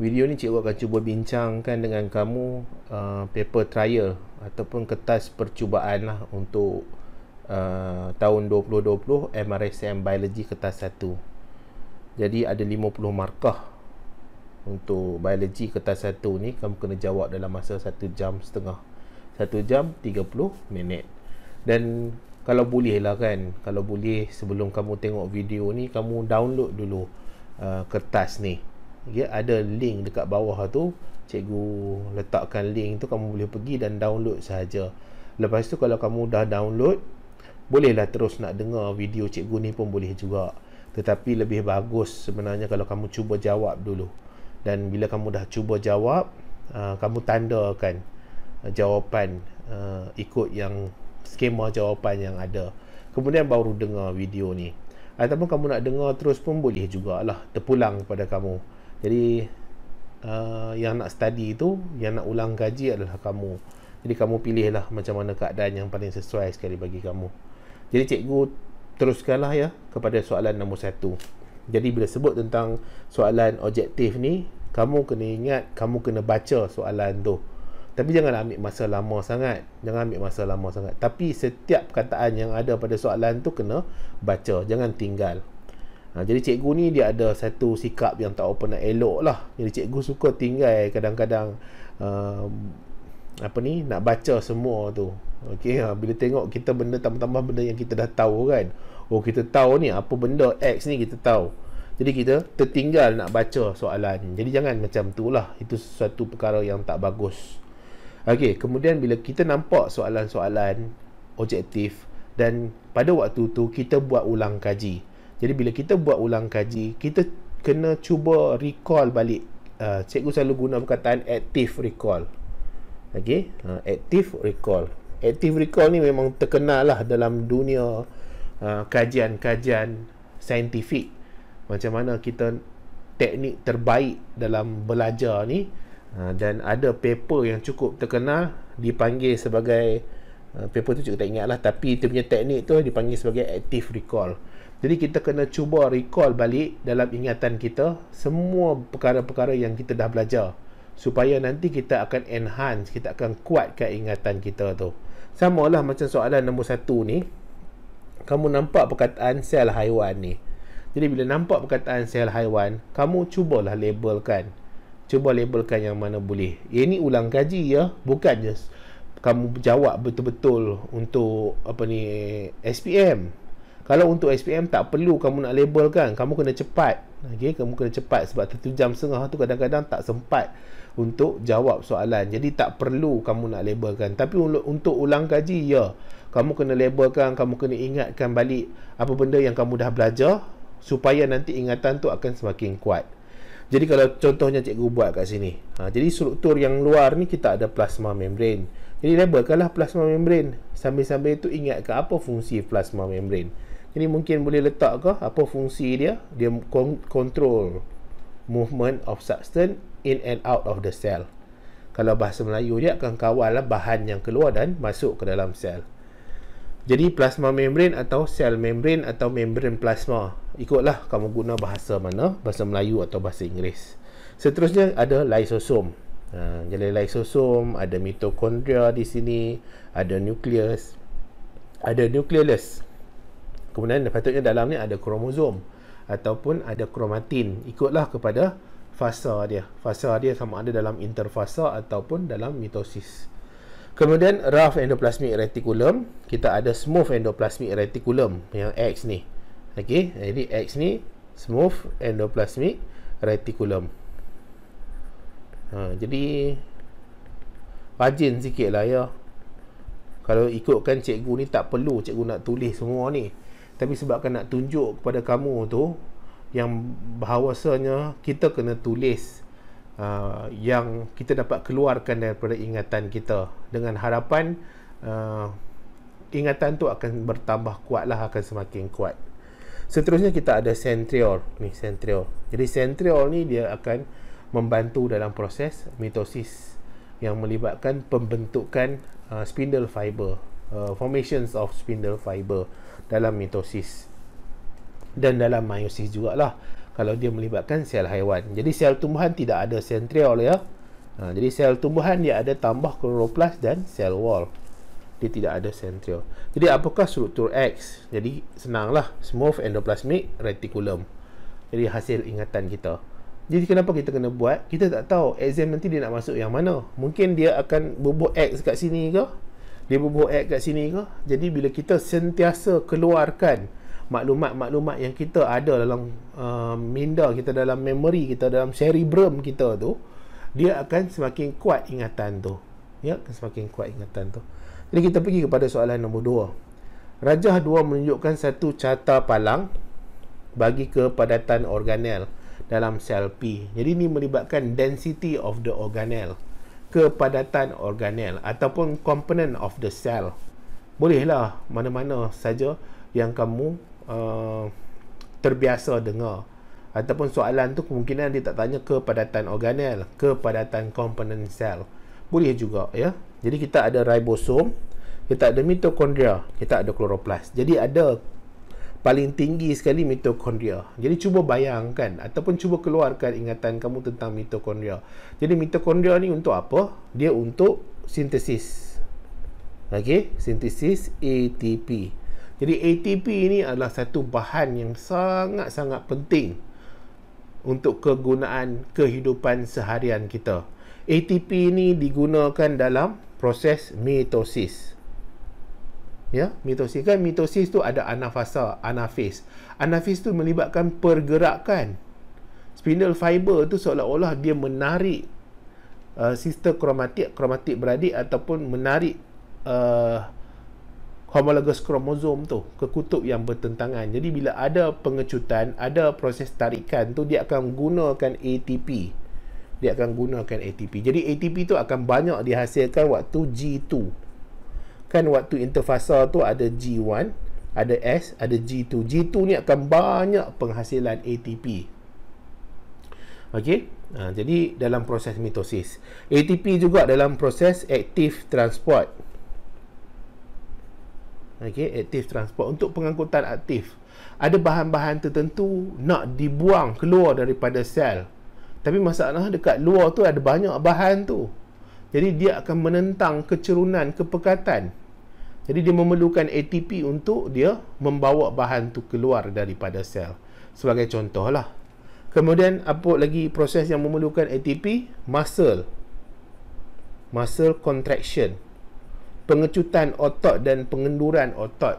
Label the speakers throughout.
Speaker 1: video ni cikgu akan cuba bincangkan dengan kamu uh, paper trial ataupun kertas percubaan lah untuk uh, tahun 2020 MRSM Biologi kertas 1 jadi ada 50 markah untuk biologi kertas 1 ni kamu kena jawab dalam masa 1 jam setengah 1 jam 30 minit dan kalau boleh lah kan kalau boleh sebelum kamu tengok video ni kamu download dulu uh, kertas ni ya ada link dekat bawah tu cikgu letakkan link tu kamu boleh pergi dan download saja lepas tu kalau kamu dah download bolehlah terus nak dengar video cikgu ni pun boleh juga tetapi lebih bagus sebenarnya kalau kamu cuba jawab dulu dan bila kamu dah cuba jawab uh, kamu tandakan ah, jawapan uh, ikut yang skema jawapan yang ada kemudian baru dengar video ni ataupun kamu nak dengar terus pun boleh jugalah terpulang pada kamu jadi uh, yang nak study tu, yang nak ulang gaji adalah kamu. Jadi kamu pilihlah macam mana keadaan yang paling sesuai sekali bagi kamu. Jadi cikgu teruskanlah ya kepada soalan nombor satu. Jadi bila sebut tentang soalan objektif ni, kamu kena ingat kamu kena baca soalan tu. Tapi jangan ambil masa lama sangat. Jangan ambil masa lama sangat. Tapi setiap kataan yang ada pada soalan tu kena baca. Jangan tinggal. Ha, jadi cikgu ni dia ada satu sikap yang tak apa nak elok lah. Jadi cikgu suka tinggal kadang-kadang uh, apa ni nak baca semua tu. Okey, ha, bila tengok kita benda tambah-tambah benda yang kita dah tahu kan. Oh kita tahu ni apa benda X ni kita tahu. Jadi kita tertinggal nak baca soalan. Jadi jangan macam tu lah. Itu sesuatu perkara yang tak bagus. Okey, kemudian bila kita nampak soalan-soalan objektif dan pada waktu tu kita buat ulang kaji. Jadi bila kita buat ulang kaji, kita kena cuba recall balik. Uh, cikgu selalu guna perkataan active recall. okay? uh, active recall. Active recall ni memang terkenal lah dalam dunia uh, kajian-kajian saintifik. Macam mana kita teknik terbaik dalam belajar ni uh, dan ada paper yang cukup terkenal dipanggil sebagai uh, paper tu cukup tak ingat lah tapi dia punya teknik tu dipanggil sebagai active recall jadi kita kena cuba recall balik dalam ingatan kita semua perkara-perkara yang kita dah belajar supaya nanti kita akan enhance, kita akan kuatkan ingatan kita tu. Sama lah macam soalan nombor satu ni. Kamu nampak perkataan sel haiwan ni. Jadi bila nampak perkataan sel haiwan, kamu cubalah labelkan. Cuba labelkan yang mana boleh. Eh, ini ulang kaji ya, bukan je kamu jawab betul-betul untuk apa ni SPM kalau untuk SPM tak perlu kamu nak label kan Kamu kena cepat okay? Kamu kena cepat sebab satu jam setengah tu kadang-kadang tak sempat Untuk jawab soalan Jadi tak perlu kamu nak labelkan Tapi untuk ulang kaji ya Kamu kena labelkan Kamu kena ingatkan balik Apa benda yang kamu dah belajar Supaya nanti ingatan tu akan semakin kuat jadi kalau contohnya cikgu buat kat sini ha, Jadi struktur yang luar ni kita ada plasma membrane Jadi labelkanlah plasma membrane Sambil-sambil itu tu ingatkan apa fungsi plasma membrane ini mungkin boleh letak ke apa fungsi dia? Dia control movement of substance in and out of the cell. Kalau bahasa Melayu dia akan kawal bahan yang keluar dan masuk ke dalam sel. Jadi plasma membrane atau sel membrane atau membrane plasma. Ikutlah kamu guna bahasa mana, bahasa Melayu atau bahasa Inggeris. Seterusnya ada lysosome. Ha, jadi lysosom, ada mitokondria di sini, ada nucleus, ada nucleolus kemudian patutnya dalam ni ada kromosom ataupun ada kromatin ikutlah kepada fasa dia fasa dia sama ada dalam interfasa ataupun dalam mitosis kemudian rough endoplasmic reticulum kita ada smooth endoplasmic reticulum yang X ni ok jadi X ni smooth endoplasmic reticulum ha, jadi rajin sikit lah ya kalau ikutkan cikgu ni tak perlu cikgu nak tulis semua ni tapi sebabkan nak tunjuk kepada kamu tu yang bahawasanya kita kena tulis uh, yang kita dapat keluarkan daripada ingatan kita dengan harapan uh, ingatan tu akan bertambah kuat lah akan semakin kuat seterusnya kita ada centriol ni centriol jadi centriol ni dia akan membantu dalam proses mitosis yang melibatkan pembentukan uh, spindle fiber uh, formations of spindle fiber dalam mitosis dan dalam meiosis jugalah kalau dia melibatkan sel haiwan jadi sel tumbuhan tidak ada sentriol ya ha, jadi sel tumbuhan dia ada tambah kloroplas dan sel wall dia tidak ada sentriol jadi apakah struktur X jadi senanglah smooth endoplasmic reticulum jadi hasil ingatan kita jadi kenapa kita kena buat kita tak tahu exam nanti dia nak masuk yang mana mungkin dia akan bubuk X kat sini ke dia bubuh ad kat sini ke jadi bila kita sentiasa keluarkan maklumat-maklumat yang kita ada dalam uh, minda kita dalam memory kita dalam cerebrum kita tu dia akan semakin kuat ingatan tu ya akan semakin kuat ingatan tu jadi kita pergi kepada soalan nombor 2 Rajah 2 menunjukkan satu carta palang bagi kepadatan organel dalam sel P. Jadi ini melibatkan density of the organel kepadatan organel ataupun component of the cell. Bolehlah mana-mana saja yang kamu uh, terbiasa dengar ataupun soalan tu kemungkinan dia tak tanya kepadatan organel, kepadatan component cell. Boleh juga ya. Jadi kita ada ribosom, kita ada mitokondria, kita ada kloroplas. Jadi ada paling tinggi sekali mitokondria. Jadi cuba bayangkan ataupun cuba keluarkan ingatan kamu tentang mitokondria. Jadi mitokondria ni untuk apa? Dia untuk sintesis. Okey, sintesis ATP. Jadi ATP ini adalah satu bahan yang sangat-sangat penting untuk kegunaan kehidupan seharian kita. ATP ini digunakan dalam proses mitosis ya mitosis kan mitosis tu ada anafasa anafis anafis tu melibatkan pergerakan spindle fiber tu seolah-olah dia menarik uh, sister kromatik kromatik beradik ataupun menarik uh, homologous kromosom tu ke kutub yang bertentangan jadi bila ada pengecutan ada proses tarikan tu dia akan gunakan ATP dia akan gunakan ATP jadi ATP tu akan banyak dihasilkan waktu G2 kan waktu interfasa tu ada G1 ada S ada G2 G2 ni akan banyak penghasilan ATP Okey, ha, jadi dalam proses mitosis ATP juga dalam proses aktif transport Okey, aktif transport untuk pengangkutan aktif ada bahan-bahan tertentu nak dibuang keluar daripada sel tapi masalah dekat luar tu ada banyak bahan tu jadi dia akan menentang kecerunan kepekatan jadi dia memerlukan ATP untuk dia membawa bahan tu keluar daripada sel. Sebagai contohlah. Kemudian apa lagi proses yang memerlukan ATP? Muscle. Muscle contraction. Pengecutan otot dan pengenduran otot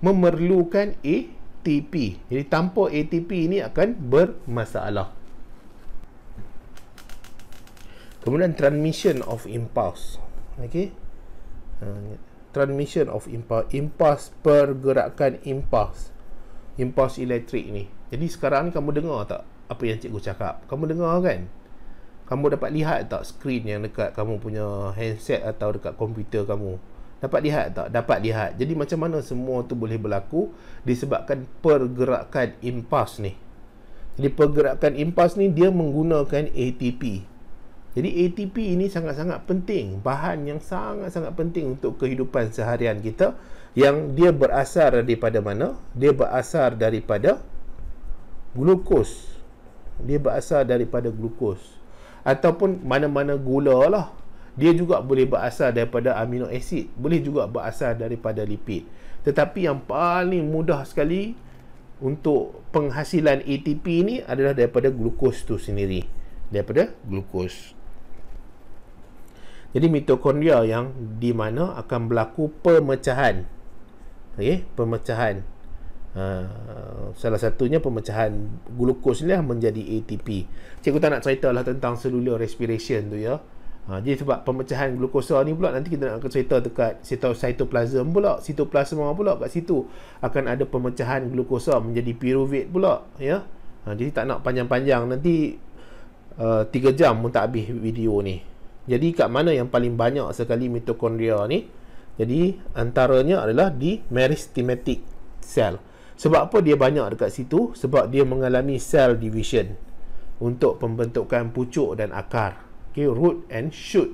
Speaker 1: memerlukan ATP. Jadi tanpa ATP ini akan bermasalah. Kemudian transmission of impulse. Okey. Uh, transmission of impulse impulse pergerakan impulse impulse elektrik ni jadi sekarang ni kamu dengar tak apa yang cikgu cakap kamu dengar kan kamu dapat lihat tak screen yang dekat kamu punya handset atau dekat komputer kamu dapat lihat tak dapat lihat jadi macam mana semua tu boleh berlaku disebabkan pergerakan impulse ni jadi pergerakan impulse ni dia menggunakan ATP jadi ATP ini sangat-sangat penting, bahan yang sangat-sangat penting untuk kehidupan seharian kita yang dia berasal daripada mana? Dia berasal daripada glukos. Dia berasal daripada glukos ataupun mana-mana gula lah. Dia juga boleh berasal daripada amino acid, boleh juga berasal daripada lipid. Tetapi yang paling mudah sekali untuk penghasilan ATP ini adalah daripada glukos tu sendiri daripada glukos jadi mitokondria yang di mana akan berlaku pemecahan. Okey, pemecahan. Uh, salah satunya pemecahan glukos ni lah menjadi ATP. Cikgu tak nak ceritalah tentang cellular respiration tu ya. Ha, jadi sebab pemecahan glukosa ni pula nanti kita nak akan cerita dekat cytoplasm pula, sitoplasma pula kat situ akan ada pemecahan glukosa menjadi pyruvate pula ya. Ha, jadi tak nak panjang-panjang nanti uh, 3 jam pun tak habis video ni. Jadi kat mana yang paling banyak sekali mitokondria ni? Jadi antaranya adalah di meristematic cell. Sebab apa dia banyak dekat situ? Sebab dia mengalami cell division untuk pembentukan pucuk dan akar. Okay, root and shoot.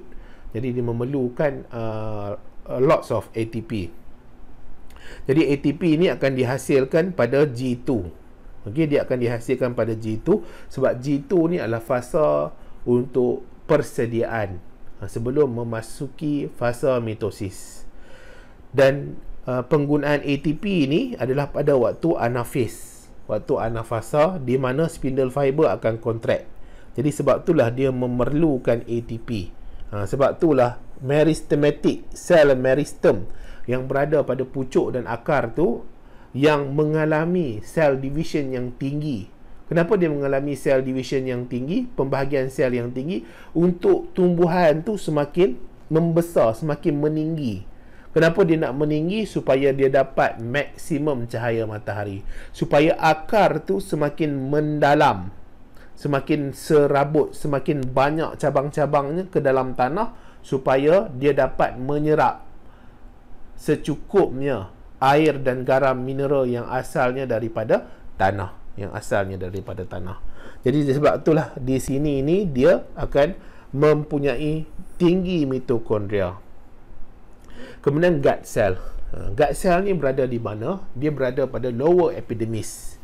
Speaker 1: Jadi dia memerlukan uh, lots of ATP. Jadi ATP ini akan dihasilkan pada G2. Okay, dia akan dihasilkan pada G2 sebab G2 ni adalah fasa untuk persediaan ha, sebelum memasuki fasa mitosis. Dan uh, penggunaan ATP ini adalah pada waktu anafis, waktu anafasa di mana spindle fiber akan kontrak. Jadi sebab itulah dia memerlukan ATP. Uh, ha, sebab itulah meristematik sel meristem yang berada pada pucuk dan akar tu yang mengalami sel division yang tinggi Kenapa dia mengalami sel division yang tinggi, pembahagian sel yang tinggi untuk tumbuhan tu semakin membesar, semakin meninggi. Kenapa dia nak meninggi supaya dia dapat maksimum cahaya matahari, supaya akar tu semakin mendalam, semakin serabut, semakin banyak cabang-cabangnya ke dalam tanah supaya dia dapat menyerap secukupnya air dan garam mineral yang asalnya daripada tanah yang asalnya daripada tanah. Jadi sebab itulah di sini ini dia akan mempunyai tinggi mitokondria. Kemudian gut cell. Ha, gut cell ni berada di mana? Dia berada pada lower epidermis.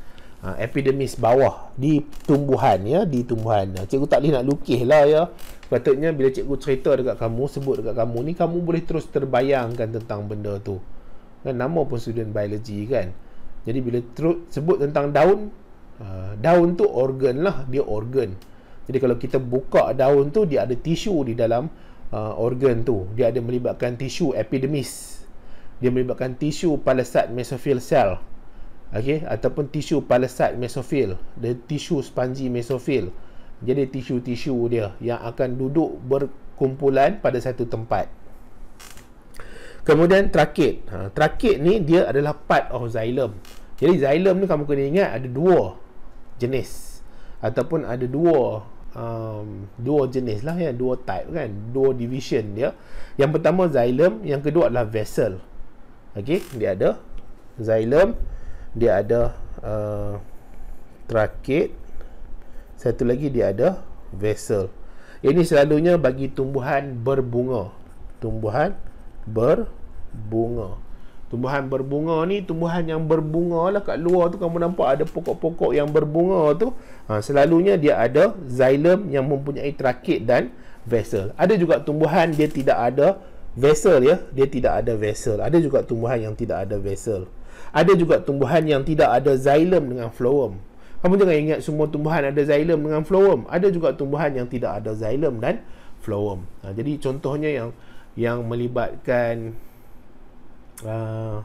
Speaker 1: Ha, epidermis bawah di tumbuhan ya, di tumbuhan. Ha, cikgu tak boleh nak lukis lah ya. Patutnya bila cikgu cerita dekat kamu, sebut dekat kamu ni, kamu boleh terus terbayangkan tentang benda tu. Kan nama pun student biology kan. Jadi bila terus sebut tentang daun, Ah, daun tu organ lah dia organ jadi kalau kita buka daun tu dia ada tisu di dalam uh, organ tu dia ada melibatkan tisu epidermis dia melibatkan tisu palisade mesophyll cell okey ataupun tisu palisade mesophyll dia tisu spongy mesophyll jadi tisu-tisu dia yang akan duduk berkumpulan pada satu tempat kemudian trakit ha, trakit ni dia adalah part of xylem jadi xylem ni kamu kena ingat ada dua jenis ataupun ada dua um, dua jenis lah ya dua type kan dua division dia yang pertama xylem yang kedua adalah vessel okey dia ada xylem dia ada uh, trakit satu lagi dia ada vessel ini selalunya bagi tumbuhan berbunga tumbuhan berbunga Tumbuhan berbunga ni tumbuhan yang berbunga lah kat luar tu kamu nampak ada pokok-pokok yang berbunga tu ha, selalunya dia ada xylem yang mempunyai trakit dan vessel. Ada juga tumbuhan dia tidak ada vessel ya. Dia tidak ada vessel. Ada juga tumbuhan yang tidak ada vessel. Ada juga tumbuhan yang tidak ada xylem dengan phloem. Kamu jangan ingat semua tumbuhan ada xylem dengan phloem. Ada juga tumbuhan yang tidak ada xylem dan phloem. Ha, jadi contohnya yang yang melibatkan Ah.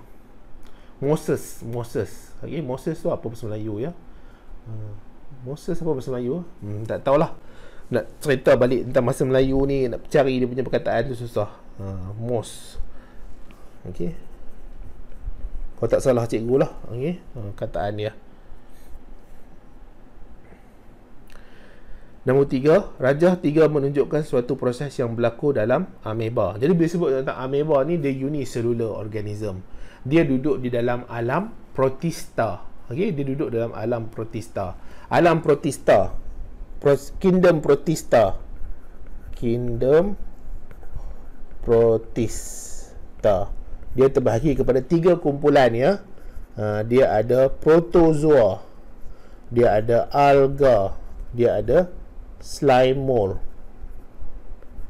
Speaker 1: Moses Moses okay, Moses tu apa bahasa Melayu ya uh, Moses apa bahasa Melayu hmm, tak tahulah nak cerita balik tentang bahasa Melayu ni nak cari dia punya perkataan tu susah uh, Mos okay. kalau tak salah cikgu lah okay. kataan dia Nombor tiga, rajah tiga menunjukkan suatu proses yang berlaku dalam ameba. Jadi bila sebut tentang ameba ni, dia unicellular organism. Dia duduk di dalam alam protista. Okay, dia duduk dalam alam protista. Alam protista. Kingdom protista. Kingdom protista. Dia terbahagi kepada tiga kumpulan ya. Ha, dia ada protozoa. Dia ada alga. Dia ada slime mold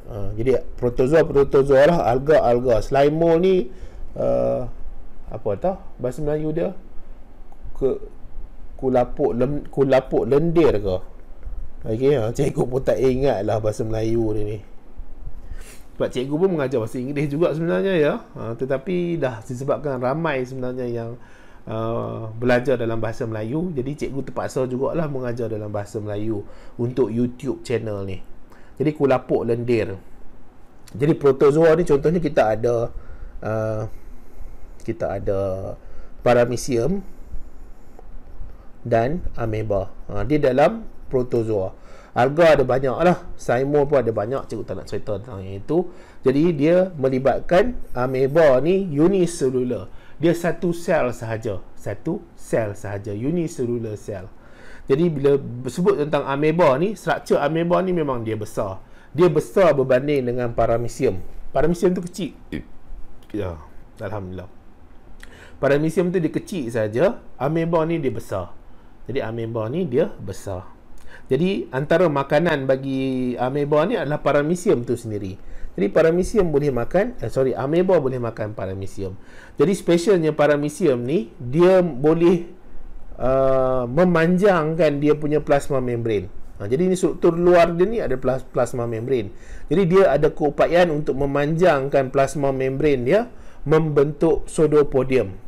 Speaker 1: uh, jadi protozoa protozoa lah alga alga slime mold ni uh, apa tau bahasa Melayu dia ke kulapuk lem, kulapuk lendir ke okey ha, cikgu pun tak ingat lah bahasa Melayu dia ni sebab cikgu pun mengajar bahasa Inggeris juga sebenarnya ya ha, tetapi dah disebabkan ramai sebenarnya yang Uh, belajar dalam bahasa Melayu jadi cikgu terpaksa jugalah mengajar dalam bahasa Melayu untuk YouTube channel ni jadi kulapuk lendir jadi protozoa ni contohnya kita ada uh, kita ada paramecium dan ameba uh, dia dalam protozoa alga ada banyak lah saimo pun ada banyak cikgu tak nak cerita tentang yang itu jadi dia melibatkan ameba ni unicellular dia satu sel sahaja satu sel sahaja unicellular cell jadi bila sebut tentang ameba ni structure ameba ni memang dia besar dia besar berbanding dengan paramecium paramecium tu kecil ya alhamdulillah paramecium tu dia kecil sahaja. ameba ni dia besar jadi ameba ni dia besar jadi antara makanan bagi ameba ni adalah paramecium tu sendiri. Jadi paramecium boleh makan, eh, sorry, ameba boleh makan paramecium. Jadi specialnya paramecium ni dia boleh uh, memanjangkan dia punya plasma membrane. Ha, jadi ini struktur luar dia ni ada plasma membrane. Jadi dia ada keupayaan untuk memanjangkan plasma membrane dia membentuk pseudopodium.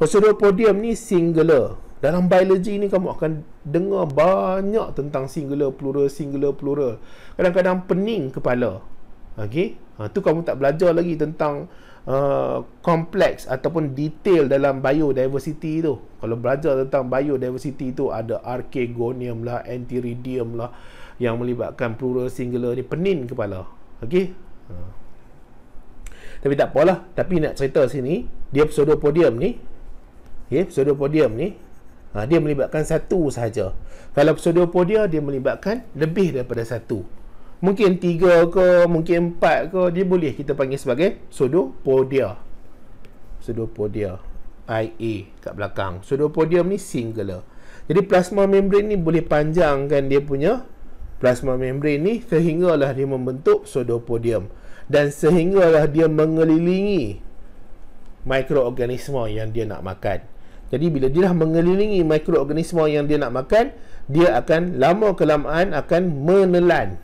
Speaker 1: Pseudopodium ni singular. Dalam biologi ni kamu akan dengar banyak tentang singular, plural, singular, plural. Kadang-kadang pening kepala. Okey, ha, tu kamu tak belajar lagi tentang uh, kompleks ataupun detail dalam biodiversity tu. Kalau belajar tentang biodiversity tu ada archegonium lah, antiridium lah yang melibatkan plural singular ni penin kepala. Okey. Ha. Tapi tak apalah, tapi nak cerita sini, dia pseudopodium ni. Okey, pseudopodium ni ha, dia melibatkan satu sahaja. Kalau pseudopodia dia melibatkan lebih daripada satu mungkin tiga ke mungkin empat ke dia boleh kita panggil sebagai pseudopodia pseudopodia IA kat belakang pseudopodium ni singular jadi plasma membrane ni boleh panjangkan dia punya plasma membrane ni sehinggalah dia membentuk pseudopodium dan sehinggalah dia mengelilingi mikroorganisma yang dia nak makan jadi bila dia dah mengelilingi mikroorganisma yang dia nak makan dia akan lama kelamaan akan menelan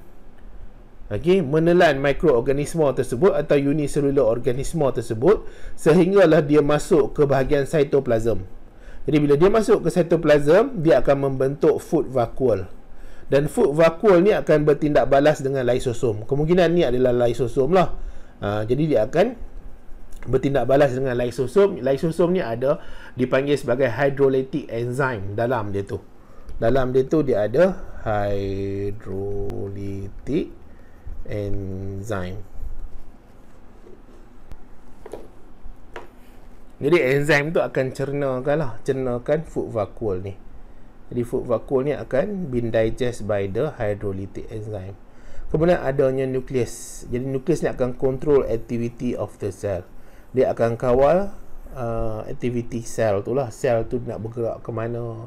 Speaker 1: okay, menelan mikroorganisma tersebut atau unicellular organisma tersebut sehinggalah dia masuk ke bahagian cytoplasm. Jadi bila dia masuk ke cytoplasm, dia akan membentuk food vacuole. Dan food vacuole ni akan bertindak balas dengan lysosom. Kemungkinan ni adalah lysosom lah. Ha, jadi dia akan bertindak balas dengan lysosom. Lysosom ni ada dipanggil sebagai hydrolytic enzyme dalam dia tu. Dalam dia tu dia ada hydrolytic enzim. Jadi enzim tu akan cernakan lah, cernakan food vacuole ni. Jadi food vacuole ni akan been digest by the hydrolytic enzyme. Kemudian adanya nukleus. Jadi nukleus ni akan control activity of the cell. Dia akan kawal uh, activity cell tu lah. Cell tu nak bergerak ke mana.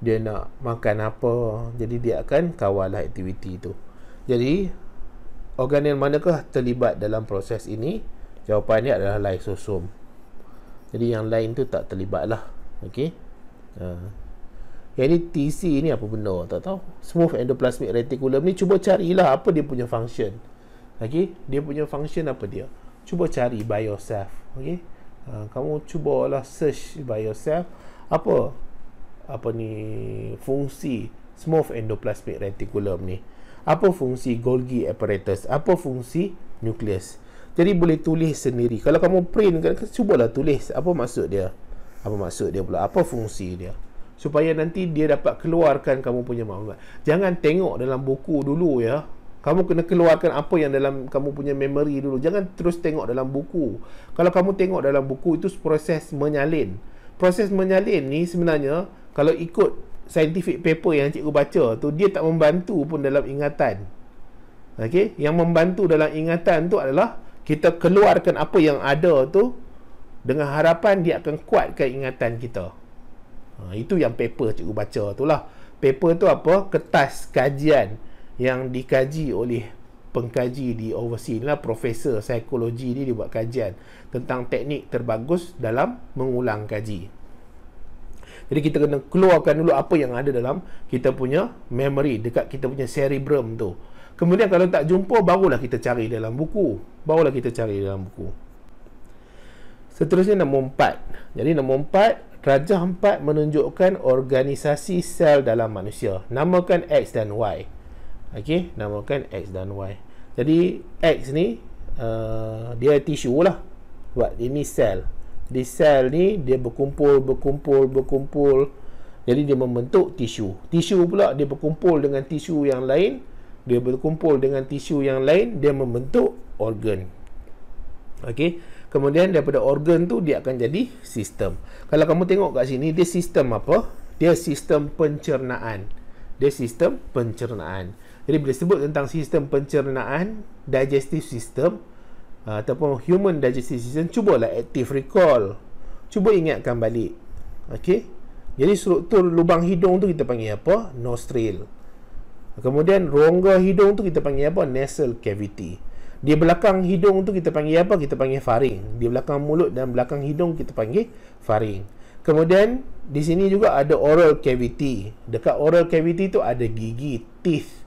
Speaker 1: Dia nak makan apa. Jadi dia akan kawal lah activity tu. Jadi organel manakah terlibat dalam proses ini? Jawapan dia adalah lysosom. Jadi yang lain tu tak terlibat lah. Okey. Ha. Jadi TC ni apa benda? Tak tahu. Smooth endoplasmic reticulum ni cuba carilah apa dia punya function. okay? Dia punya function apa dia? Cuba cari by yourself. okay? Ha. kamu cubalah search by yourself. Apa? Apa ni fungsi smooth endoplasmic reticulum ni? apa fungsi Golgi apparatus, apa fungsi nukleus? Jadi boleh tulis sendiri. Kalau kamu print kan cubalah tulis apa maksud dia. Apa maksud dia pula? Apa fungsi dia? Supaya nanti dia dapat keluarkan kamu punya maklumat. Jangan tengok dalam buku dulu ya. Kamu kena keluarkan apa yang dalam kamu punya memory dulu. Jangan terus tengok dalam buku. Kalau kamu tengok dalam buku itu proses menyalin. Proses menyalin ni sebenarnya kalau ikut scientific paper yang cikgu baca tu dia tak membantu pun dalam ingatan okey yang membantu dalam ingatan tu adalah kita keluarkan apa yang ada tu dengan harapan dia akan kuatkan ingatan kita ha, itu yang paper cikgu baca tu lah paper tu apa kertas kajian yang dikaji oleh pengkaji di overseas lah profesor psikologi ni dia buat kajian tentang teknik terbagus dalam mengulang kaji jadi kita kena keluarkan dulu apa yang ada dalam kita punya memory dekat kita punya cerebrum tu. Kemudian kalau tak jumpa barulah kita cari dalam buku. Barulah kita cari dalam buku. Seterusnya nombor empat. Jadi nombor empat, rajah empat menunjukkan organisasi sel dalam manusia. Namakan X dan Y. Okey, namakan X dan Y. Jadi X ni uh, dia tisu lah. Buat ini sel di sel ni dia berkumpul berkumpul berkumpul jadi dia membentuk tisu tisu pula dia berkumpul dengan tisu yang lain dia berkumpul dengan tisu yang lain dia membentuk organ okey kemudian daripada organ tu dia akan jadi sistem kalau kamu tengok kat sini dia sistem apa dia sistem pencernaan dia sistem pencernaan jadi bila sebut tentang sistem pencernaan digestive system Ah, ataupun human digestive system cubalah active recall cuba ingatkan balik okey jadi struktur lubang hidung tu kita panggil apa nostril kemudian rongga hidung tu kita panggil apa nasal cavity di belakang hidung tu kita panggil apa kita panggil faring di belakang mulut dan belakang hidung kita panggil faring kemudian di sini juga ada oral cavity dekat oral cavity tu ada gigi teeth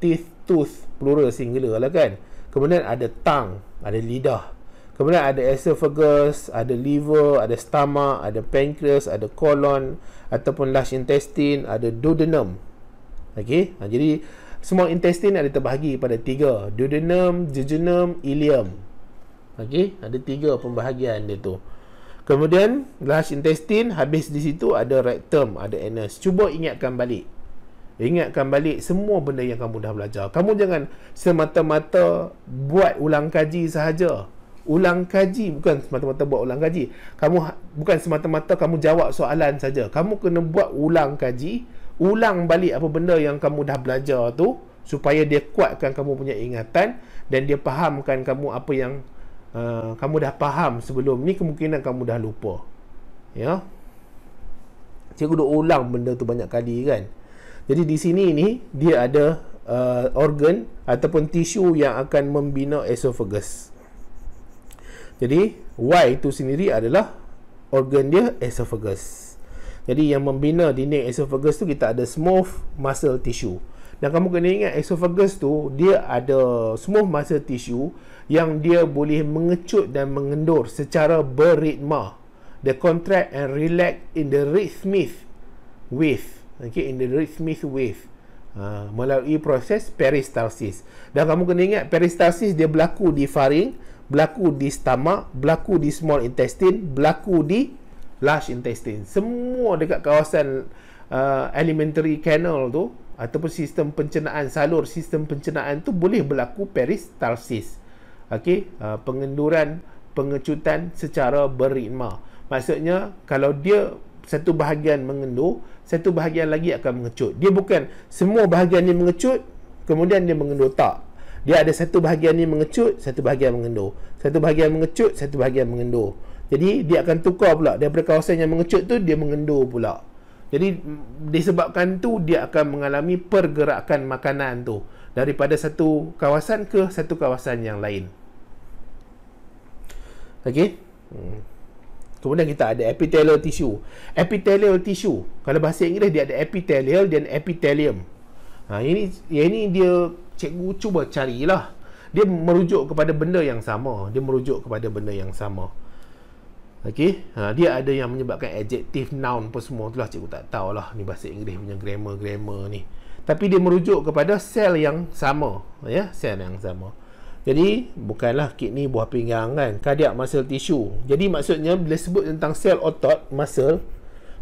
Speaker 1: teeth tooth plural singular lah kan Kemudian ada tang, ada lidah. Kemudian ada esophagus, ada liver, ada stomach, ada pancreas, ada colon ataupun large intestine, ada duodenum. Okey, ha, jadi semua intestine ada terbahagi pada tiga. Duodenum, jejunum, ileum. Okey, ada tiga pembahagian dia tu. Kemudian large intestine habis di situ ada rectum, ada anus. Cuba ingatkan balik ingatkan balik semua benda yang kamu dah belajar. Kamu jangan semata-mata buat ulang kaji sahaja. Ulang kaji bukan semata-mata buat ulang kaji. Kamu ha, bukan semata-mata kamu jawab soalan saja. Kamu kena buat ulang kaji, ulang balik apa benda yang kamu dah belajar tu supaya dia kuatkan kamu punya ingatan dan dia fahamkan kamu apa yang uh, kamu dah faham sebelum ni kemungkinan kamu dah lupa. Ya. Cikgu duk ulang benda tu banyak kali kan. Jadi di sini ni dia ada uh, organ ataupun tisu yang akan membina esophagus. Jadi Y itu sendiri adalah organ dia esophagus. Jadi yang membina dinding esophagus tu kita ada smooth muscle tissue. Dan kamu kena ingat esophagus tu dia ada smooth muscle tissue yang dia boleh mengecut dan mengendur secara berritma. They contract and relax in the rhythmic with okay, in the rhythmic wave uh, melalui proses peristalsis. Dan kamu kena ingat peristalsis dia berlaku di faring, berlaku di stomach, berlaku di small intestine, berlaku di large intestine. Semua dekat kawasan uh, elementary canal tu ataupun sistem pencernaan salur, sistem pencernaan tu boleh berlaku peristalsis. Okey, uh, pengenduran pengecutan secara beritma. Maksudnya kalau dia satu bahagian mengendur, satu bahagian lagi akan mengecut. Dia bukan semua bahagian ni mengecut, kemudian dia mengendur. Tak. Dia ada satu bahagian ni mengecut, satu bahagian mengendur. Satu bahagian mengecut, satu bahagian mengendur. Jadi, dia akan tukar pula. Daripada kawasan yang mengecut tu, dia mengendur pula. Jadi, disebabkan tu, dia akan mengalami pergerakan makanan tu. Daripada satu kawasan ke satu kawasan yang lain. Okay? Hmm. Kemudian kita ada epithelial tissue. Epithelial tissue. Kalau bahasa Inggeris dia ada epithelial dan epithelium. Ha, ini ini dia cikgu cuba carilah. Dia merujuk kepada benda yang sama. Dia merujuk kepada benda yang sama. Okey. Ha, dia ada yang menyebabkan adjective noun pun semua tu lah. cikgu tak tahulah ni bahasa Inggeris punya grammar grammar ni. Tapi dia merujuk kepada sel yang sama, ya, sel yang sama. Jadi bukanlah ni buah pinggang kan Cardiac muscle tissue Jadi maksudnya bila sebut tentang sel otot muscle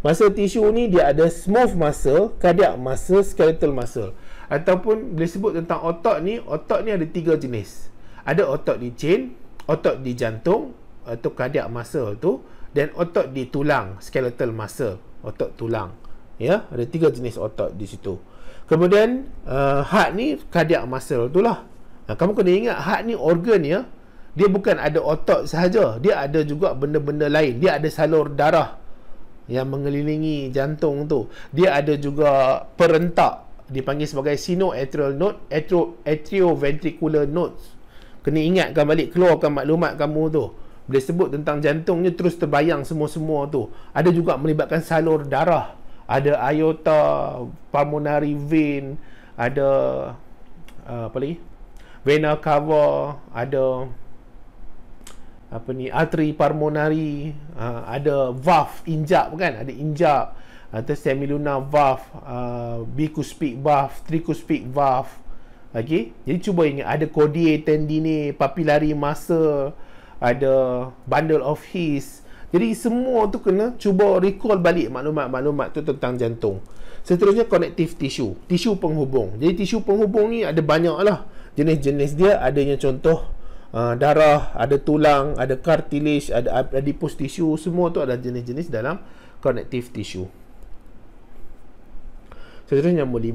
Speaker 1: Muscle tissue ni dia ada smooth muscle Cardiac muscle, skeletal muscle Ataupun bila sebut tentang otot ni Otot ni ada tiga jenis Ada otot di chain Otot di jantung Atau cardiac muscle tu Dan otot di tulang Skeletal muscle Otot tulang Ya, ada tiga jenis otot di situ Kemudian uh, heart ni cardiac muscle tu lah Ha, kamu kena ingat heart ni organ ya. Dia bukan ada otot sahaja. Dia ada juga benda-benda lain. Dia ada salur darah yang mengelilingi jantung tu. Dia ada juga perentak. Dipanggil sebagai sinoatrial node. Atrio, atrioventricular nodes. Kena ingatkan balik. Keluarkan maklumat kamu tu. Bila sebut tentang jantungnya terus terbayang semua-semua tu. Ada juga melibatkan salur darah. Ada aorta, pulmonary vein. Ada uh, apa lagi? vena cava ada apa ni artery parmonari uh, ah, ada valve injap kan ada injap atau uh, semiluna valve uh, bicuspid valve tricuspid valve lagi okay? jadi cuba ingat ada cordia tendine papillary muscle ada bundle of his jadi semua tu kena cuba recall balik maklumat-maklumat tu tentang jantung seterusnya connective tissue tisu penghubung jadi tisu penghubung ni ada banyak lah jenis-jenis dia adanya contoh uh, darah, ada tulang, ada cartilage, ada adipose tissue, semua tu adalah jenis-jenis dalam connective tissue. Seterusnya nombor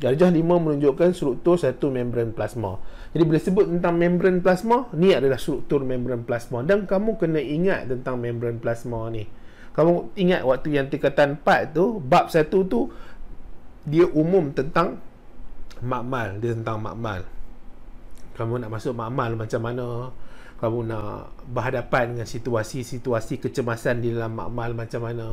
Speaker 1: 5. Darjah 5 menunjukkan struktur satu membran plasma. Jadi bila sebut tentang membran plasma, ni adalah struktur membran plasma dan kamu kena ingat tentang membran plasma ni. Kamu ingat waktu yang tingkatan 4 tu, bab 1 tu dia umum tentang makmal dia tentang makmal kamu nak masuk makmal macam mana kamu nak berhadapan dengan situasi-situasi kecemasan di dalam makmal macam mana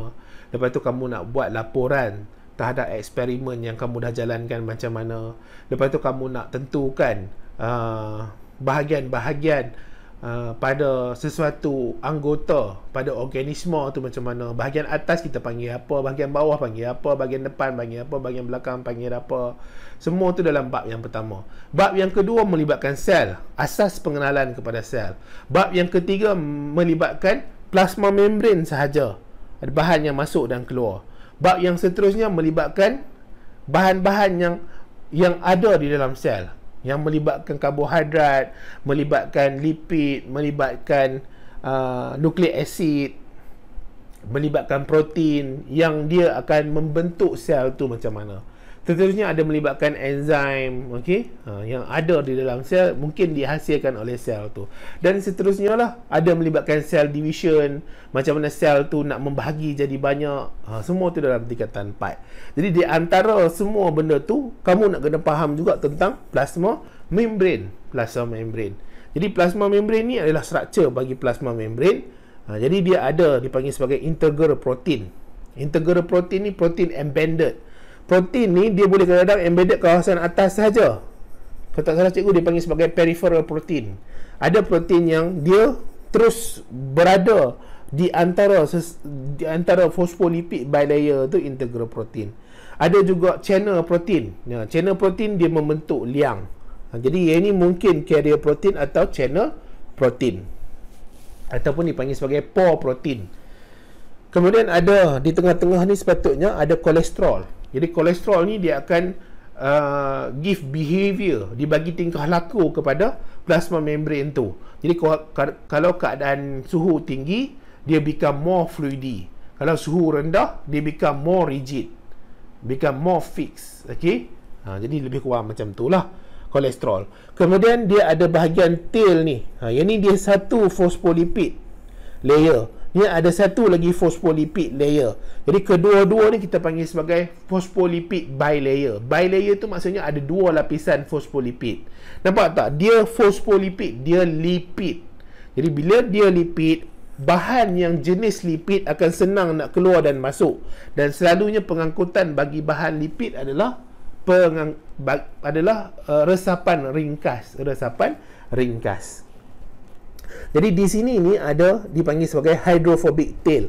Speaker 1: lepas tu kamu nak buat laporan terhadap eksperimen yang kamu dah jalankan macam mana lepas tu kamu nak tentukan uh, bahagian-bahagian uh, uh, pada sesuatu anggota pada organisma tu macam mana bahagian atas kita panggil apa bahagian bawah panggil apa bahagian depan panggil apa bahagian belakang panggil apa semua tu dalam bab yang pertama bab yang kedua melibatkan sel asas pengenalan kepada sel bab yang ketiga melibatkan plasma membrane sahaja ada bahan yang masuk dan keluar bab yang seterusnya melibatkan bahan-bahan yang yang ada di dalam sel yang melibatkan karbohidrat, melibatkan lipid, melibatkan uh, nukleik asid, melibatkan protein yang dia akan membentuk sel tu macam mana. Seterusnya ada melibatkan enzim, okay, ha, yang ada di dalam sel mungkin dihasilkan oleh sel tu. Dan seterusnya lah ada melibatkan sel division, macam mana sel tu nak membahagi jadi banyak, ha, semua tu dalam tingkatan 4. Jadi di antara semua benda tu, kamu nak kena faham juga tentang plasma membrane, plasma membrane. Jadi plasma membrane ni adalah structure bagi plasma membrane. Ha, jadi dia ada dipanggil sebagai integral protein. Integral protein ni protein embedded protein ni dia boleh kadang-kadang embedded kawasan atas saja. Kalau tak salah cikgu dia panggil sebagai peripheral protein. Ada protein yang dia terus berada di antara di antara fosfolipid bilayer tu integral protein. Ada juga channel protein. Ya, channel protein dia membentuk liang. Ha, jadi yang ini mungkin carrier protein atau channel protein. Ataupun dipanggil sebagai pore protein. Kemudian ada di tengah-tengah ni sepatutnya ada kolesterol. Jadi kolesterol ni dia akan uh, give behavior, dia bagi tingkah laku kepada plasma membrane tu. Jadi kalau keadaan suhu tinggi, dia become more fluidy. Kalau suhu rendah, dia become more rigid. Become more fixed. Okay? Ha, jadi lebih kurang macam tu lah kolesterol. Kemudian dia ada bahagian tail ni. Ha, yang ni dia satu phospholipid layer ni ada satu lagi fosfolipid layer jadi kedua-dua ni kita panggil sebagai fosfolipid bilayer bilayer tu maksudnya ada dua lapisan fosfolipid. nampak tak dia fosfolipid, dia lipid jadi bila dia lipid bahan yang jenis lipid akan senang nak keluar dan masuk dan selalunya pengangkutan bagi bahan lipid adalah pengang, adalah uh, resapan ringkas resapan ringkas jadi di sini ni ada dipanggil sebagai hydrophobic tail.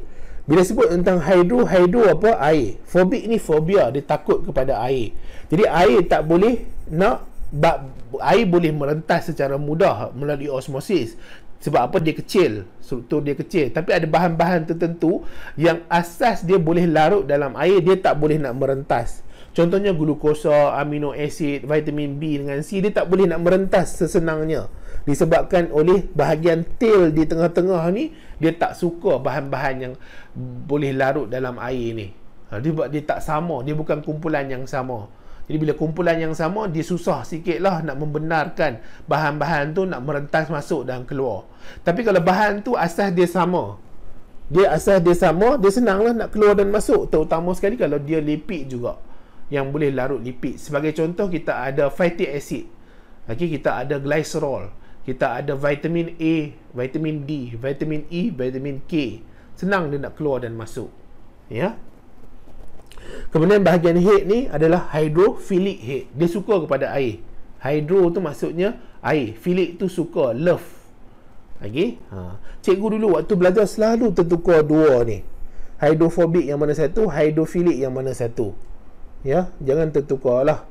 Speaker 1: Bila sebut tentang hydro, hydro apa? Air. Phobic ni phobia, dia takut kepada air. Jadi air tak boleh nak but, air boleh merentas secara mudah melalui osmosis. Sebab apa dia kecil, struktur dia kecil. Tapi ada bahan-bahan tertentu yang asas dia boleh larut dalam air, dia tak boleh nak merentas. Contohnya glukosa, amino acid, vitamin B dengan C, dia tak boleh nak merentas sesenangnya disebabkan oleh bahagian tail di tengah-tengah ni dia tak suka bahan-bahan yang boleh larut dalam air ni ha, dia buat dia tak sama dia bukan kumpulan yang sama jadi bila kumpulan yang sama dia susah sikit lah nak membenarkan bahan-bahan tu nak merentas masuk dan keluar tapi kalau bahan tu asas dia sama dia asas dia sama dia senang lah nak keluar dan masuk terutama sekali kalau dia lipid juga yang boleh larut lipid sebagai contoh kita ada fatty acid Okay, kita ada glycerol kita ada vitamin A, vitamin D, vitamin E, vitamin K. Senang dia nak keluar dan masuk. Ya. Kemudian bahagian head ni adalah hydrophilic head. Dia suka kepada air. Hydro tu maksudnya air. Philic tu suka, love. Okey. Ha. Cikgu dulu waktu belajar selalu tertukar dua ni. Hydrophobic yang mana satu, hydrophilic yang mana satu. Ya, jangan tertukarlah.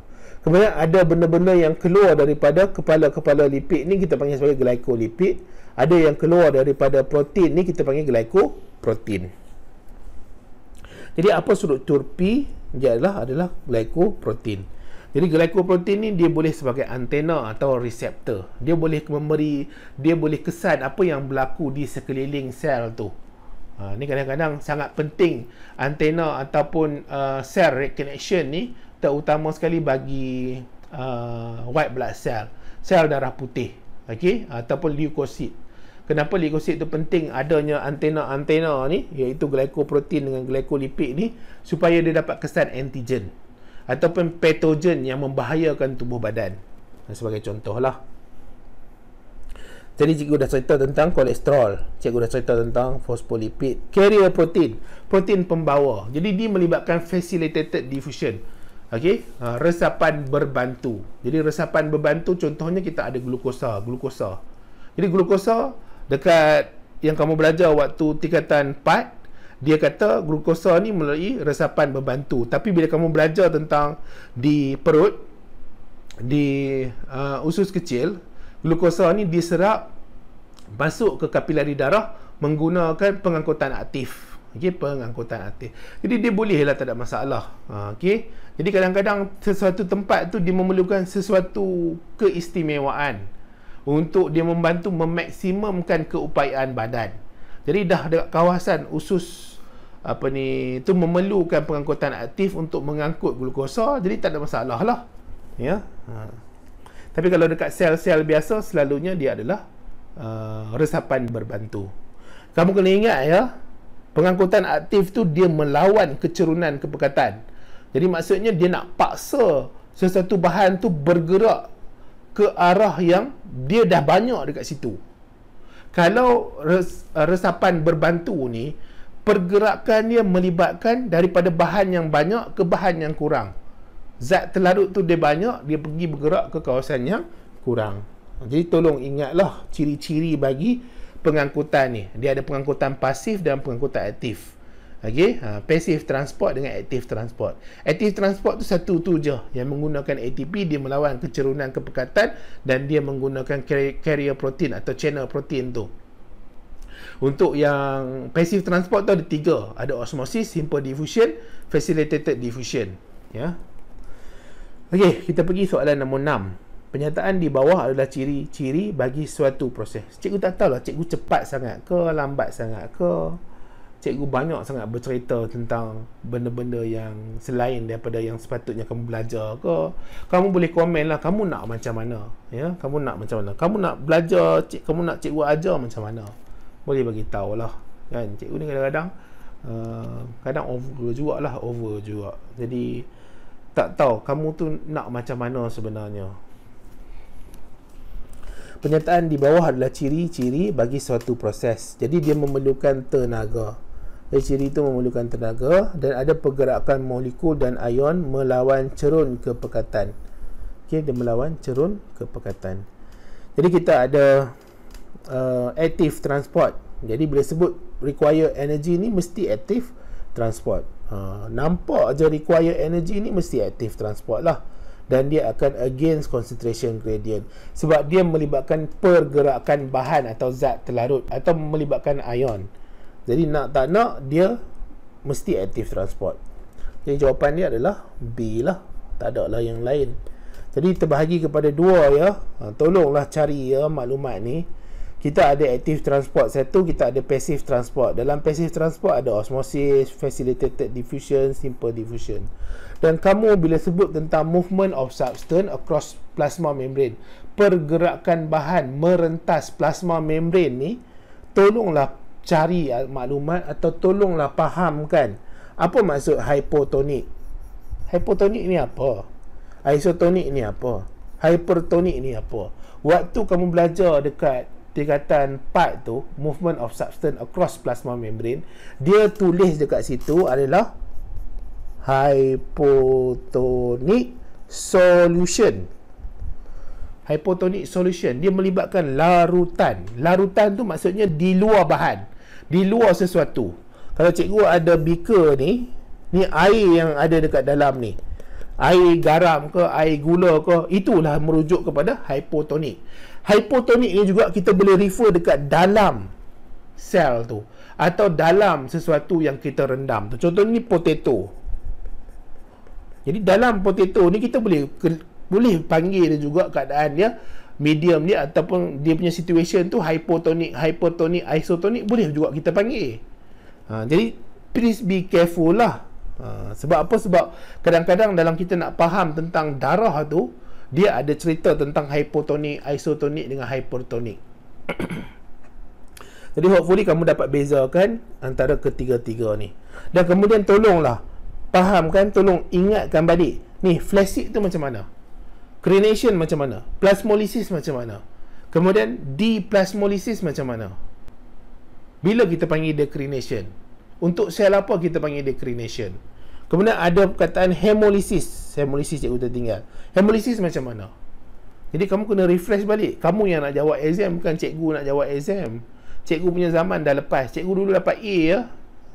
Speaker 1: Kemudian ada benda-benda yang keluar daripada kepala-kepala lipid ni kita panggil sebagai glikolipid. Ada yang keluar daripada protein ni kita panggil glikoprotein. Jadi apa struktur P? Dia adalah, adalah glikoprotein. Jadi glikoprotein ni dia boleh sebagai antena atau reseptor. Dia boleh memberi, dia boleh kesan apa yang berlaku di sekeliling sel tu. Ha, ni kadang-kadang sangat penting antena ataupun uh, cell reconnection ni terutama sekali bagi uh, white blood cell, sel darah putih, okey ataupun leukosit. Kenapa leukosit tu penting adanya antena-antena ni iaitu glycoprotein dengan glycolipid ni supaya dia dapat kesan antigen ataupun patogen yang membahayakan tubuh badan. Sebagai contohlah. Jadi cikgu dah cerita tentang kolesterol, cikgu dah cerita tentang fosfolipid, carrier protein, protein pembawa. Jadi dia melibatkan facilitated diffusion. Okey, ha, resapan berbantu. Jadi resapan berbantu contohnya kita ada glukosa, glukosa. Jadi glukosa dekat yang kamu belajar waktu tingkatan 4, dia kata glukosa ni melalui resapan berbantu. Tapi bila kamu belajar tentang di perut di uh, usus kecil, glukosa ni diserap masuk ke kapilari darah menggunakan pengangkutan aktif. Okey, pengangkutan aktif. Jadi dia boleh lah tak ada masalah. Uh, Okey. Jadi kadang-kadang sesuatu tempat tu dia memerlukan sesuatu keistimewaan untuk dia membantu memaksimumkan keupayaan badan. Jadi dah dekat kawasan usus apa ni tu memerlukan pengangkutan aktif untuk mengangkut glukosa jadi tak ada masalah lah ya ha. tapi kalau dekat sel-sel biasa selalunya dia adalah uh, resapan berbantu kamu kena ingat ya pengangkutan aktif tu dia melawan kecerunan kepekatan jadi maksudnya dia nak paksa sesuatu bahan tu bergerak ke arah yang dia dah banyak dekat situ. Kalau res, uh, resapan berbantu ni, pergerakan dia melibatkan daripada bahan yang banyak ke bahan yang kurang. Zat telarut tu dia banyak, dia pergi bergerak ke kawasan yang kurang. Jadi tolong ingatlah ciri-ciri bagi pengangkutan ni. Dia ada pengangkutan pasif dan pengangkutan aktif. Okay, uh, ha, passive transport dengan active transport. Active transport tu satu tu je yang menggunakan ATP dia melawan kecerunan kepekatan dan dia menggunakan carrier protein atau channel protein tu. Untuk yang passive transport tu ada tiga. Ada osmosis, simple diffusion, facilitated diffusion. Ya. Yeah. Okey, kita pergi soalan nombor enam. Penyataan di bawah adalah ciri-ciri bagi suatu proses. Cikgu tak tahulah cikgu cepat sangat ke lambat sangat ke cikgu banyak sangat bercerita tentang benda-benda yang selain daripada yang sepatutnya kamu belajar ke kamu boleh komen lah kamu nak macam mana ya kamu nak macam mana kamu nak belajar cik kamu nak cikgu ajar macam mana boleh bagi tahu lah kan cikgu ni kadang-kadang uh, kadang over juga lah over juga jadi tak tahu kamu tu nak macam mana sebenarnya Penyataan di bawah adalah ciri-ciri bagi suatu proses. Jadi dia memerlukan tenaga. Leciri itu memerlukan tenaga dan ada pergerakan molekul dan ion melawan cerun kepekatan. Okey, dia melawan cerun kepekatan. Jadi kita ada uh, active transport. Jadi bila sebut require energy ni mesti active transport. Uh, nampak aja require energy ni mesti active transport lah dan dia akan against concentration gradient sebab dia melibatkan pergerakan bahan atau zat terlarut atau melibatkan ion jadi nak tak nak dia mesti active transport. Jadi jawapan dia adalah B lah. Tak ada lah yang lain. Jadi terbahagi kepada dua ya. Ha, tolonglah cari ya maklumat ni. Kita ada active transport satu, kita ada passive transport. Dalam passive transport ada osmosis, facilitated diffusion, simple diffusion. Dan kamu bila sebut tentang movement of substance across plasma membrane, pergerakan bahan merentas plasma membrane ni, tolonglah cari ah, maklumat atau tolonglah fahamkan apa maksud hipotonik. Hipotonik ni apa? Isotonik ni apa? Hypertonik ni apa? Waktu kamu belajar dekat tingkatan part tu, movement of substance across plasma membrane, dia tulis dekat situ adalah hypotonic solution. Hypotonic solution dia melibatkan larutan. Larutan tu maksudnya di luar bahan di luar sesuatu kalau cikgu ada beaker ni ni air yang ada dekat dalam ni air garam ke air gula ke itulah merujuk kepada hypotonik hypotonik ni juga kita boleh refer dekat dalam sel tu atau dalam sesuatu yang kita rendam tu contoh ni potato jadi dalam potato ni kita boleh boleh panggil dia juga keadaan dia medium dia ataupun dia punya situation tu hypotonic, hypertonic, isotonic boleh juga kita panggil. Ha, jadi please be careful lah. Ha, sebab apa? Sebab kadang-kadang dalam kita nak faham tentang darah tu, dia ada cerita tentang hypotonic, isotonic dengan hypertonic. jadi hopefully kamu dapat bezakan antara ketiga-tiga ni. Dan kemudian tolonglah fahamkan, tolong ingatkan balik. Ni flaccid tu macam mana? Crenation macam mana? Plasmolisis macam mana? Kemudian deplasmolisis macam mana? Bila kita panggil dia crenation? Untuk sel apa kita panggil dia crenation? Kemudian ada perkataan hemolisis. Hemolisis kita tinggal. Hemolisis macam mana? Jadi kamu kena refresh balik. Kamu yang nak jawab exam bukan cikgu nak jawab exam. Cikgu punya zaman dah lepas. Cikgu dulu dapat A ya.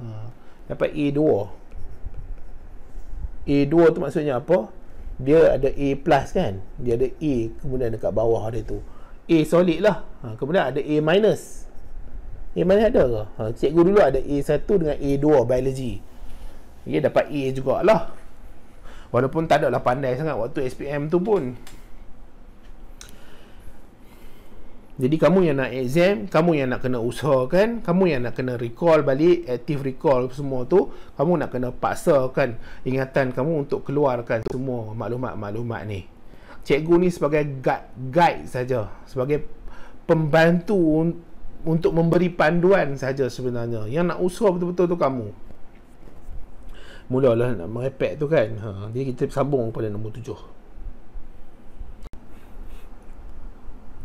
Speaker 1: Ha. Dapat A2. A2 tu maksudnya apa? dia ada A plus kan dia ada A kemudian dekat bawah dia tu A solid lah ha, kemudian ada A minus A minus ada ke? Ha, cikgu dulu ada A1 dengan A2 biology dia dapat A jugalah walaupun tak ada lah pandai sangat waktu SPM tu pun Jadi kamu yang nak exam, kamu yang nak kena usahakan, kamu yang nak kena recall balik, active recall semua tu, kamu nak kena paksakan ingatan kamu untuk keluarkan semua maklumat-maklumat ni. Cikgu ni sebagai guide, guide saja, sebagai pembantu un- untuk memberi panduan saja sebenarnya. Yang nak usah betul-betul tu kamu. Mulalah nak merepek tu kan. Ha, jadi kita sambung pada nombor tujuh.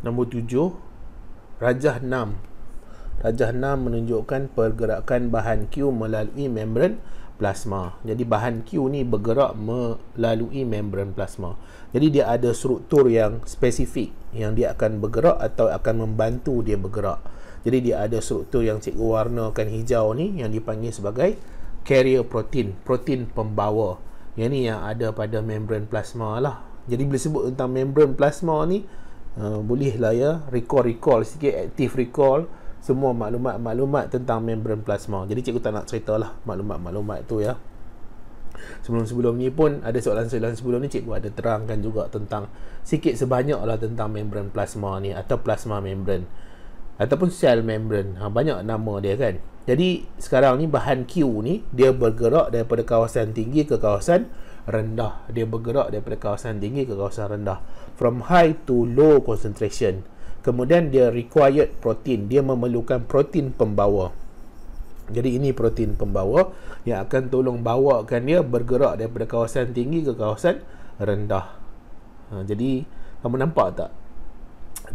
Speaker 1: Nombor tujuh, rajah enam. Rajah enam menunjukkan pergerakan bahan Q melalui membran plasma. Jadi bahan Q ni bergerak melalui membran plasma. Jadi dia ada struktur yang spesifik yang dia akan bergerak atau akan membantu dia bergerak. Jadi dia ada struktur yang cikgu warnakan hijau ni yang dipanggil sebagai carrier protein, protein pembawa. Yang ni yang ada pada membran plasma lah. Jadi bila sebut tentang membran plasma ni, Uh, boleh lah ya recall recall sikit active recall semua maklumat-maklumat tentang membran plasma. Jadi cikgu tak nak ceritalah maklumat-maklumat tu ya. Sebelum-sebelum ni pun ada soalan-soalan sebelum ni cikgu ada terangkan juga tentang sikit sebanyak lah tentang membran plasma ni atau plasma membran ataupun cell membran. Ha, banyak nama dia kan. Jadi sekarang ni bahan Q ni dia bergerak daripada kawasan tinggi ke kawasan rendah. Dia bergerak daripada kawasan tinggi ke kawasan rendah. From high to low concentration. Kemudian dia required protein. Dia memerlukan protein pembawa. Jadi ini protein pembawa yang akan tolong bawakan dia bergerak daripada kawasan tinggi ke kawasan rendah. Ha, jadi kamu nampak tak?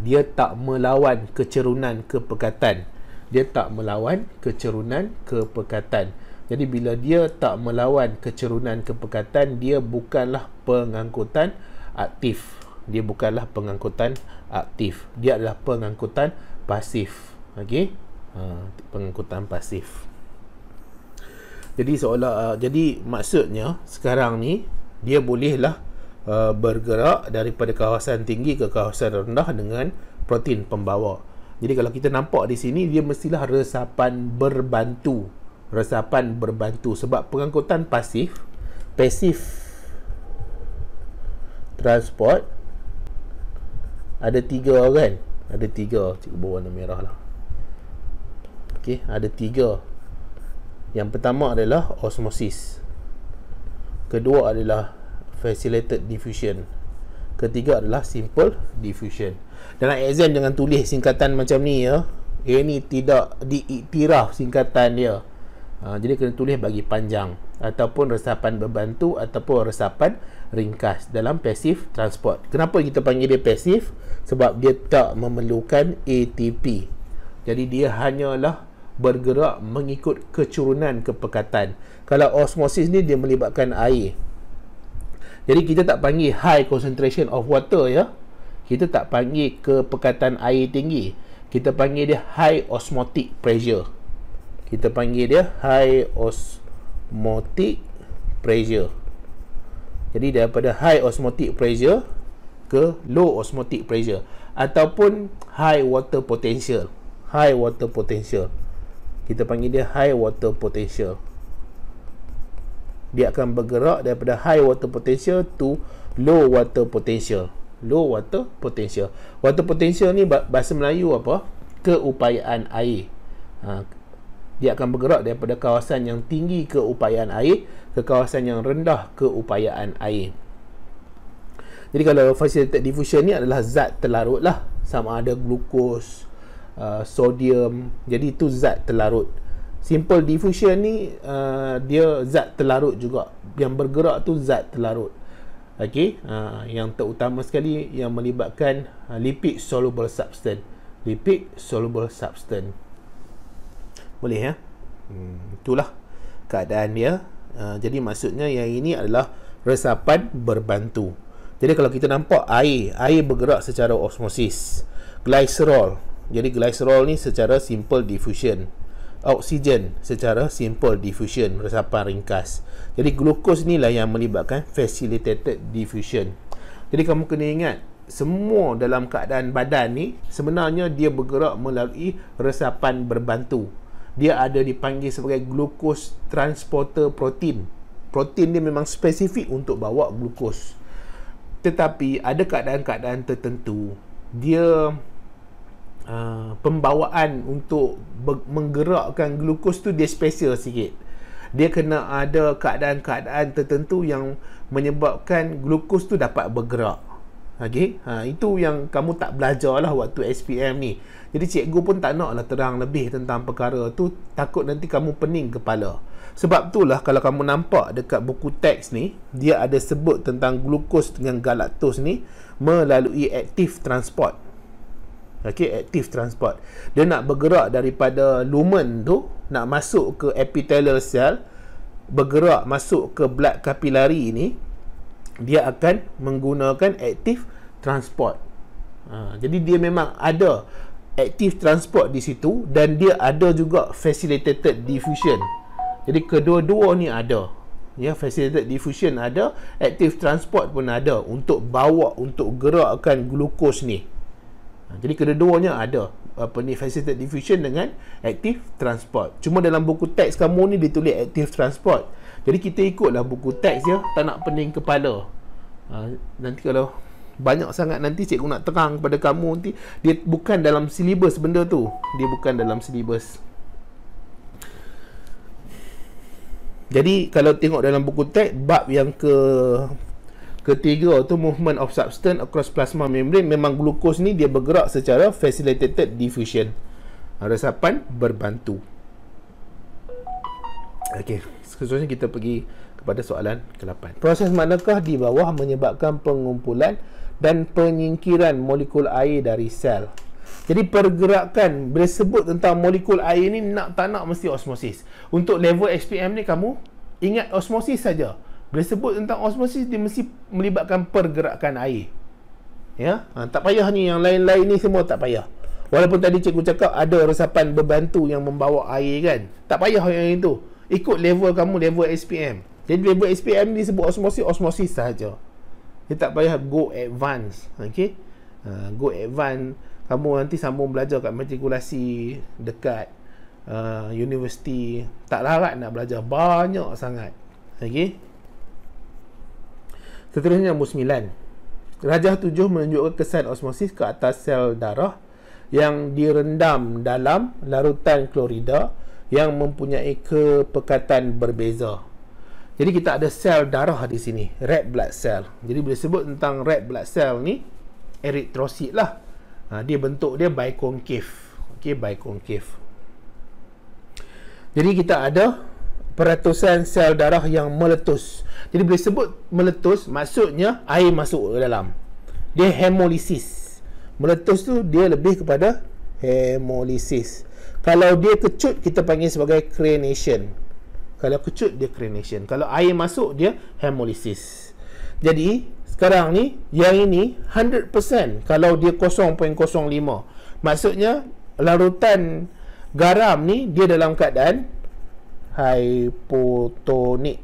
Speaker 1: Dia tak melawan kecerunan kepekatan. Dia tak melawan kecerunan kepekatan. Jadi bila dia tak melawan kecerunan kepekatan, dia bukanlah pengangkutan aktif. Dia bukanlah pengangkutan aktif. Dia adalah pengangkutan pasif. okay? Ha, pengangkutan pasif. Jadi seolah uh, jadi maksudnya sekarang ni dia bolehlah uh, bergerak daripada kawasan tinggi ke kawasan rendah dengan protein pembawa. Jadi kalau kita nampak di sini dia mestilah resapan berbantu resapan berbantu sebab pengangkutan pasif pasif transport ada tiga orang kan? ada tiga cikgu berwarna merah lah ok ada tiga yang pertama adalah osmosis kedua adalah facilitated diffusion ketiga adalah simple diffusion dalam exam jangan tulis singkatan macam ni ya ini tidak diiktiraf singkatan dia Ha, jadi kena tulis bagi panjang ataupun resapan berbantu ataupun resapan ringkas dalam pasif transport. Kenapa kita panggil dia pasif? Sebab dia tak memerlukan ATP. Jadi dia hanyalah bergerak mengikut kecurunan kepekatan. Kalau osmosis ni dia melibatkan air. Jadi kita tak panggil high concentration of water ya. Kita tak panggil kepekatan air tinggi. Kita panggil dia high osmotic pressure kita panggil dia high osmotic pressure jadi daripada high osmotic pressure ke low osmotic pressure ataupun high water potential high water potential kita panggil dia high water potential dia akan bergerak daripada high water potential to low water potential low water potential water potential ni bahasa Melayu apa keupayaan air ha, dia akan bergerak daripada kawasan yang tinggi keupayaan air ke kawasan yang rendah keupayaan air jadi kalau facilitated diffusion ni adalah zat terlarut lah sama ada glukos uh, sodium jadi itu zat terlarut simple diffusion ni uh, dia zat terlarut juga yang bergerak tu zat terlarut Okay. Uh, yang terutama sekali yang melibatkan uh, lipid soluble substance lipid soluble substance boleh ya hmm, itulah keadaan dia uh, jadi maksudnya yang ini adalah resapan berbantu jadi kalau kita nampak air air bergerak secara osmosis glycerol jadi glycerol ni secara simple diffusion oksigen secara simple diffusion resapan ringkas jadi glukos lah yang melibatkan facilitated diffusion jadi kamu kena ingat semua dalam keadaan badan ni sebenarnya dia bergerak melalui resapan berbantu dia ada dipanggil sebagai glucose transporter protein protein dia memang spesifik untuk bawa glukos tetapi ada keadaan-keadaan tertentu dia uh, pembawaan untuk menggerakkan glukos tu dia special sikit dia kena ada keadaan-keadaan tertentu yang menyebabkan glukos tu dapat bergerak okay? ha, itu yang kamu tak belajarlah waktu SPM ni jadi cikgu pun tak nak lah terang lebih tentang perkara tu takut nanti kamu pening kepala. Sebab itulah kalau kamu nampak dekat buku teks ni, dia ada sebut tentang glukos dengan galaktos ni melalui aktif transport. Okey, aktif transport. Dia nak bergerak daripada lumen tu nak masuk ke epithelial cell, bergerak masuk ke blood capillary ni, dia akan menggunakan aktif transport. Ha, jadi dia memang ada active transport di situ dan dia ada juga facilitated diffusion. Jadi kedua-dua ni ada. Ya, facilitated diffusion ada, active transport pun ada untuk bawa untuk gerakkan glukos ni. Ha, jadi kedua-duanya ada apa ni facilitated diffusion dengan active transport. Cuma dalam buku teks kamu ni ditulis active transport. Jadi kita ikutlah buku teks ya, tak nak pening kepala. Uh, nanti kalau banyak sangat nanti cikgu nak terang kepada kamu nanti dia bukan dalam silibus benda tu dia bukan dalam silibus jadi kalau tengok dalam buku teks bab yang ke ketiga tu movement of substance across plasma membrane memang glukos ni dia bergerak secara facilitated diffusion resapan berbantu Okey, seterusnya kita pergi kepada soalan ke-8. Proses manakah di bawah menyebabkan pengumpulan dan penyingkiran molekul air dari sel. Jadi pergerakan bila sebut tentang molekul air ni nak tak nak mesti osmosis. Untuk level SPM ni kamu ingat osmosis saja. Bila sebut tentang osmosis dia mesti melibatkan pergerakan air. Ya, ha, tak payah ni yang lain-lain ni semua tak payah. Walaupun tadi cikgu cakap ada resapan berbantu yang membawa air kan. Tak payah yang itu. Ikut level kamu level SPM. Jadi level SPM ni sebut osmosis osmosis saja. Dia tak payah go advance Okay uh, Go advance Kamu nanti sambung belajar kat matrikulasi Dekat uh, Universiti Tak larat nak belajar Banyak sangat Okay Seterusnya nombor 9 Rajah tujuh menunjukkan kesan osmosis ke atas sel darah yang direndam dalam larutan klorida yang mempunyai kepekatan berbeza. Jadi kita ada sel darah di sini, red blood cell. Jadi boleh sebut tentang red blood cell ni, eritrosit lah. Ha, dia bentuk dia biconcave. okay biconcave. Jadi kita ada peratusan sel darah yang meletus. Jadi boleh sebut meletus, maksudnya air masuk ke dalam. Dia hemolisis. Meletus tu dia lebih kepada hemolisis. Kalau dia kecut, kita panggil sebagai crenation. Kalau kecut dia crenation. Kalau air masuk dia hemolisis. Jadi sekarang ni yang ini 100% kalau dia 0.05. Maksudnya larutan garam ni dia dalam keadaan hipotonik.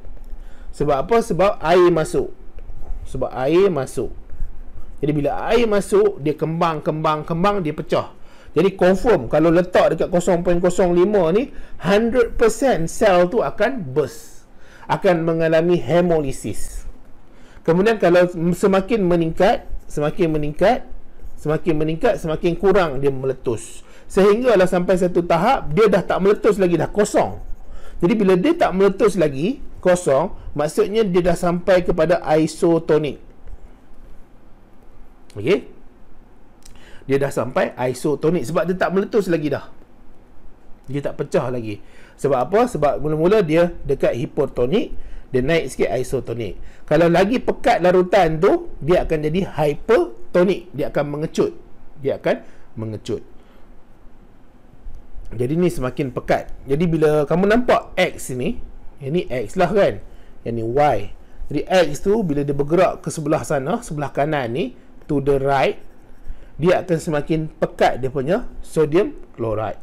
Speaker 1: Sebab apa? Sebab air masuk. Sebab air masuk. Jadi bila air masuk dia kembang kembang kembang dia pecah. Jadi confirm kalau letak dekat 0.05 ni 100% sel tu akan burst. Akan mengalami hemolisis. Kemudian kalau semakin meningkat, semakin meningkat, semakin meningkat, semakin kurang dia meletus. Sehinggalah sampai satu tahap dia dah tak meletus lagi dah kosong. Jadi bila dia tak meletus lagi kosong, maksudnya dia dah sampai kepada isotonik. Okay dia dah sampai isotonik sebab dia tak meletus lagi dah dia tak pecah lagi sebab apa sebab mula-mula dia dekat hipotonik dia naik sikit isotonik kalau lagi pekat larutan tu dia akan jadi hypertonik dia akan mengecut dia akan mengecut jadi ni semakin pekat jadi bila kamu nampak X ni yang ni X lah kan yang ni Y jadi X tu bila dia bergerak ke sebelah sana sebelah kanan ni to the right dia akan semakin pekat dia punya sodium chloride.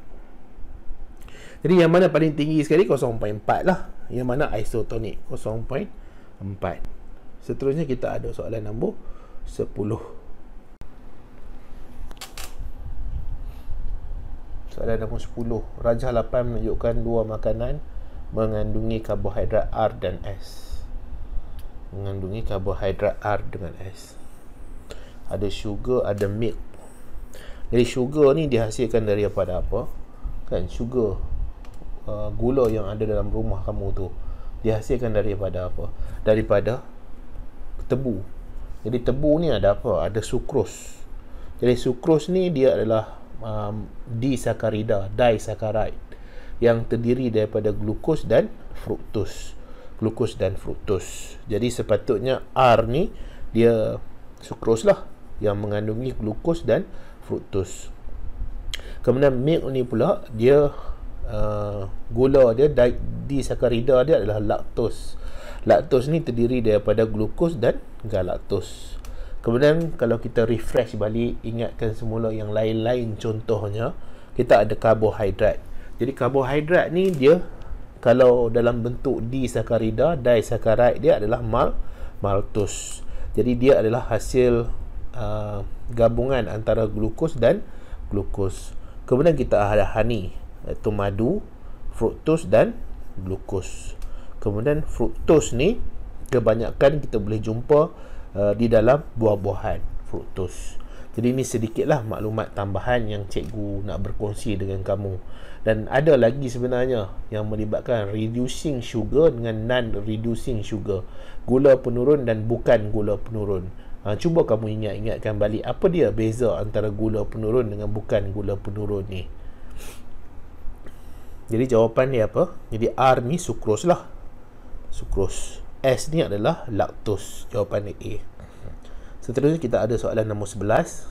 Speaker 1: Jadi yang mana paling tinggi sekali 0.4 lah. Yang mana isotonik 0.4. Seterusnya kita ada soalan nombor 10. Soalan nombor 10. Rajah 8 menunjukkan dua makanan mengandungi karbohidrat R dan S. Mengandungi karbohidrat R dengan S. Ada sugar, ada milk. Jadi sugar ni dihasilkan dari apa ada apa? Kan sugar uh, gula yang ada dalam rumah kamu tu dihasilkan daripada apa? Daripada tebu. Jadi tebu ni ada apa? Ada sukros. Jadi sukros ni dia adalah um, disakarida, disakarid yang terdiri daripada glukos dan fruktos. Glukos dan fruktos. Jadi sepatutnya R ni dia sukros lah yang mengandungi glukos dan fruktus kemudian milk ni pula dia uh, gula dia di, di dia adalah laktos laktos ni terdiri daripada glukos dan galaktos kemudian kalau kita refresh balik ingatkan semula yang lain-lain contohnya kita ada karbohidrat jadi karbohidrat ni dia kalau dalam bentuk disakarida, disakarida dia adalah mal maltus. Jadi dia adalah hasil Uh, gabungan antara glukos dan glukos. Kemudian kita ada honey, uh, iaitu madu, fruktos dan glukos. Kemudian fruktos ni kebanyakan kita boleh jumpa uh, di dalam buah-buahan fruktos. Jadi ini sedikitlah maklumat tambahan yang cikgu nak berkongsi dengan kamu. Dan ada lagi sebenarnya yang melibatkan reducing sugar dengan non-reducing sugar. Gula penurun dan bukan gula penurun ha, cuba kamu ingat-ingatkan balik apa dia beza antara gula penurun dengan bukan gula penurun ni jadi jawapan dia apa jadi R ni sukros lah sukros S ni adalah laktos jawapan dia A seterusnya kita ada soalan nombor 11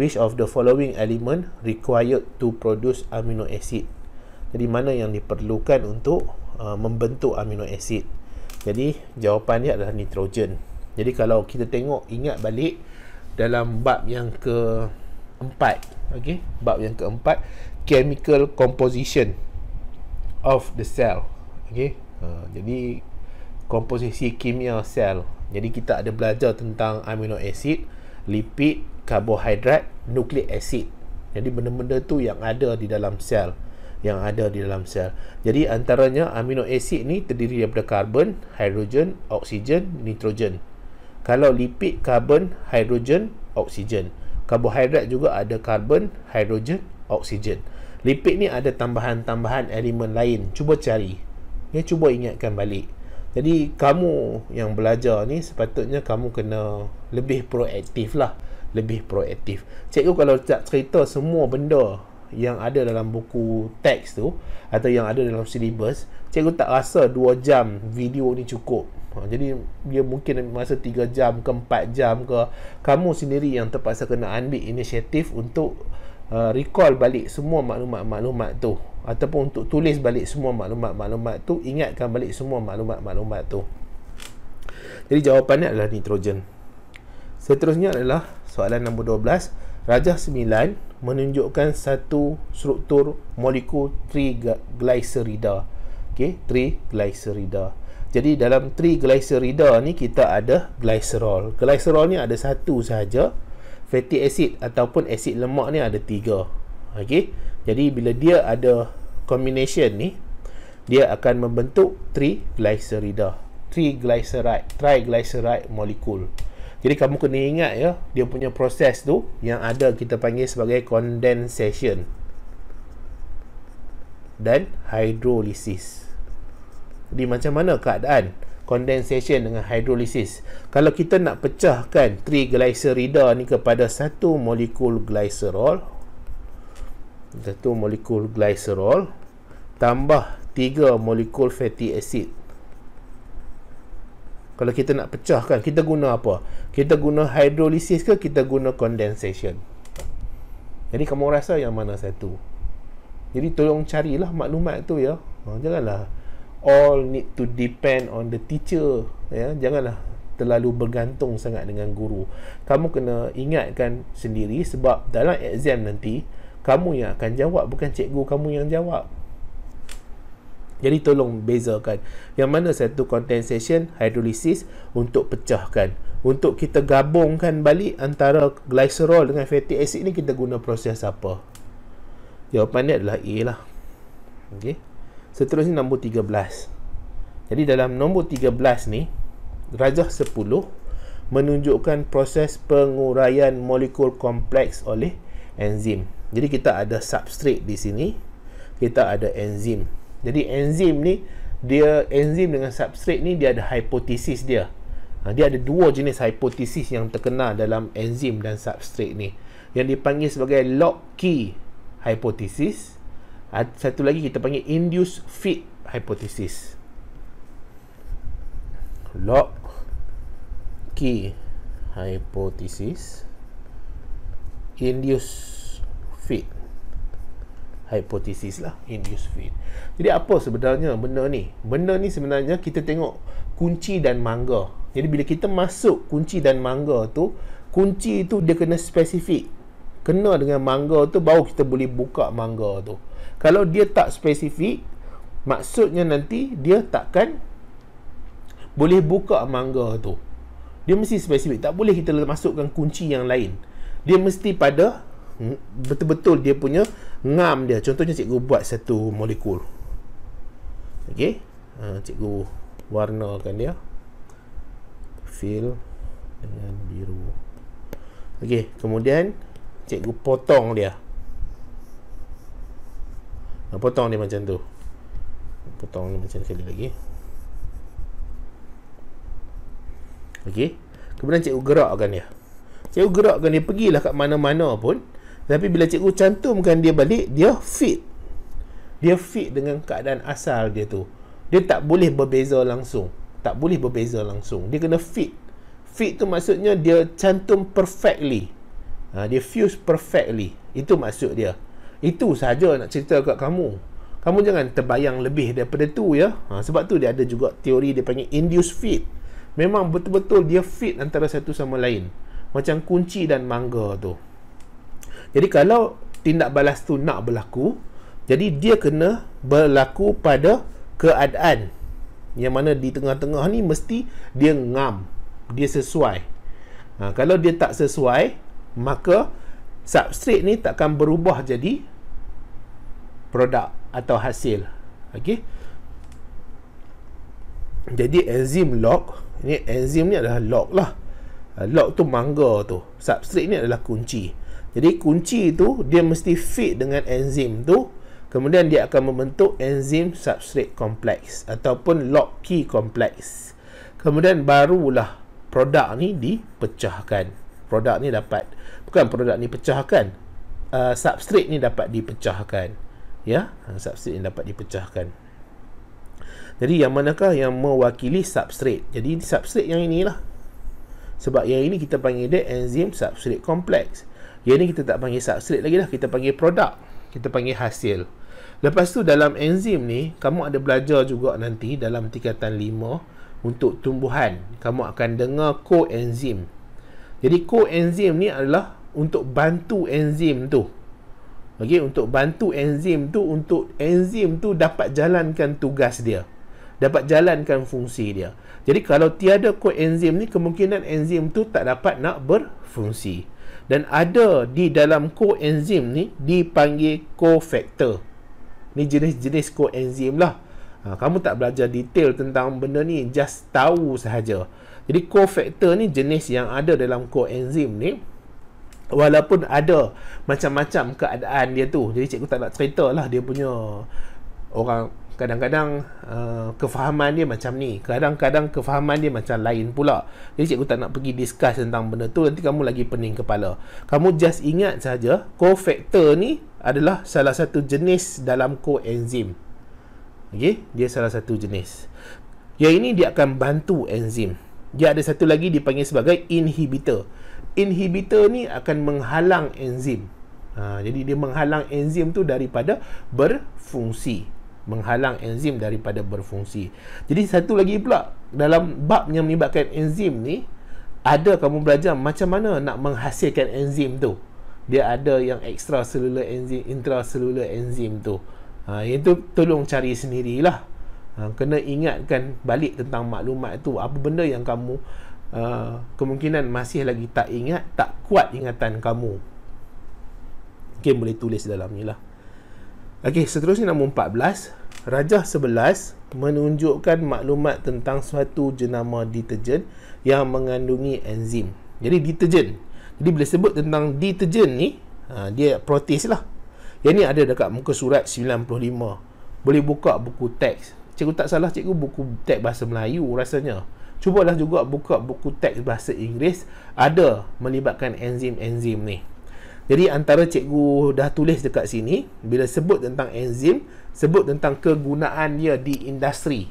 Speaker 1: which of the following element required to produce amino acid jadi mana yang diperlukan untuk uh, membentuk amino acid jadi jawapan dia adalah nitrogen jadi kalau kita tengok ingat balik dalam bab yang ke empat okey bab yang keempat chemical composition of the cell okay, uh, ha, jadi komposisi kimia sel jadi kita ada belajar tentang amino acid lipid karbohidrat nucleic acid jadi benda-benda tu yang ada di dalam sel yang ada di dalam sel jadi antaranya amino asid ni terdiri daripada karbon hidrogen oksigen nitrogen kalau lipid karbon hidrogen oksigen karbohidrat juga ada karbon hidrogen oksigen lipid ni ada tambahan-tambahan elemen lain cuba cari ya cuba ingatkan balik jadi kamu yang belajar ni sepatutnya kamu kena lebih proaktif lah lebih proaktif cikgu kalau tak cerita semua benda yang ada dalam buku teks tu atau yang ada dalam syllabus, cikgu tak rasa 2 jam video ni cukup Ha, jadi dia mungkin masa 3 jam ke 4 jam ke kamu sendiri yang terpaksa kena ambil inisiatif untuk uh, recall balik semua maklumat-maklumat tu ataupun untuk tulis balik semua maklumat-maklumat tu ingatkan balik semua maklumat-maklumat tu. Jadi jawapannya adalah nitrogen. Seterusnya adalah soalan nombor 12, rajah 9 menunjukkan satu struktur molekul triglycerida. Okey, triglycerida. Jadi dalam triglycerida ni kita ada gliserol. Glycerol ni ada satu sahaja. Fatty acid ataupun asid lemak ni ada tiga. okay? Jadi bila dia ada combination ni dia akan membentuk triglycerida. Triglyceride, triglyceride molekul. Jadi kamu kena ingat ya, dia punya proses tu yang ada kita panggil sebagai condensation dan hydrolysis di macam mana keadaan condensation dengan hydrolysis. Kalau kita nak pecahkan triglycerida ni kepada satu molekul glycerol, satu molekul glycerol tambah tiga molekul fatty acid. Kalau kita nak pecahkan, kita guna apa? Kita guna hydrolysis ke kita guna condensation? Jadi kamu rasa yang mana satu? Jadi tolong carilah maklumat tu ya. Ha, janganlah all need to depend on the teacher ya janganlah terlalu bergantung sangat dengan guru kamu kena ingatkan sendiri sebab dalam exam nanti kamu yang akan jawab bukan cikgu kamu yang jawab jadi tolong bezakan yang mana satu condensation hydrolysis untuk pecahkan untuk kita gabungkan balik antara glycerol dengan fatty acid ni kita guna proses apa jawapannya adalah A lah okey seterusnya nombor 13 jadi dalam nombor 13 ni rajah 10 menunjukkan proses penguraian molekul kompleks oleh enzim jadi kita ada substrate di sini kita ada enzim jadi enzim ni dia enzim dengan substrate ni dia ada hipotesis dia ha, dia ada dua jenis hipotesis yang terkenal dalam enzim dan substrate ni yang dipanggil sebagai lock key hipotesis satu lagi kita panggil induce fit hypothesis lock key hypothesis induce fit hypothesis lah induce fit jadi apa sebenarnya benda ni benda ni sebenarnya kita tengok kunci dan mangga jadi bila kita masuk kunci dan mangga tu kunci tu dia kena spesifik kena dengan mangga tu baru kita boleh buka mangga tu kalau dia tak spesifik maksudnya nanti dia takkan boleh buka mangga tu dia mesti spesifik tak boleh kita masukkan kunci yang lain dia mesti pada mm, betul-betul dia punya ngam dia contohnya cikgu buat satu molekul ok ha, cikgu warnakan dia fill dengan biru Okay, kemudian cikgu potong dia Potong dia macam tu Potong dia macam sekali lagi Okey Kemudian cikgu gerakkan dia Cikgu gerakkan dia Pergilah kat mana-mana pun Tapi bila cikgu cantumkan dia balik Dia fit Dia fit dengan keadaan asal dia tu Dia tak boleh berbeza langsung Tak boleh berbeza langsung Dia kena fit Fit tu maksudnya Dia cantum perfectly ha, Dia fuse perfectly Itu maksud dia itu sahaja nak cerita kat kamu. Kamu jangan terbayang lebih daripada tu ya. Ha, sebab tu dia ada juga teori dia panggil induced fit. Memang betul-betul dia fit antara satu sama lain. Macam kunci dan mangga tu. Jadi kalau tindak balas tu nak berlaku, jadi dia kena berlaku pada keadaan yang mana di tengah-tengah ni mesti dia ngam, dia sesuai. Ha, kalau dia tak sesuai, maka substrate ni takkan berubah jadi produk atau hasil okey jadi enzim lock ni enzim ni adalah lock lah ah, lock tu mangga tu substrate ni adalah kunci jadi kunci tu dia mesti fit dengan enzim tu kemudian dia akan membentuk enzim substrate complex ataupun lock key kompleks. kemudian barulah produk ni dipecahkan produk ni dapat bukan produk ni pecahkan uh, substrate ni dapat dipecahkan ya ah, substrat ni dapat dipecahkan jadi yang manakah yang mewakili substrat? jadi substrat yang inilah sebab yang ini kita panggil dia enzim substrate kompleks. yang ini kita tak panggil substrate lagi lah kita panggil produk kita panggil hasil lepas tu dalam enzim ni kamu ada belajar juga nanti dalam tingkatan 5 untuk tumbuhan kamu akan dengar coenzim jadi coenzim ni adalah untuk bantu enzim tu okay? untuk bantu enzim tu untuk enzim tu dapat jalankan tugas dia dapat jalankan fungsi dia jadi kalau tiada koenzim ni kemungkinan enzim tu tak dapat nak berfungsi dan ada di dalam koenzim ni dipanggil cofactor ni jenis-jenis koenzim lah ha, kamu tak belajar detail tentang benda ni just tahu sahaja jadi cofactor ni jenis yang ada dalam koenzim ni walaupun ada macam-macam keadaan dia tu jadi cikgu tak nak cerita lah dia punya orang kadang-kadang uh, kefahaman dia macam ni kadang-kadang kefahaman dia macam lain pula jadi cikgu tak nak pergi discuss tentang benda tu nanti kamu lagi pening kepala kamu just ingat saja cofactor ni adalah salah satu jenis dalam coenzim okay? dia salah satu jenis yang ini dia akan bantu enzim dia ada satu lagi dipanggil sebagai inhibitor inhibitor ni akan menghalang enzim. Ha, jadi dia menghalang enzim tu daripada berfungsi. Menghalang enzim daripada berfungsi. Jadi satu lagi pula dalam bab yang menyebabkan enzim ni ada kamu belajar macam mana nak menghasilkan enzim tu. Dia ada yang extracellular enzim, intracellular enzim tu. Ha, itu tolong cari sendirilah. Ha, kena ingatkan balik tentang maklumat tu. Apa benda yang kamu uh, kemungkinan masih lagi tak ingat tak kuat ingatan kamu mungkin boleh tulis dalam ni lah ok seterusnya nombor 14 Rajah 11 menunjukkan maklumat tentang suatu jenama deterjen yang mengandungi enzim jadi deterjen jadi bila sebut tentang deterjen ni uh, dia protis lah yang ni ada dekat muka surat 95 boleh buka buku teks cikgu tak salah cikgu buku teks bahasa Melayu rasanya cubalah juga buka buku teks bahasa Inggeris ada melibatkan enzim-enzim ni jadi antara cikgu dah tulis dekat sini bila sebut tentang enzim sebut tentang kegunaan dia di industri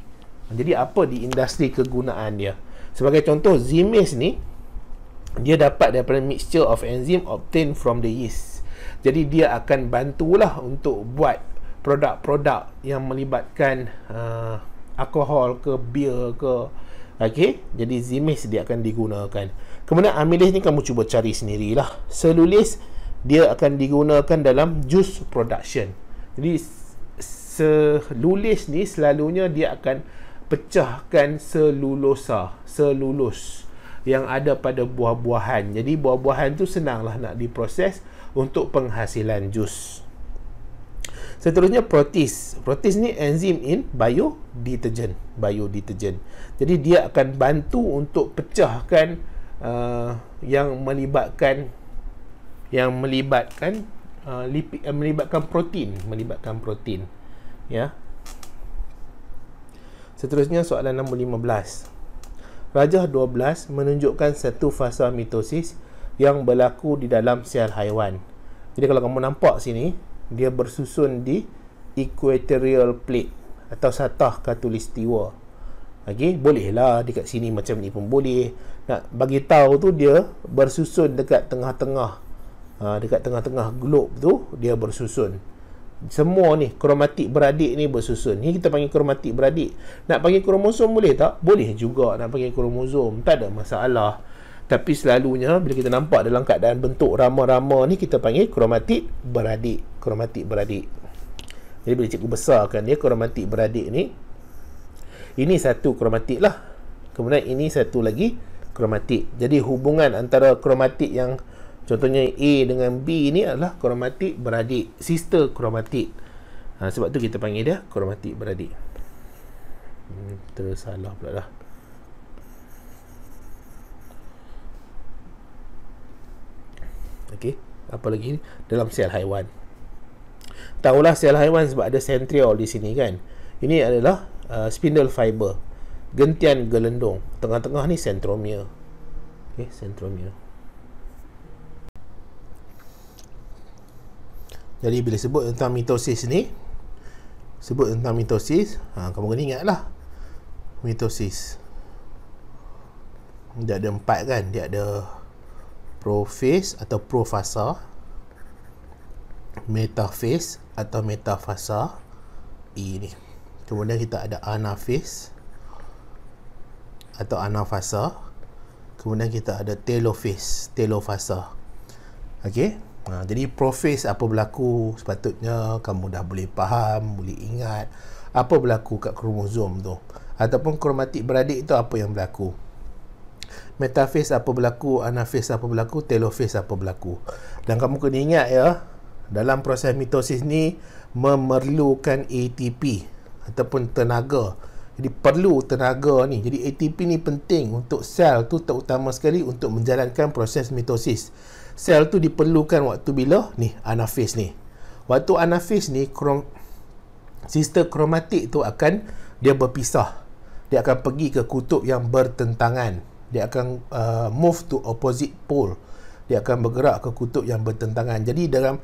Speaker 1: jadi apa di industri kegunaan dia sebagai contoh zimis ni dia dapat daripada mixture of enzyme obtained from the yeast jadi dia akan bantulah untuk buat produk-produk yang melibatkan uh, alkohol ke beer ke Okey, jadi zimis dia akan digunakan. Kemudian amilis ni kamu cuba cari sendirilah. Selulis dia akan digunakan dalam jus production. Jadi selulis ni selalunya dia akan pecahkan selulosa, selulus yang ada pada buah-buahan. Jadi buah-buahan tu senanglah nak diproses untuk penghasilan jus. Seterusnya protease. Protease ni enzim in bio detergent, bio detergent. Jadi dia akan bantu untuk pecahkan uh, yang melibatkan yang melibatkan uh, lipi, uh, melibatkan protein, melibatkan protein. Ya. Yeah. Seterusnya soalan nombor 15. Rajah 12 menunjukkan satu fasa mitosis yang berlaku di dalam sel haiwan. Jadi kalau kamu nampak sini, dia bersusun di equatorial plate atau satah katulistiwa. Okey, bolehlah dekat sini macam ni pun boleh. Nak bagi tahu tu dia bersusun dekat tengah-tengah. Ha, dekat tengah-tengah globe tu dia bersusun. Semua ni kromatik beradik ni bersusun. Ni kita panggil kromatik beradik. Nak panggil kromosom boleh tak? Boleh juga nak panggil kromosom. Tak ada masalah tapi selalunya bila kita nampak dalam keadaan bentuk rama-rama ni kita panggil kromatik beradik kromatik beradik jadi bila cikgu besarkan dia kromatik beradik ni ini satu kromatik lah kemudian ini satu lagi kromatik jadi hubungan antara kromatik yang contohnya A dengan B ni adalah kromatik beradik sister kromatik ha, sebab tu kita panggil dia kromatik beradik hmm, tersalah pula lah okey apa lagi dalam sel haiwan Taulah sel haiwan sebab ada sentriol di sini kan ini adalah uh, spindle fiber gentian gelendong tengah-tengah ni centromere okey centromere jadi bila sebut tentang mitosis ni sebut tentang mitosis ha, kamu kena lah mitosis dia ada empat kan dia ada prophase atau profasa, metaphase atau metafasa ini. E Kemudian kita ada anaphase atau anafasa. Kemudian kita ada telophase, telofasa. Okey. Ha, jadi prophase apa berlaku sepatutnya kamu dah boleh faham, boleh ingat apa berlaku kat kromosom tu ataupun kromatik beradik tu apa yang berlaku metaphase apa berlaku anaphase apa berlaku telophase apa berlaku dan kamu kena ingat ya dalam proses mitosis ni memerlukan ATP ataupun tenaga jadi perlu tenaga ni jadi ATP ni penting untuk sel tu terutama sekali untuk menjalankan proses mitosis sel tu diperlukan waktu bila ni anaphase ni waktu anaphase ni krom sistem kromatik tu akan dia berpisah dia akan pergi ke kutub yang bertentangan dia akan uh, move to opposite pole dia akan bergerak ke kutub yang bertentangan jadi dalam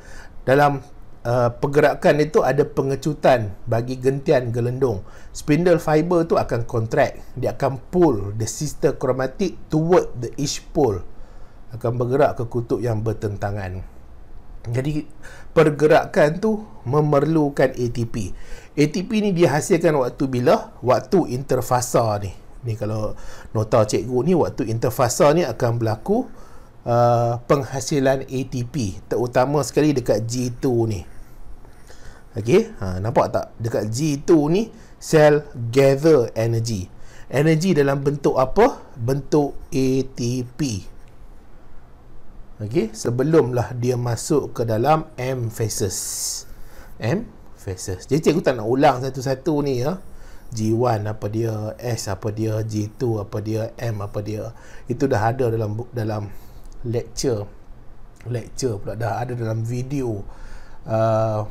Speaker 1: dalam Uh, pergerakan itu ada pengecutan bagi gentian gelendung spindle fiber tu akan contract dia akan pull the sister chromatic toward the each pole akan bergerak ke kutub yang bertentangan jadi pergerakan tu memerlukan ATP ATP ni dihasilkan waktu bila waktu interfasa ni ni kalau nota cikgu ni waktu interfasa ni akan berlaku uh, penghasilan ATP terutama sekali dekat G2 ni Okey, ha, nampak tak dekat G2 ni sel gather energy energy dalam bentuk apa bentuk ATP Okey, sebelumlah dia masuk ke dalam M phases M phases jadi cikgu tak nak ulang satu-satu ni ya ha? G1 apa dia, S apa dia, G2 apa dia, M apa dia. Itu dah ada dalam dalam lecture. Lecture pula dah ada dalam video. Uh,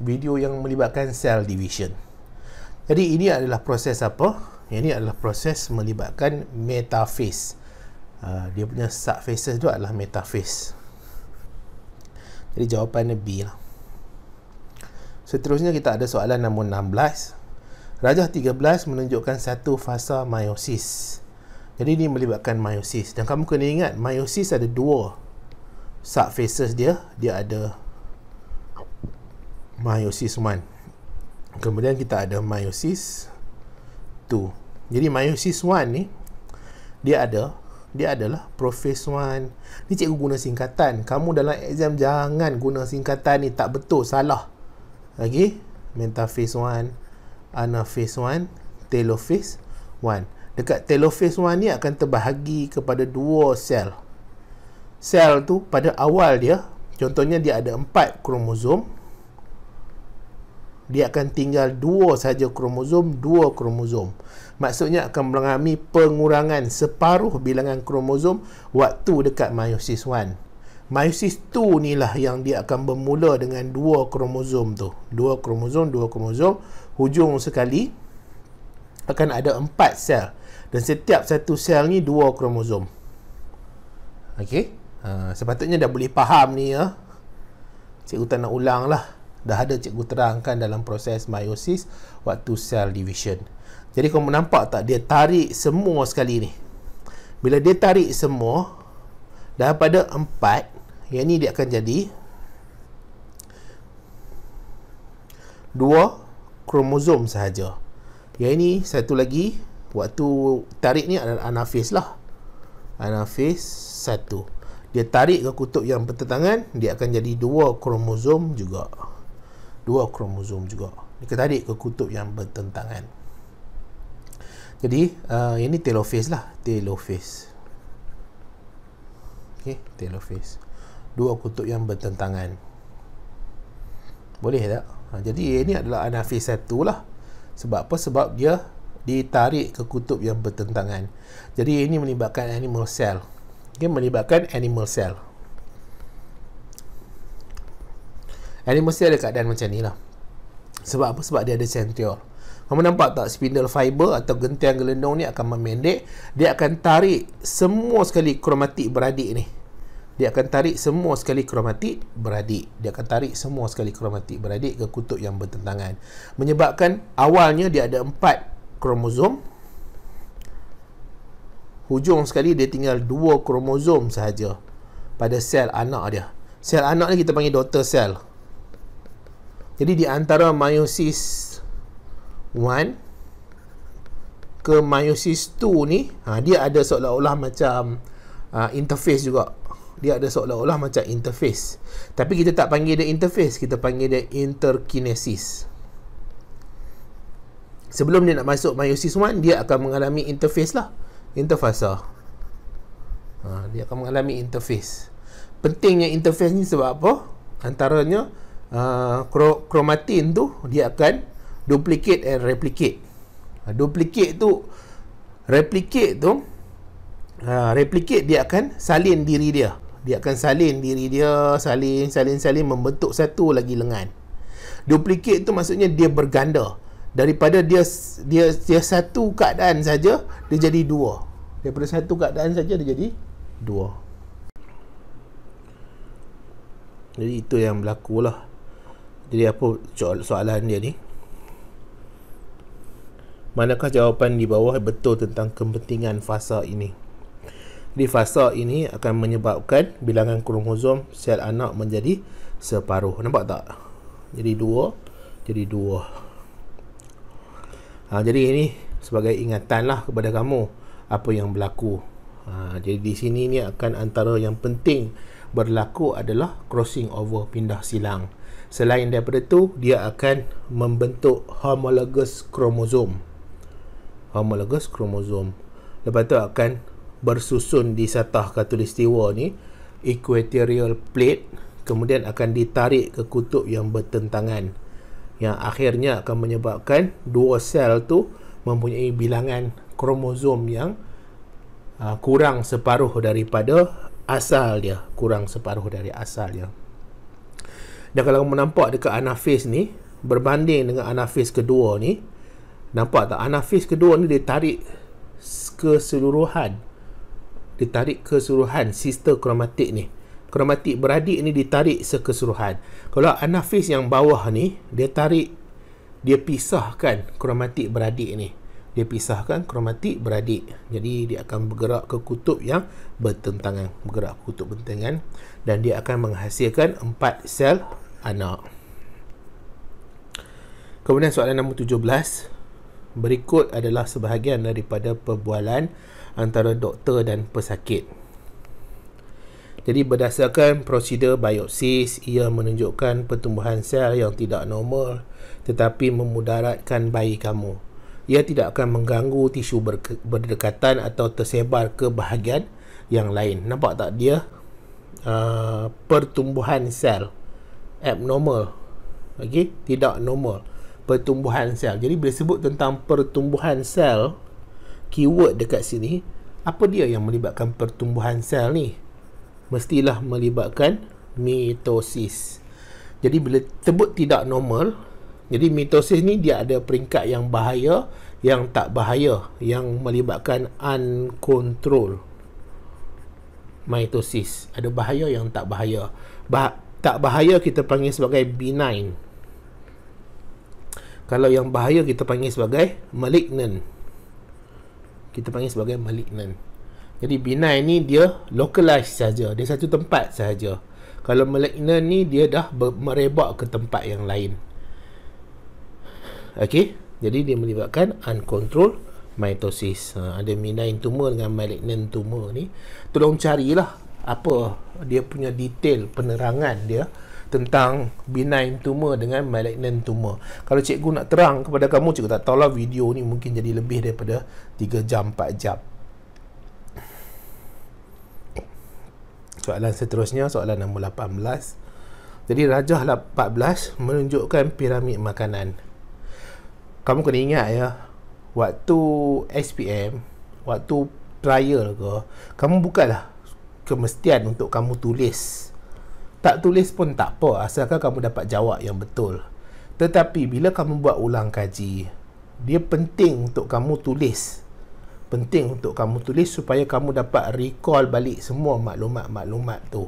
Speaker 1: video yang melibatkan cell division. Jadi ini adalah proses apa? Ini adalah proses melibatkan metaphase. Uh, dia punya subfaces tu adalah metaphase. Jadi jawapannya B lah. Seterusnya kita ada soalan nombor 16. Rajah 13 menunjukkan satu fasa meiosis. Jadi ini melibatkan meiosis. Dan kamu kena ingat meiosis ada dua sub phases dia. Dia ada meiosis 1. Kemudian kita ada meiosis 2. Jadi meiosis 1 ni dia ada dia adalah profes 1. Ni cikgu guna singkatan. Kamu dalam exam jangan guna singkatan ni tak betul salah lagi metaphase 1 anaphase 1 telophase 1 dekat telophase 1 ni akan terbahagi kepada dua sel sel tu pada awal dia contohnya dia ada empat kromosom dia akan tinggal dua saja kromosom dua kromosom maksudnya akan mengalami pengurangan separuh bilangan kromosom waktu dekat meiosis 1 Meiosis 2 ni lah yang dia akan bermula dengan dua kromosom tu. Dua kromosom, dua kromosom. Hujung sekali akan ada empat sel. Dan setiap satu sel ni dua kromosom. Okay. Ha, sepatutnya dah boleh faham ni ya. Cikgu tak nak ulang lah. Dah ada cikgu terangkan dalam proses meiosis waktu sel division. Jadi kau nampak tak dia tarik semua sekali ni. Bila dia tarik semua, daripada empat yang ni dia akan jadi dua kromosom sahaja yang ini satu lagi waktu tarik ni adalah anafis lah anafis satu dia tarik ke kutub yang bertentangan dia akan jadi dua kromosom juga dua kromosom juga dia tarik ke kutub yang bertentangan jadi uh, ini telophase lah telophase Okay, telophase dua kutub yang bertentangan boleh tak? Ha, jadi ini adalah anafi satu lah sebab apa? sebab dia ditarik ke kutub yang bertentangan jadi ini melibatkan animal cell dia melibatkan animal cell animal cell ada keadaan macam ni lah sebab apa? sebab dia ada centriol kamu nampak tak spindle fiber atau gentian gelendong ni akan memendek dia akan tarik semua sekali kromatik beradik ni dia akan tarik semua sekali kromatik beradik dia akan tarik semua sekali kromatik beradik ke kutub yang bertentangan menyebabkan awalnya dia ada empat kromosom hujung sekali dia tinggal dua kromosom sahaja pada sel anak dia sel anak ni kita panggil daughter cell jadi di antara meiosis 1 ke meiosis 2 ni ha, dia ada seolah-olah macam uh, interface juga dia ada seolah-olah macam interface tapi kita tak panggil dia interface kita panggil dia interkinesis sebelum dia nak masuk meiosis 1 dia akan mengalami interface lah interfasa lah. ha, dia akan mengalami interface pentingnya interface ni sebab apa antaranya kromatin ha, tu dia akan duplicate and replicate ha, duplicate tu replicate tu uh, replicate dia akan salin diri dia dia akan salin diri dia salin salin salin membentuk satu lagi lengan duplicate tu maksudnya dia berganda daripada dia dia dia satu keadaan saja dia jadi dua daripada satu keadaan saja dia jadi dua jadi itu yang berlaku lah jadi apa soalan dia ni Manakah jawapan di bawah betul tentang kepentingan fasa ini? Jadi fasa ini akan menyebabkan bilangan kromosom sel anak menjadi separuh. Nampak tak? Jadi dua. Jadi dua. Ha, jadi ini sebagai ingatanlah kepada kamu apa yang berlaku. Ha, jadi di sini ni akan antara yang penting berlaku adalah crossing over pindah silang. Selain daripada tu, dia akan membentuk homologus kromosom. Homologus kromosom. Lepas tu akan bersusun di satah katulistiwa ni equatorial plate kemudian akan ditarik ke kutub yang bertentangan yang akhirnya akan menyebabkan dua sel tu mempunyai bilangan kromosom yang uh, kurang separuh daripada asal dia kurang separuh dari asal dia dan kalau kamu nampak dekat anafis ni berbanding dengan anafis kedua ni nampak tak anafis kedua ni ditarik tarik keseluruhan ditarik keseluruhan sister kromatik ni kromatik beradik ni ditarik sekeseluruhan kalau anafis yang bawah ni dia tarik dia pisahkan kromatik beradik ni dia pisahkan kromatik beradik jadi dia akan bergerak ke kutub yang bertentangan bergerak ke kutub bertentangan dan dia akan menghasilkan empat sel anak kemudian soalan nombor 17 berikut adalah sebahagian daripada perbualan antara doktor dan pesakit. Jadi berdasarkan prosedur biopsis, ia menunjukkan pertumbuhan sel yang tidak normal tetapi memudaratkan bayi kamu. Ia tidak akan mengganggu tisu berdekatan atau tersebar ke bahagian yang lain. Nampak tak dia? Uh, pertumbuhan sel abnormal. okay? tidak normal pertumbuhan sel. Jadi bila sebut tentang pertumbuhan sel, keyword dekat sini apa dia yang melibatkan pertumbuhan sel ni mestilah melibatkan mitosis jadi bila tebut tidak normal jadi mitosis ni dia ada peringkat yang bahaya yang tak bahaya yang melibatkan uncontrolled mitosis ada bahaya yang tak bahaya bah- tak bahaya kita panggil sebagai benign kalau yang bahaya kita panggil sebagai malignant kita panggil sebagai malignant. Jadi benign ni dia localized saja, dia satu tempat saja. Kalau malignant ni dia dah merebak ke tempat yang lain. Okey, jadi dia melibatkan uncontrolled mitosis. Ha, ada benign tumor dengan malignant tumor ni. Tolong carilah apa dia punya detail penerangan dia tentang benign tumor dengan malignant tumor. Kalau cikgu nak terang kepada kamu, cikgu tak tahulah video ni mungkin jadi lebih daripada 3 jam, 4 jam. Soalan seterusnya, soalan nombor 18. Jadi, Rajah 14 menunjukkan piramid makanan. Kamu kena ingat ya, waktu SPM, waktu trial ke, kamu bukalah kemestian untuk kamu tulis tak tulis pun tak apa asalkan kamu dapat jawab yang betul. Tetapi bila kamu buat ulang kaji, dia penting untuk kamu tulis. Penting untuk kamu tulis supaya kamu dapat recall balik semua maklumat-maklumat tu.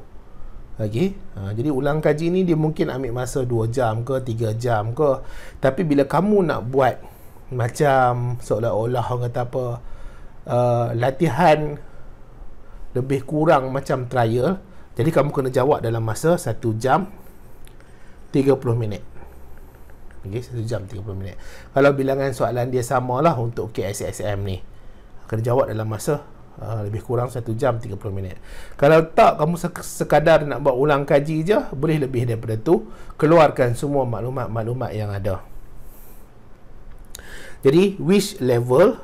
Speaker 1: Okay? Ha, jadi ulang kaji ni dia mungkin ambil masa 2 jam ke 3 jam ke. Tapi bila kamu nak buat macam seolah-olah orang kata apa, uh, latihan lebih kurang macam trial, jadi kamu kena jawab dalam masa 1 jam 30 minit. Okey, 1 jam 30 minit. Kalau bilangan soalan dia samalah untuk KSSM ni. Kena jawab dalam masa uh, lebih kurang 1 jam 30 minit. Kalau tak kamu sekadar nak buat ulang kaji je, boleh lebih daripada tu, keluarkan semua maklumat-maklumat yang ada. Jadi, which level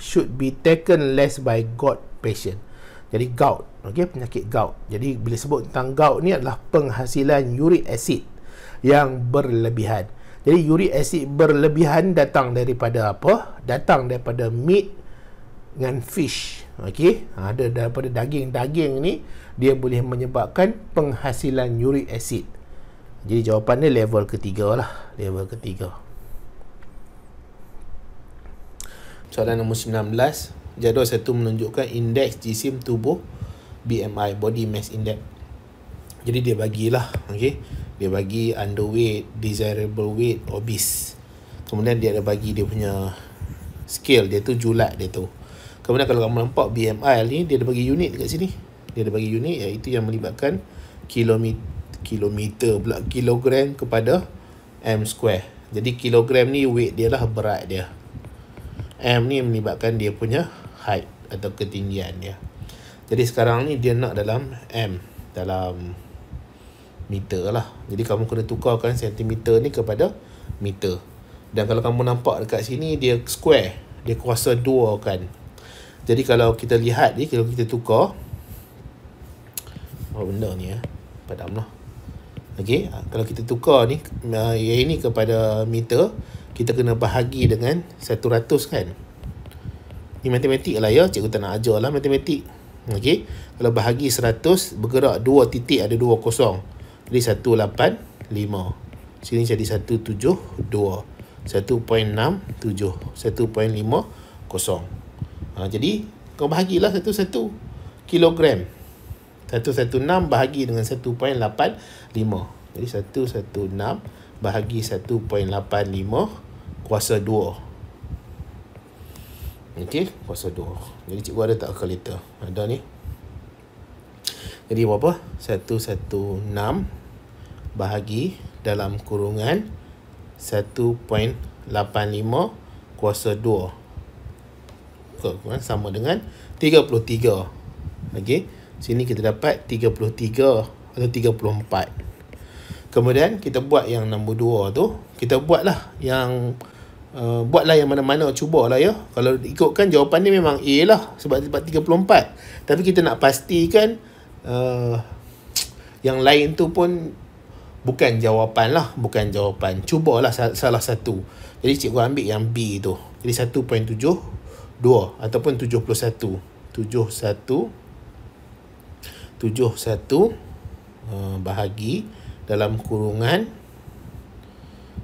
Speaker 1: should be taken less by God patient? jadi gout okay penyakit gout jadi bila sebut tentang gout ni adalah penghasilan uric acid yang berlebihan jadi uric acid berlebihan datang daripada apa datang daripada meat dengan fish okey ha, ada daripada daging-daging ni dia boleh menyebabkan penghasilan uric acid jadi jawapan ni level ketiga lah level ketiga soalan nombor 19 jadual satu menunjukkan indeks jisim tubuh BMI body mass index jadi dia bagilah okey dia bagi underweight desirable weight obese kemudian dia ada bagi dia punya scale dia tu julat dia tu kemudian kalau kamu nampak BMI ni dia ada bagi unit dekat sini dia ada bagi unit iaitu yang melibatkan kilometer kilometer pula kilogram kepada m square jadi kilogram ni weight dia lah berat dia M ni melibatkan dia punya height atau ketinggian dia. Ya. Jadi sekarang ni dia nak dalam M, dalam meter lah. Jadi kamu kena tukarkan sentimeter ni kepada meter. Dan kalau kamu nampak dekat sini, dia square. Dia kuasa dua kan. Jadi kalau kita lihat ni, kalau kita tukar. Apa benda ni ya? Eh? Padam lah. Okay. Kalau kita tukar ni, yang eh, ini kepada meter, kita kena bahagi dengan 100 kan? Ni matematik lah ya. Cikgu tak nak ajar lah matematik. Okey. Kalau bahagi 100, bergerak 2 titik ada 2 kosong. Jadi 185. Sini jadi 172. 1.67 1.50 ha, Jadi Kau bahagilah satu-satu Kilogram 1.16 bahagi dengan 1.85 Jadi 1.16 Bahagi 1.85 Kuasa Okay kuasa dua. Jadi cikgu ada tak kalita Ada ni. Jadi berapa? 116 bahagi dalam kurungan 1.85 kuasa dua Kurungan sama dengan 33. Okey. Sini kita dapat 33 atau 34. Kemudian kita buat yang nombor dua tu. Kita buatlah yang... Uh, buatlah yang mana-mana cubalah ya kalau ikutkan jawapan ni memang A lah sebab sebab 34 tapi kita nak pastikan uh, yang lain tu pun bukan jawapan lah bukan jawapan cubalah salah satu jadi cikgu ambil yang B tu jadi 1.72 ataupun 71 71 71 uh, bahagi dalam kurungan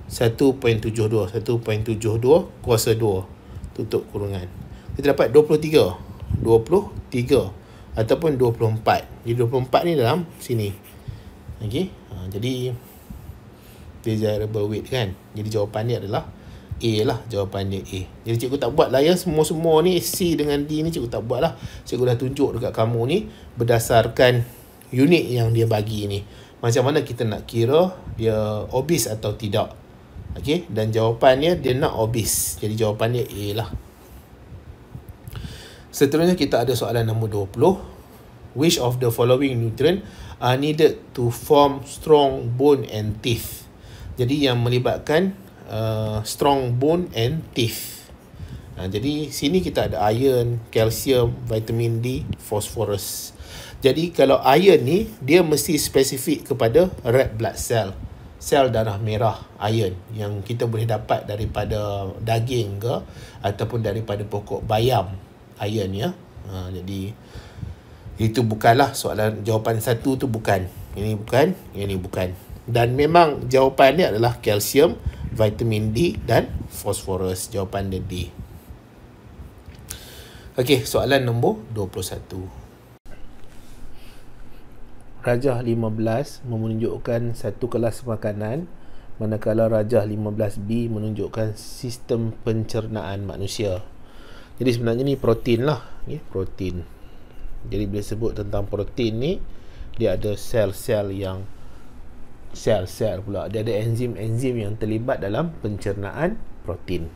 Speaker 1: 1.72 1.72 kuasa 2 tutup kurungan kita dapat 23 23 ataupun 24 jadi 24 ni dalam sini ok ha, jadi desirable weight kan jadi jawapan dia adalah A lah jawapan dia A jadi cikgu tak buat lah ya semua-semua ni C dengan D ni cikgu tak buat lah cikgu dah tunjuk dekat kamu ni berdasarkan unit yang dia bagi ni macam mana kita nak kira dia obese atau tidak Okay, dan jawapannya dia nak obese. Jadi jawapannya A lah. Seterusnya kita ada soalan nombor 20. Which of the following nutrient are needed to form strong bone and teeth? Jadi yang melibatkan uh, strong bone and teeth. Ha, jadi sini kita ada iron, calcium, vitamin D, phosphorus. Jadi kalau iron ni dia mesti spesifik kepada red blood cell sel darah merah iron yang kita boleh dapat daripada daging ke ataupun daripada pokok bayam iron ya. Ha, jadi itu bukanlah soalan jawapan satu tu bukan. Ini bukan, ini bukan. Dan memang jawapan dia adalah kalsium, vitamin D dan fosforus. Jawapan dia D. Okey, soalan nombor 21. Rajah 15 menunjukkan satu kelas makanan manakala Rajah 15B menunjukkan sistem pencernaan manusia jadi sebenarnya ni protein lah ya, protein jadi bila sebut tentang protein ni dia ada sel-sel yang sel-sel pula dia ada enzim-enzim yang terlibat dalam pencernaan protein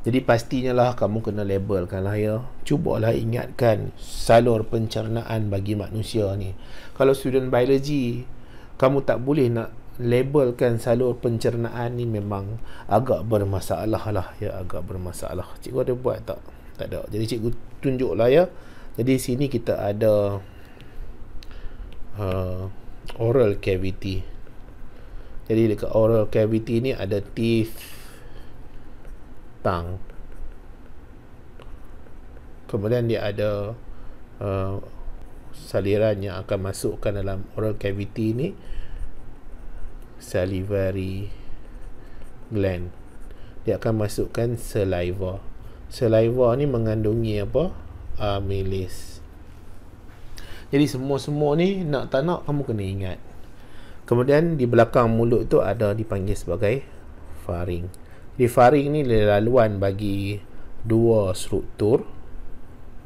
Speaker 1: jadi pastinya lah kamu kena labelkan lah ya. Cubalah ingatkan salur pencernaan bagi manusia ni kalau student biology kamu tak boleh nak labelkan salur pencernaan ni memang agak bermasalah lah ya agak bermasalah cikgu ada buat tak tak ada jadi cikgu tunjuk lah ya jadi sini kita ada uh, oral cavity jadi dekat oral cavity ni ada teeth tongue kemudian dia ada uh, saliran yang akan masukkan dalam oral cavity ni salivary gland dia akan masukkan saliva saliva ni mengandungi apa amylase jadi semua-semua ni nak tak nak kamu kena ingat kemudian di belakang mulut tu ada dipanggil sebagai faring di faring ni laluan bagi dua struktur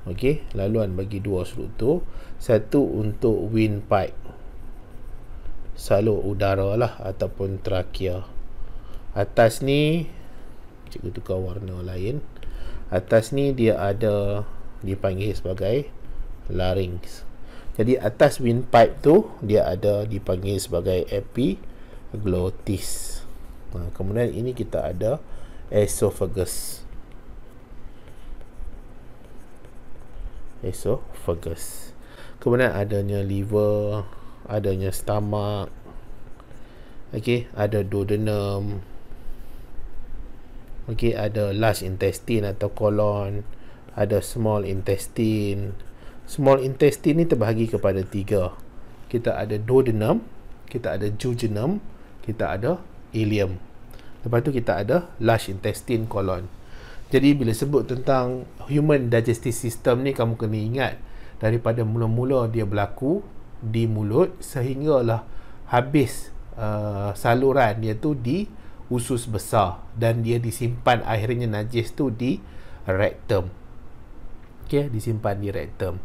Speaker 1: Okey, laluan bagi dua struktur satu untuk windpipe salur udara lah ataupun trakea atas ni cikgu tukar warna lain atas ni dia ada dipanggil sebagai larynx jadi atas windpipe tu dia ada dipanggil sebagai epiglottis ha, kemudian ini kita ada esophagus esophagus kemudian adanya liver adanya stomach okey ada duodenum okey ada large intestine atau colon ada small intestine small intestine ni terbahagi kepada tiga kita ada duodenum kita ada jejunum kita ada ileum lepas tu kita ada large intestine colon jadi bila sebut tentang human digestive system ni kamu kena ingat daripada mula-mula dia berlaku di mulut sehinggalah habis uh, saluran dia tu di usus besar dan dia disimpan akhirnya najis tu di rectum okey disimpan di rectum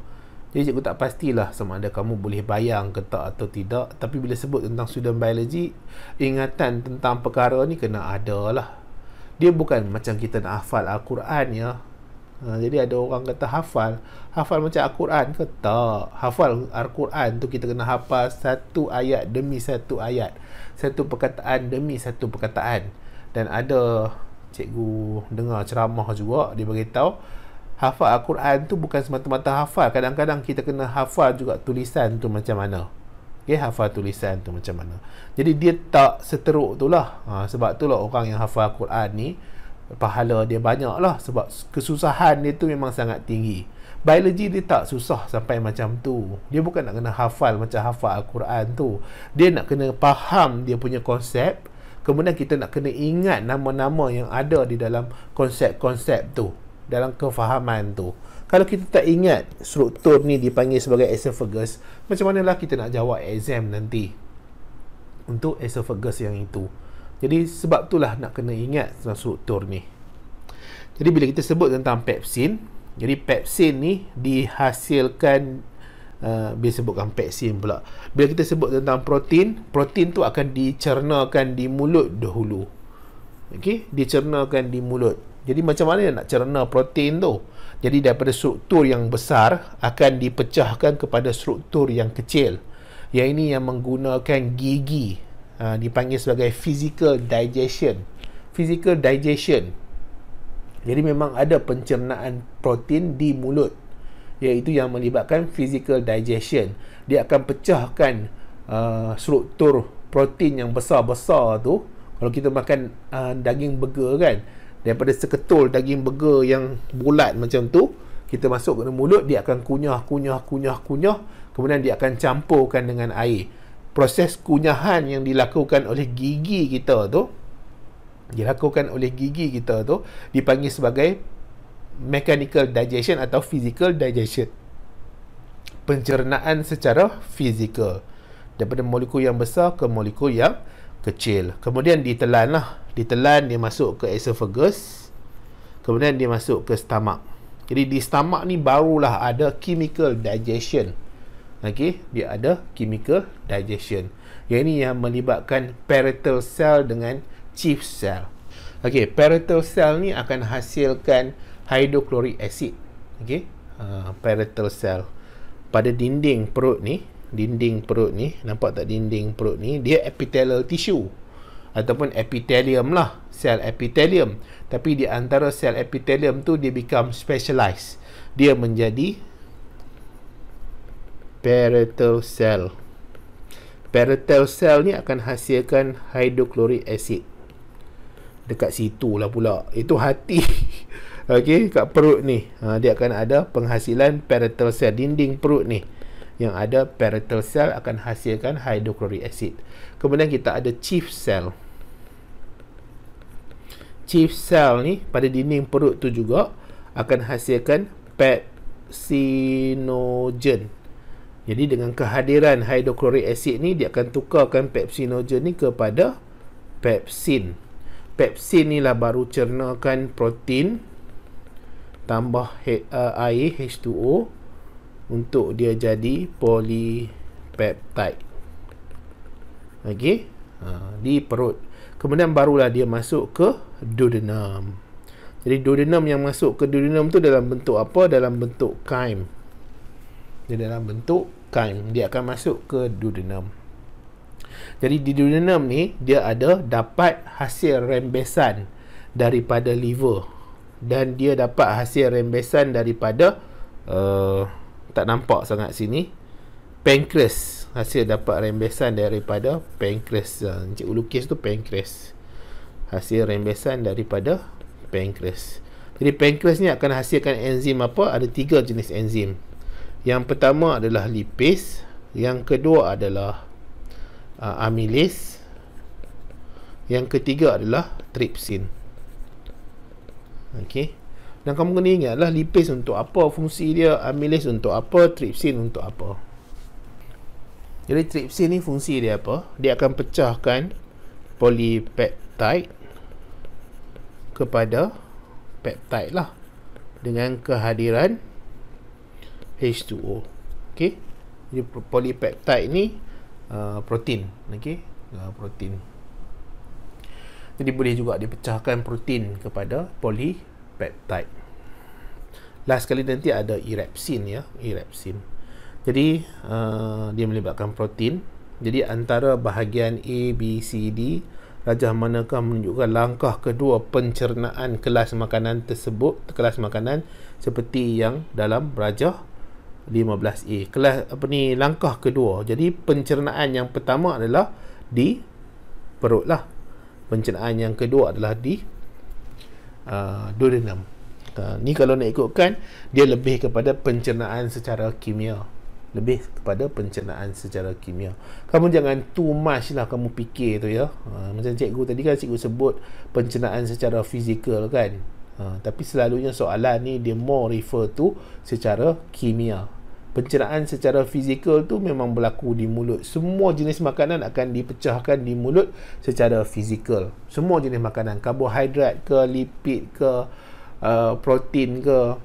Speaker 1: jadi cikgu tak pastilah sama ada kamu boleh bayang ke tak atau tidak tapi bila sebut tentang student biology ingatan tentang perkara ni kena ada lah dia bukan macam kita nak hafal Al-Quran ya Ha, jadi ada orang kata hafal. Hafal macam Al-Quran ke? Tak. Hafal Al-Quran tu kita kena hafal satu ayat demi satu ayat. Satu perkataan demi satu perkataan. Dan ada cikgu dengar ceramah juga. Dia beritahu hafal Al-Quran tu bukan semata-mata hafal. Kadang-kadang kita kena hafal juga tulisan tu macam mana. Okay, hafal tulisan tu macam mana. Jadi dia tak seteruk tu lah. Ha, sebab tu lah orang yang hafal Al-Quran ni pahala dia banyak lah sebab kesusahan dia tu memang sangat tinggi biologi dia tak susah sampai macam tu dia bukan nak kena hafal macam hafal Al-Quran tu dia nak kena faham dia punya konsep kemudian kita nak kena ingat nama-nama yang ada di dalam konsep-konsep tu dalam kefahaman tu kalau kita tak ingat struktur ni dipanggil sebagai esophagus macam manalah kita nak jawab exam nanti untuk esophagus yang itu jadi sebab itulah nak kena ingat tentang struktur ni. Jadi bila kita sebut tentang pepsin, jadi pepsin ni dihasilkan uh, bila sebutkan pepsin pula. Bila kita sebut tentang protein, protein tu akan dicernakan di mulut dahulu. Okey, dicernakan di mulut. Jadi macam mana nak cerna protein tu? Jadi daripada struktur yang besar akan dipecahkan kepada struktur yang kecil. Yang ini yang menggunakan gigi uh, dipanggil sebagai physical digestion physical digestion jadi memang ada pencernaan protein di mulut iaitu yang melibatkan physical digestion dia akan pecahkan uh, struktur protein yang besar-besar tu kalau kita makan uh, daging burger kan daripada seketul daging burger yang bulat macam tu kita masuk ke mulut dia akan kunyah kunyah kunyah kunyah kemudian dia akan campurkan dengan air proses kunyahan yang dilakukan oleh gigi kita tu dilakukan oleh gigi kita tu dipanggil sebagai mechanical digestion atau physical digestion pencernaan secara fizikal daripada molekul yang besar ke molekul yang kecil kemudian ditelan lah ditelan dia masuk ke esophagus kemudian dia masuk ke stomach jadi di stomach ni barulah ada chemical digestion okay, dia ada chemical digestion. Yang ini yang melibatkan parietal cell dengan chief cell. Okay, parietal cell ni akan hasilkan hydrochloric acid. Okay, uh, ah, parietal cell pada dinding perut ni, dinding perut ni, nampak tak dinding perut ni, dia epithelial tissue ataupun epithelium lah sel epithelium tapi di antara sel epithelium tu dia become specialized dia menjadi parietal cell. Parietal cell ni akan hasilkan hydrochloric acid. Dekat situ lah pula. Itu hati. Okey, kat perut ni. Ha, dia akan ada penghasilan parietal cell. Dinding perut ni. Yang ada parietal cell akan hasilkan hydrochloric acid. Kemudian kita ada chief cell. Chief cell ni pada dinding perut tu juga akan hasilkan pepsinogen. Jadi dengan kehadiran hydrochloric acid ni dia akan tukarkan pepsinogen ni kepada pepsin. Pepsin ni lah baru cernakan protein tambah he, uh, air H2O untuk dia jadi polipeptide. Okay ha, ah, di perut. Kemudian barulah dia masuk ke duodenum. Jadi duodenum yang masuk ke duodenum tu dalam bentuk apa? Dalam bentuk kaim. Dia dalam bentuk kind dia akan masuk ke duodenum. Jadi di duodenum ni dia ada dapat hasil rembesan daripada liver dan dia dapat hasil rembesan daripada uh, tak nampak sangat sini pancreas hasil dapat rembesan daripada pancreas ah, Encik lukis tu pancreas hasil rembesan daripada pancreas jadi pancreas ni akan hasilkan enzim apa ada tiga jenis enzim yang pertama adalah lipis yang kedua adalah uh, amilis yang ketiga adalah tripsin Okey, dan kamu kena ingatlah lipis untuk apa fungsi dia amilis untuk apa tripsin untuk apa jadi tripsin ni fungsi dia apa dia akan pecahkan polipeptide kepada peptide lah dengan kehadiran H2O. Okey. Jadi polipeptide ni uh, protein, okey. Uh, protein. Jadi boleh juga dipecahkan protein kepada polipeptide. Last kali nanti ada erepsin ya, erepsin. Jadi uh, dia melibatkan protein. Jadi antara bahagian A, B, C, D Rajah manakah menunjukkan langkah kedua pencernaan kelas makanan tersebut Kelas makanan seperti yang dalam rajah 15A. Kelas apa ni langkah kedua. Jadi pencernaan yang pertama adalah di perut lah. Pencernaan yang kedua adalah di uh, duodenum. Uh, ni kalau nak ikutkan dia lebih kepada pencernaan secara kimia lebih kepada pencernaan secara kimia kamu jangan too much lah kamu fikir tu ya uh, macam cikgu tadi kan cikgu sebut pencernaan secara fizikal kan uh, tapi selalunya soalan ni dia more refer to secara kimia pencerahan secara fizikal tu memang berlaku di mulut semua jenis makanan akan dipecahkan di mulut secara fizikal semua jenis makanan karbohidrat ke lipid ke uh, protein ke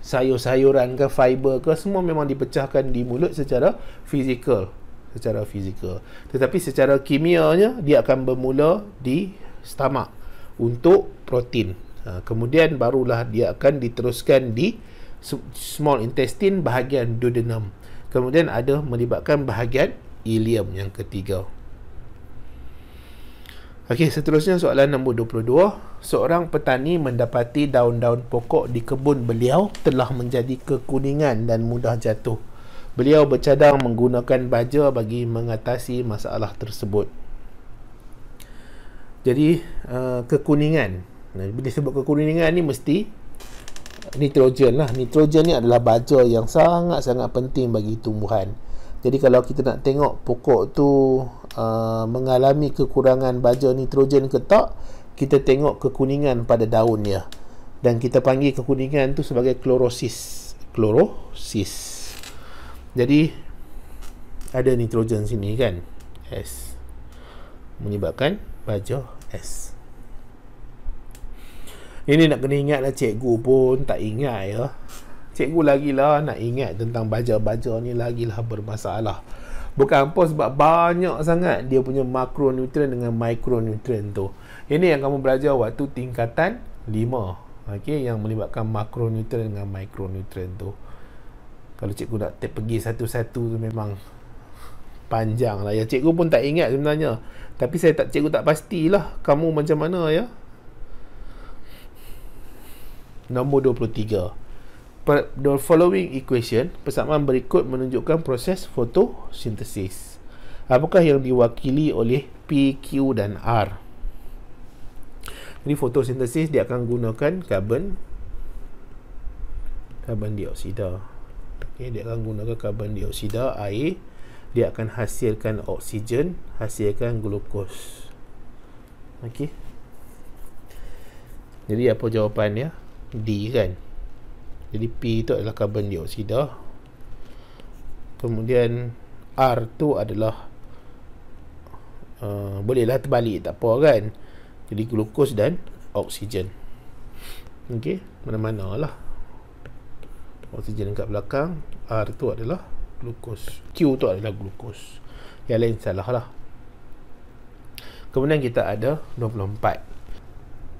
Speaker 1: sayur-sayuran ke fiber ke semua memang dipecahkan di mulut secara fizikal secara fizikal tetapi secara kimianya dia akan bermula di stomach untuk protein uh, kemudian barulah dia akan diteruskan di small intestine bahagian duodenum kemudian ada melibatkan bahagian ileum yang ketiga Okey, seterusnya soalan nombor 22. Seorang petani mendapati daun-daun pokok di kebun beliau telah menjadi kekuningan dan mudah jatuh. Beliau bercadang menggunakan baja bagi mengatasi masalah tersebut. Jadi, uh, kekuningan. Bila sebut kekuningan ni mesti nitrogen lah nitrogen ni adalah baja yang sangat-sangat penting bagi tumbuhan jadi kalau kita nak tengok pokok tu uh, mengalami kekurangan baja nitrogen ke tak kita tengok kekuningan pada daunnya dan kita panggil kekuningan tu sebagai klorosis klorosis jadi ada nitrogen sini kan S menyebabkan baja S ini nak kena ingat lah cikgu pun tak ingat ya. Cikgu lagi lah nak ingat tentang baja-baja ni lagi lah bermasalah. Bukan apa sebab banyak sangat dia punya makronutrien dengan mikronutrien tu. Ini yang kamu belajar waktu tingkatan 5. okay? yang melibatkan makronutrien dengan mikronutrien tu. Kalau cikgu nak tip pergi satu-satu tu memang panjang lah. Ya, cikgu pun tak ingat sebenarnya. Tapi saya tak cikgu tak pastilah kamu macam mana ya. Nombor 23 per, The following equation Persamaan berikut menunjukkan proses fotosintesis Apakah yang diwakili oleh P, Q dan R Jadi fotosintesis dia akan gunakan karbon Karbon dioksida okay, Dia akan gunakan karbon dioksida, air dia akan hasilkan oksigen hasilkan glukos ok jadi apa jawapan dia D kan jadi P itu adalah karbon dioksida kemudian R tu adalah uh, bolehlah terbalik tak apa kan jadi glukos dan oksigen ok mana-mana lah oksigen dekat belakang R tu adalah glukos Q tu adalah glukos yang lain salah lah kemudian kita ada 24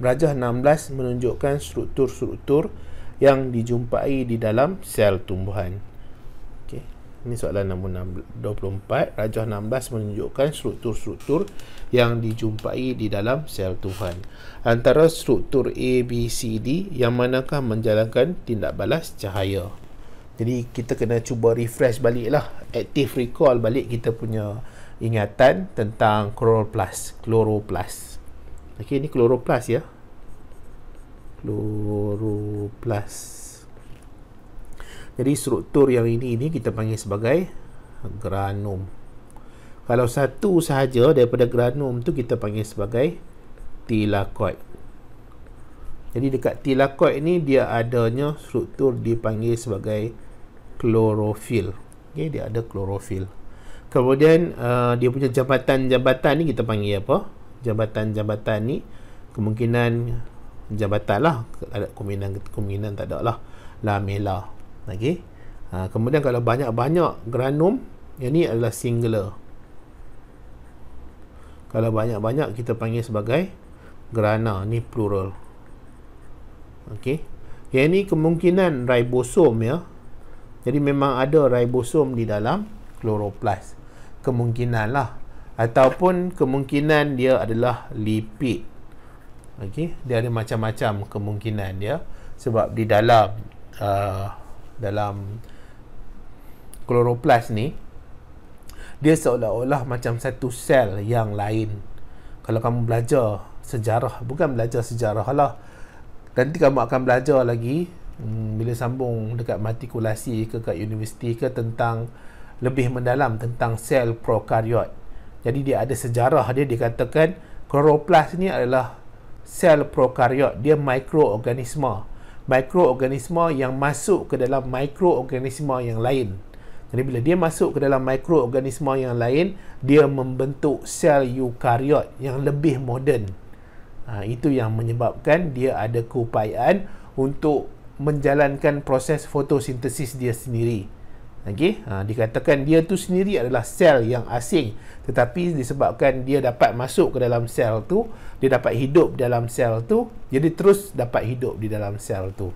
Speaker 1: Rajah 16 menunjukkan struktur-struktur yang dijumpai di dalam sel tumbuhan. Okey. Ini soalan nombor 24. Rajah 16 menunjukkan struktur-struktur yang dijumpai di dalam sel tumbuhan. Antara struktur A, B, C, D yang manakah menjalankan tindak balas cahaya? Jadi kita kena cuba refresh baliklah, active recall balik kita punya ingatan tentang chloroplast, chloroplast. Okey, ni kloroplas ya. Kloroplas. Jadi struktur yang ini ini kita panggil sebagai granum. Kalau satu sahaja daripada granum tu kita panggil sebagai tilakoid. Jadi dekat tilakoid ni dia adanya struktur dipanggil sebagai klorofil. Okey, dia ada klorofil. Kemudian uh, dia punya jabatan-jabatan ni kita panggil apa? jabatan-jabatan ni kemungkinan jabatan lah ada kemungkinan kemungkinan tak ada lah lamela ok ha, kemudian kalau banyak-banyak granum yang ni adalah singular kalau banyak-banyak kita panggil sebagai grana ni plural ok yang ni kemungkinan ribosom ya jadi memang ada ribosom di dalam kloroplas kemungkinan lah ataupun kemungkinan dia adalah lipid. okay? dia ada macam-macam kemungkinan dia ya. sebab di dalam uh, dalam kloroplas ni dia seolah-olah macam satu sel yang lain. Kalau kamu belajar sejarah, bukan belajar sejarah lah. Nanti kamu akan belajar lagi hmm, bila sambung dekat matikulasi ke kat universiti ke tentang lebih mendalam tentang sel prokariot. Jadi dia ada sejarah dia dikatakan kloroplas ni adalah sel prokariot, dia mikroorganisma. Mikroorganisma yang masuk ke dalam mikroorganisma yang lain. Jadi bila dia masuk ke dalam mikroorganisma yang lain, dia membentuk sel eukariot yang lebih moden. Ha, itu yang menyebabkan dia ada keupayaan untuk menjalankan proses fotosintesis dia sendiri. Okay? Ha, dikatakan dia tu sendiri adalah sel yang asing tetapi disebabkan dia dapat masuk ke dalam sel tu dia dapat hidup dalam sel tu jadi terus dapat hidup di dalam sel tu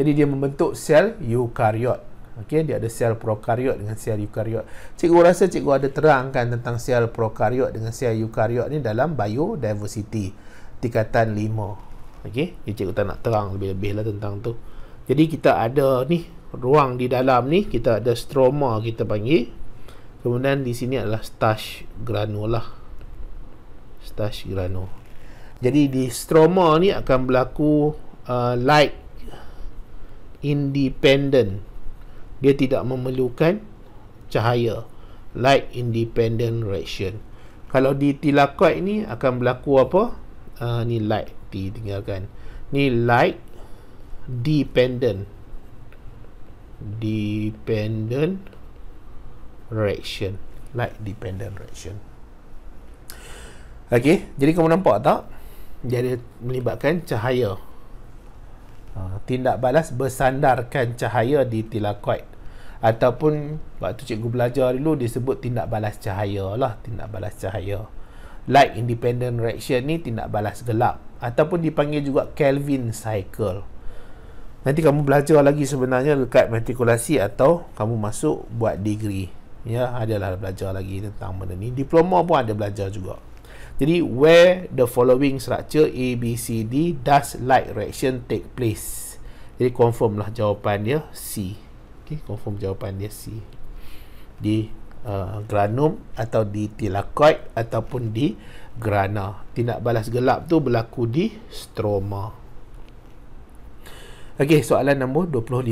Speaker 1: jadi dia membentuk sel eukaryot. Okay, dia ada sel prokaryot dengan sel eukaryot. cikgu rasa cikgu ada terangkan tentang sel prokaryot dengan sel eukaryot ni dalam biodiversity tingkatan 5 okay? cikgu tak nak terang lebih-lebih lah tentang tu jadi kita ada ni ruang di dalam ni kita ada stroma kita panggil kemudian di sini adalah stash granula lah. stash granula jadi di stroma ni akan berlaku uh, light independent dia tidak memerlukan cahaya light independent reaction kalau di tilakoid ni akan berlaku apa uh, ni light ditinggalkan ni light dependent dependent reaction like dependent reaction Okey, jadi kamu nampak tak dia ada melibatkan cahaya ha, tindak balas bersandarkan cahaya di tilakoid ataupun waktu cikgu belajar dulu disebut tindak balas cahaya lah tindak balas cahaya light independent reaction ni tindak balas gelap ataupun dipanggil juga Kelvin cycle nanti kamu belajar lagi sebenarnya dekat matrikulasi atau kamu masuk buat degree ya adalah belajar lagi tentang benda ni diploma pun ada belajar juga jadi where the following structure A, B, C, D does light reaction take place jadi confirm lah jawapan dia C okay, confirm jawapan dia C di uh, granum atau di tilakoid ataupun di grana tindak balas gelap tu berlaku di stroma Okey, soalan nombor 25.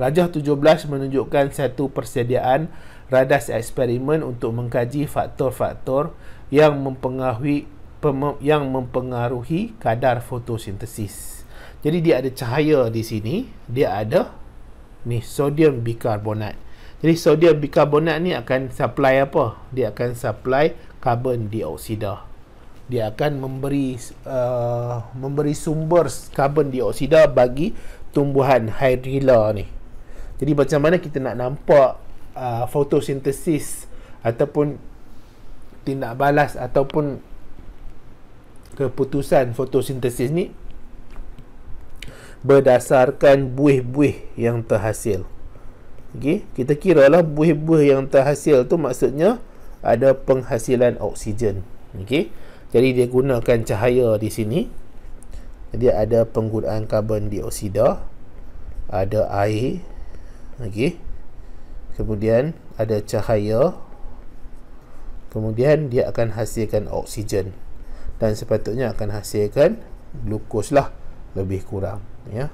Speaker 1: Rajah 17 menunjukkan satu persediaan radas eksperimen untuk mengkaji faktor-faktor yang mempengaruhi yang mempengaruhi kadar fotosintesis. Jadi dia ada cahaya di sini, dia ada ni sodium bicarbonat. Jadi sodium bicarbonat ni akan supply apa? Dia akan supply karbon dioksida dia akan memberi uh, memberi sumber karbon dioksida bagi tumbuhan hydrilla ni. Jadi macam mana kita nak nampak uh, fotosintesis ataupun tindak balas ataupun keputusan fotosintesis ni berdasarkan buih-buih yang terhasil. Okey, kita lah buih-buih yang terhasil tu maksudnya ada penghasilan oksigen. Okey jadi dia gunakan cahaya di sini jadi ada penggunaan karbon dioksida ada air okey kemudian ada cahaya kemudian dia akan hasilkan oksigen dan sepatutnya akan hasilkan glukos lah lebih kurang ya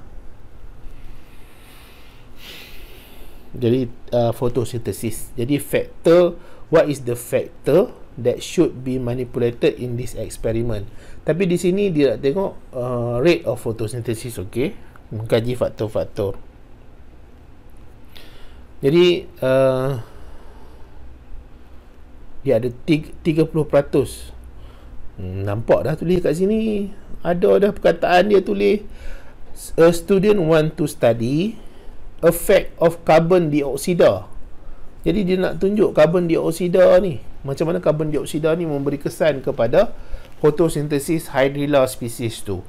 Speaker 1: jadi uh, fotosintesis jadi faktor what is the factor that should be manipulated in this experiment. Tapi di sini dia nak tengok uh, rate of photosynthesis, okay? Mengkaji faktor-faktor. Jadi, uh, dia ada 30%. Hmm, nampak dah tulis kat sini. Ada dah perkataan dia tulis. A student want to study effect of carbon dioxide. Jadi, dia nak tunjuk carbon dioxide ni macam mana karbon dioksida ni memberi kesan kepada fotosintesis hydrilla species tu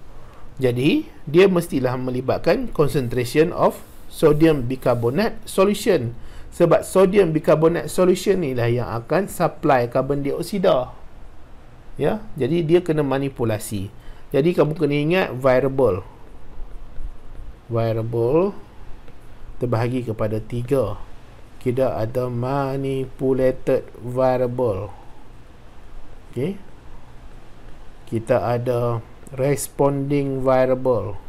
Speaker 1: jadi dia mestilah melibatkan concentration of sodium bicarbonate solution sebab sodium bicarbonate solution ni lah yang akan supply karbon dioksida ya jadi dia kena manipulasi jadi kamu kena ingat variable variable terbahagi kepada tiga kita ada manipulated variable okay. kita ada responding variable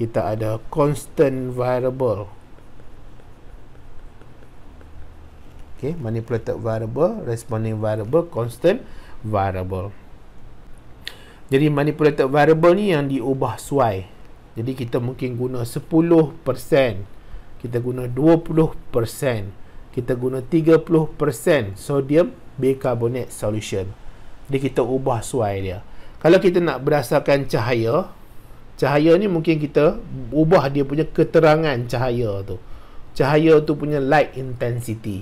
Speaker 1: kita ada constant variable ok, manipulated variable responding variable, constant variable jadi manipulated variable ni yang diubah suai jadi kita mungkin guna 10% kita guna 20%, kita guna 30% sodium bicarbonate solution. Jadi kita ubah suai dia. Kalau kita nak berdasarkan cahaya, cahaya ni mungkin kita ubah dia punya keterangan cahaya tu. Cahaya tu punya light intensity.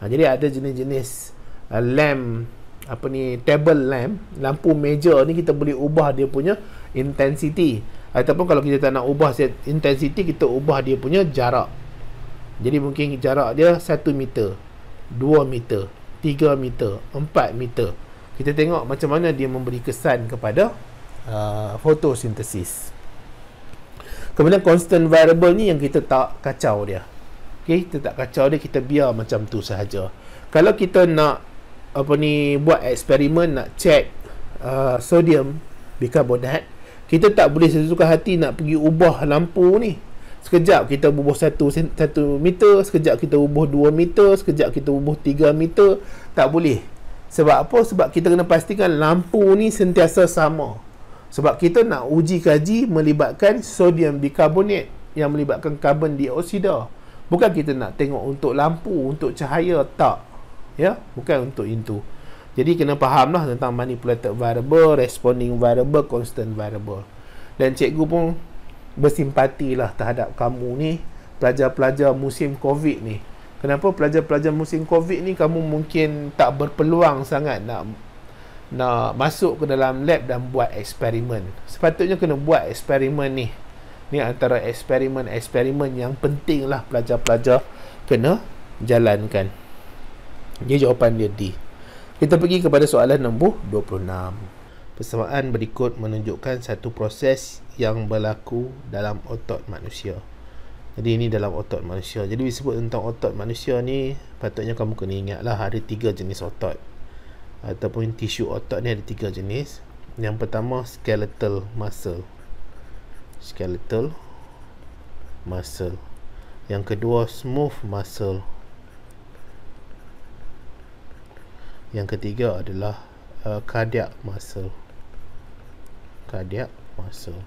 Speaker 1: Ha, jadi ada jenis-jenis uh, lamp apa ni table lamp lampu meja ni kita boleh ubah dia punya intensity ataupun kalau kita tak nak ubah intensity kita ubah dia punya jarak jadi mungkin jarak dia 1 meter, 2 meter, 3 meter, 4 meter. Kita tengok macam mana dia memberi kesan kepada uh, fotosintesis. Kemudian constant variable ni yang kita tak kacau dia. Okay, kita tak kacau dia, kita biar macam tu sahaja. Kalau kita nak apa ni buat eksperimen nak check uh, sodium bicarbonate kita tak boleh sesuka hati nak pergi ubah lampu ni sekejap kita bubuh satu satu meter sekejap kita bubuh dua meter sekejap kita bubuh tiga meter tak boleh sebab apa sebab kita kena pastikan lampu ni sentiasa sama sebab kita nak uji kaji melibatkan sodium bicarbonate yang melibatkan karbon dioksida bukan kita nak tengok untuk lampu untuk cahaya tak ya bukan untuk itu jadi kena fahamlah tentang manipulated variable responding variable constant variable dan cikgu pun bersimpati lah terhadap kamu ni pelajar-pelajar musim covid ni kenapa pelajar-pelajar musim covid ni kamu mungkin tak berpeluang sangat nak nak masuk ke dalam lab dan buat eksperimen sepatutnya kena buat eksperimen ni ni antara eksperimen-eksperimen yang penting lah pelajar-pelajar kena jalankan ini jawapan dia D kita pergi kepada soalan nombor 26 persamaan berikut menunjukkan satu proses yang berlaku dalam otot manusia. Jadi ini dalam otot manusia. Jadi bila sebut tentang otot manusia ni, patutnya kamu kena lah. ada tiga jenis otot. Ataupun tisu otot ni ada tiga jenis. Yang pertama skeletal muscle. Skeletal muscle. Yang kedua smooth muscle. Yang ketiga adalah uh, cardiac muscle. Cardiac muscle.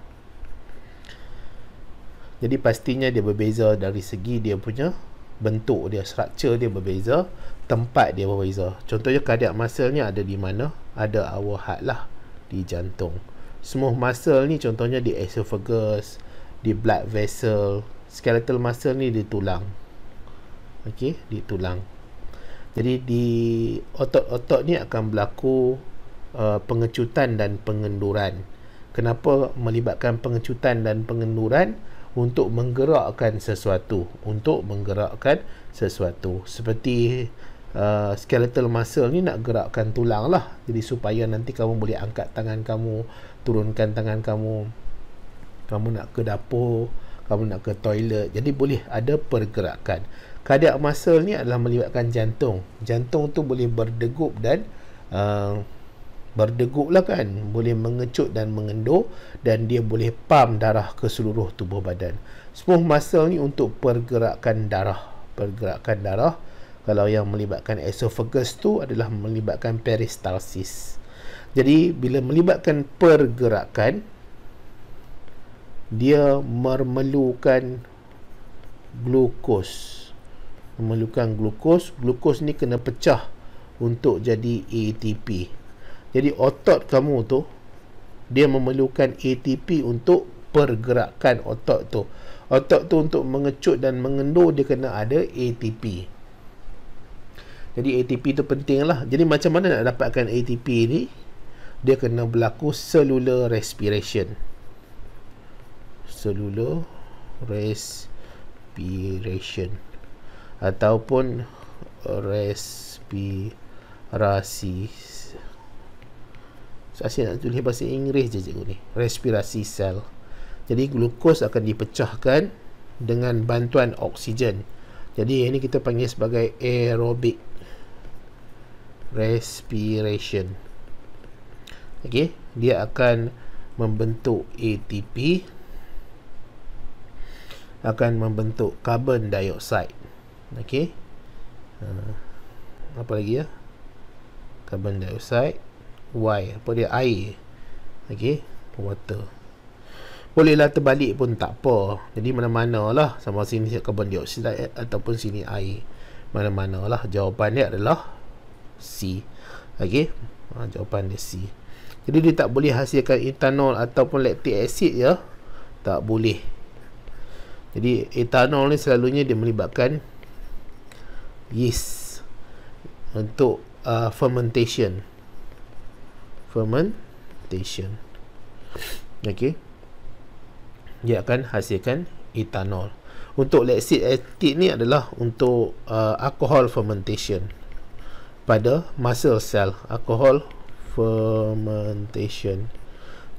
Speaker 1: Jadi pastinya dia berbeza dari segi dia punya bentuk dia, structure dia berbeza, tempat dia berbeza. Contohnya cardiac muscle ni ada di mana? Ada our heart lah di jantung. Smooth muscle ni contohnya di esophagus, di blood vessel. Skeletal muscle ni di tulang. Okey, di tulang. Jadi di otot-otot ni akan berlaku uh, pengecutan dan pengenduran. Kenapa melibatkan pengecutan dan pengenduran? untuk menggerakkan sesuatu untuk menggerakkan sesuatu seperti uh, skeletal muscle ni nak gerakkan tulang lah jadi supaya nanti kamu boleh angkat tangan kamu turunkan tangan kamu kamu nak ke dapur kamu nak ke toilet jadi boleh ada pergerakan cardiac muscle ni adalah melibatkan jantung jantung tu boleh berdegup dan uh, berdegup lah kan boleh mengecut dan mengendur dan dia boleh pam darah ke seluruh tubuh badan semua muscle ni untuk pergerakan darah pergerakan darah kalau yang melibatkan esophagus tu adalah melibatkan peristalsis jadi bila melibatkan pergerakan dia memerlukan glukos memerlukan glukos glukos ni kena pecah untuk jadi ATP jadi otot kamu tu dia memerlukan ATP untuk pergerakan otot tu. Otot tu untuk mengecut dan mengendur dia kena ada ATP. Jadi ATP tu penting lah. Jadi macam mana nak dapatkan ATP ni? Dia kena berlaku cellular respiration. Cellular respiration. Ataupun respirasi Asyik nak tulis bahasa Inggeris je cikgu ni. Respirasi sel. Jadi glukos akan dipecahkan dengan bantuan oksigen. Jadi ini kita panggil sebagai aerobic respiration. Okey, dia akan membentuk ATP akan membentuk carbon dioxide. Okey. Uh, apa lagi ya? Carbon dioxide Y apa dia air okey water bolehlah terbalik pun tak apa jadi mana-mana lah sama sini carbon dioxide ataupun sini air mana-mana lah jawapan dia adalah C okey ha, jawapan dia C jadi dia tak boleh hasilkan etanol ataupun lactic acid ya tak boleh jadi etanol ni selalunya dia melibatkan yeast untuk uh, fermentation fermentation. Okey. Dia akan hasilkan etanol. Untuk lactic acid ni adalah untuk uh, alcohol fermentation pada muscle cell alcohol fermentation.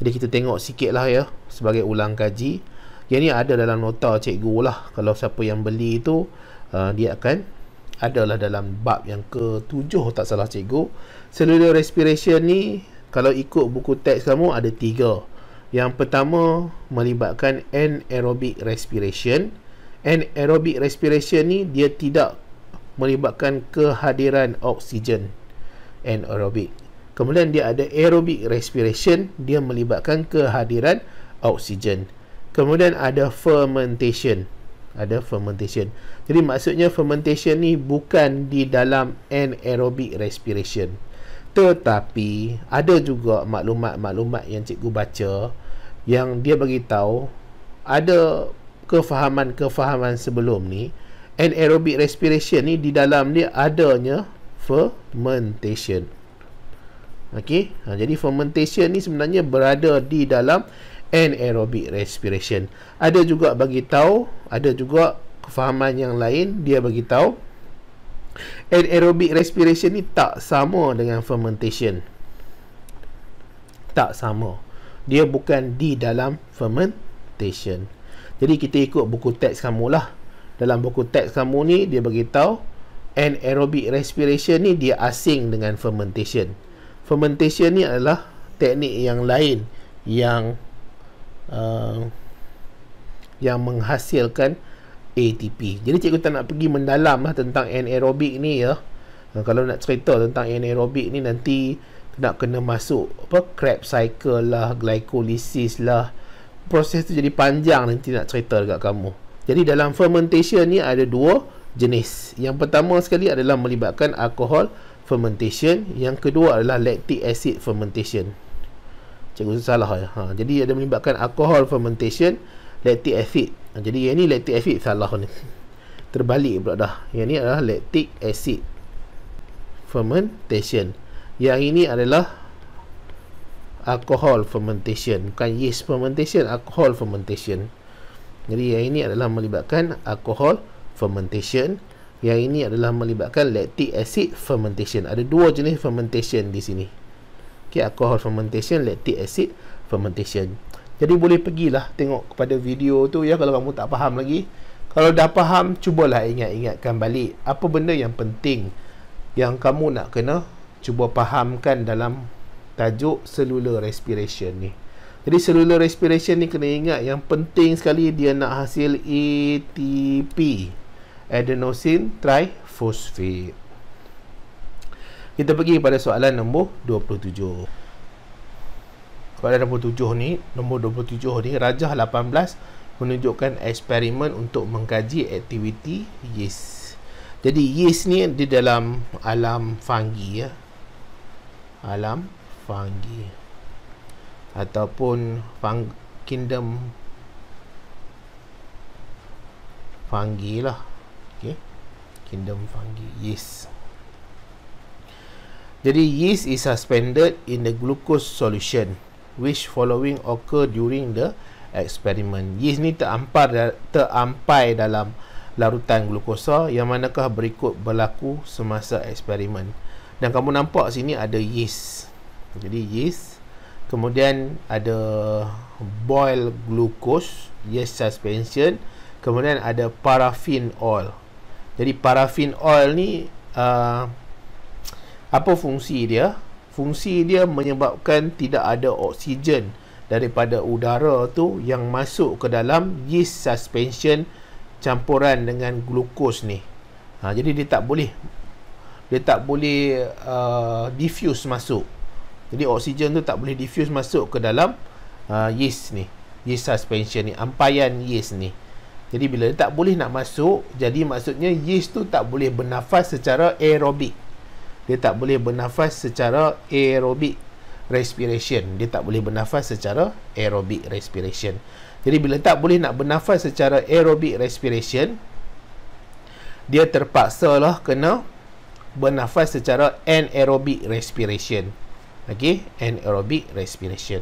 Speaker 1: Jadi kita tengok sikit lah ya sebagai ulang kaji. Yang ni ada dalam nota cikgu lah. Kalau siapa yang beli tu uh, dia akan adalah dalam bab yang ketujuh tak salah cikgu. Cellular respiration ni kalau ikut buku teks kamu ada tiga. Yang pertama melibatkan anaerobic respiration. Anaerobic respiration ni dia tidak melibatkan kehadiran oksigen anaerobic. Kemudian dia ada aerobic respiration, dia melibatkan kehadiran oksigen. Kemudian ada fermentation. Ada fermentation. Jadi maksudnya fermentation ni bukan di dalam anaerobic respiration tetapi ada juga maklumat-maklumat yang cikgu baca yang dia bagi tahu ada kefahaman-kefahaman sebelum ni anaerobic respiration ni di dalam dia adanya fermentation. Okey, ha, jadi fermentation ni sebenarnya berada di dalam anaerobic respiration. Ada juga bagi tahu, ada juga kefahaman yang lain dia bagi tahu Anaerobic respiration ni tak sama dengan fermentation. Tak sama. Dia bukan di dalam fermentation. Jadi kita ikut buku teks kamu lah. Dalam buku teks kamu ni dia beritahu anaerobic respiration ni dia asing dengan fermentation. Fermentation ni adalah teknik yang lain yang uh, yang menghasilkan ATP. Jadi cikgu tak nak pergi mendalam lah tentang anaerobik ni ya. Ha, kalau nak cerita tentang anaerobik ni nanti nak kena masuk apa Krebs cycle lah, glycolysis lah. Proses tu jadi panjang nanti nak cerita dekat kamu. Jadi dalam fermentation ni ada dua jenis. Yang pertama sekali adalah melibatkan alkohol fermentation. Yang kedua adalah lactic acid fermentation. Cikgu salah ya. Ha, jadi ada melibatkan alkohol fermentation, lactic acid Ha, jadi yang ni lactic acid salah ni. Terbalik pula dah. Yang ni adalah lactic acid fermentation. Yang ini adalah alcohol fermentation. Bukan yeast fermentation, alcohol fermentation. Jadi yang ini adalah melibatkan alcohol fermentation. Yang ini adalah melibatkan lactic acid fermentation. Ada dua jenis fermentation di sini. Okay, alcohol fermentation, lactic acid fermentation. Jadi boleh pergilah tengok kepada video tu ya kalau kamu tak faham lagi. Kalau dah faham, cubalah ingat-ingatkan balik apa benda yang penting yang kamu nak kena cuba fahamkan dalam tajuk cellular respiration ni. Jadi cellular respiration ni kena ingat yang penting sekali dia nak hasil ATP. Adenosine triphosphate. Kita pergi pada soalan nombor 27 pada 27 ni nombor 27 ni Rajah 18 menunjukkan eksperimen untuk mengkaji aktiviti yeast jadi yeast ni di dalam alam fungi ya alam fungi ataupun fung kingdom fungi lah okay. kingdom fungi yeast jadi yeast is suspended in the glucose solution which following occur during the experiment? Yeast ni terampar terampai dalam larutan glukosa yang manakah berikut berlaku semasa eksperimen. Dan kamu nampak sini ada yeast. Jadi yeast. Kemudian ada boil glucose, yeast suspension. Kemudian ada paraffin oil. Jadi paraffin oil ni uh, apa fungsi dia? fungsi dia menyebabkan tidak ada oksigen daripada udara tu yang masuk ke dalam yeast suspension campuran dengan glukos ni. Ha, jadi dia tak boleh dia tak boleh uh, diffuse masuk. Jadi oksigen tu tak boleh diffuse masuk ke dalam uh, yeast ni. Yeast suspension ni, ampaian yeast ni. Jadi bila dia tak boleh nak masuk, jadi maksudnya yeast tu tak boleh bernafas secara aerobik dia tak boleh bernafas secara aerobic respiration dia tak boleh bernafas secara aerobic respiration jadi bila tak boleh nak bernafas secara aerobic respiration dia terpaksa lah kena bernafas secara anaerobic respiration ok anaerobic respiration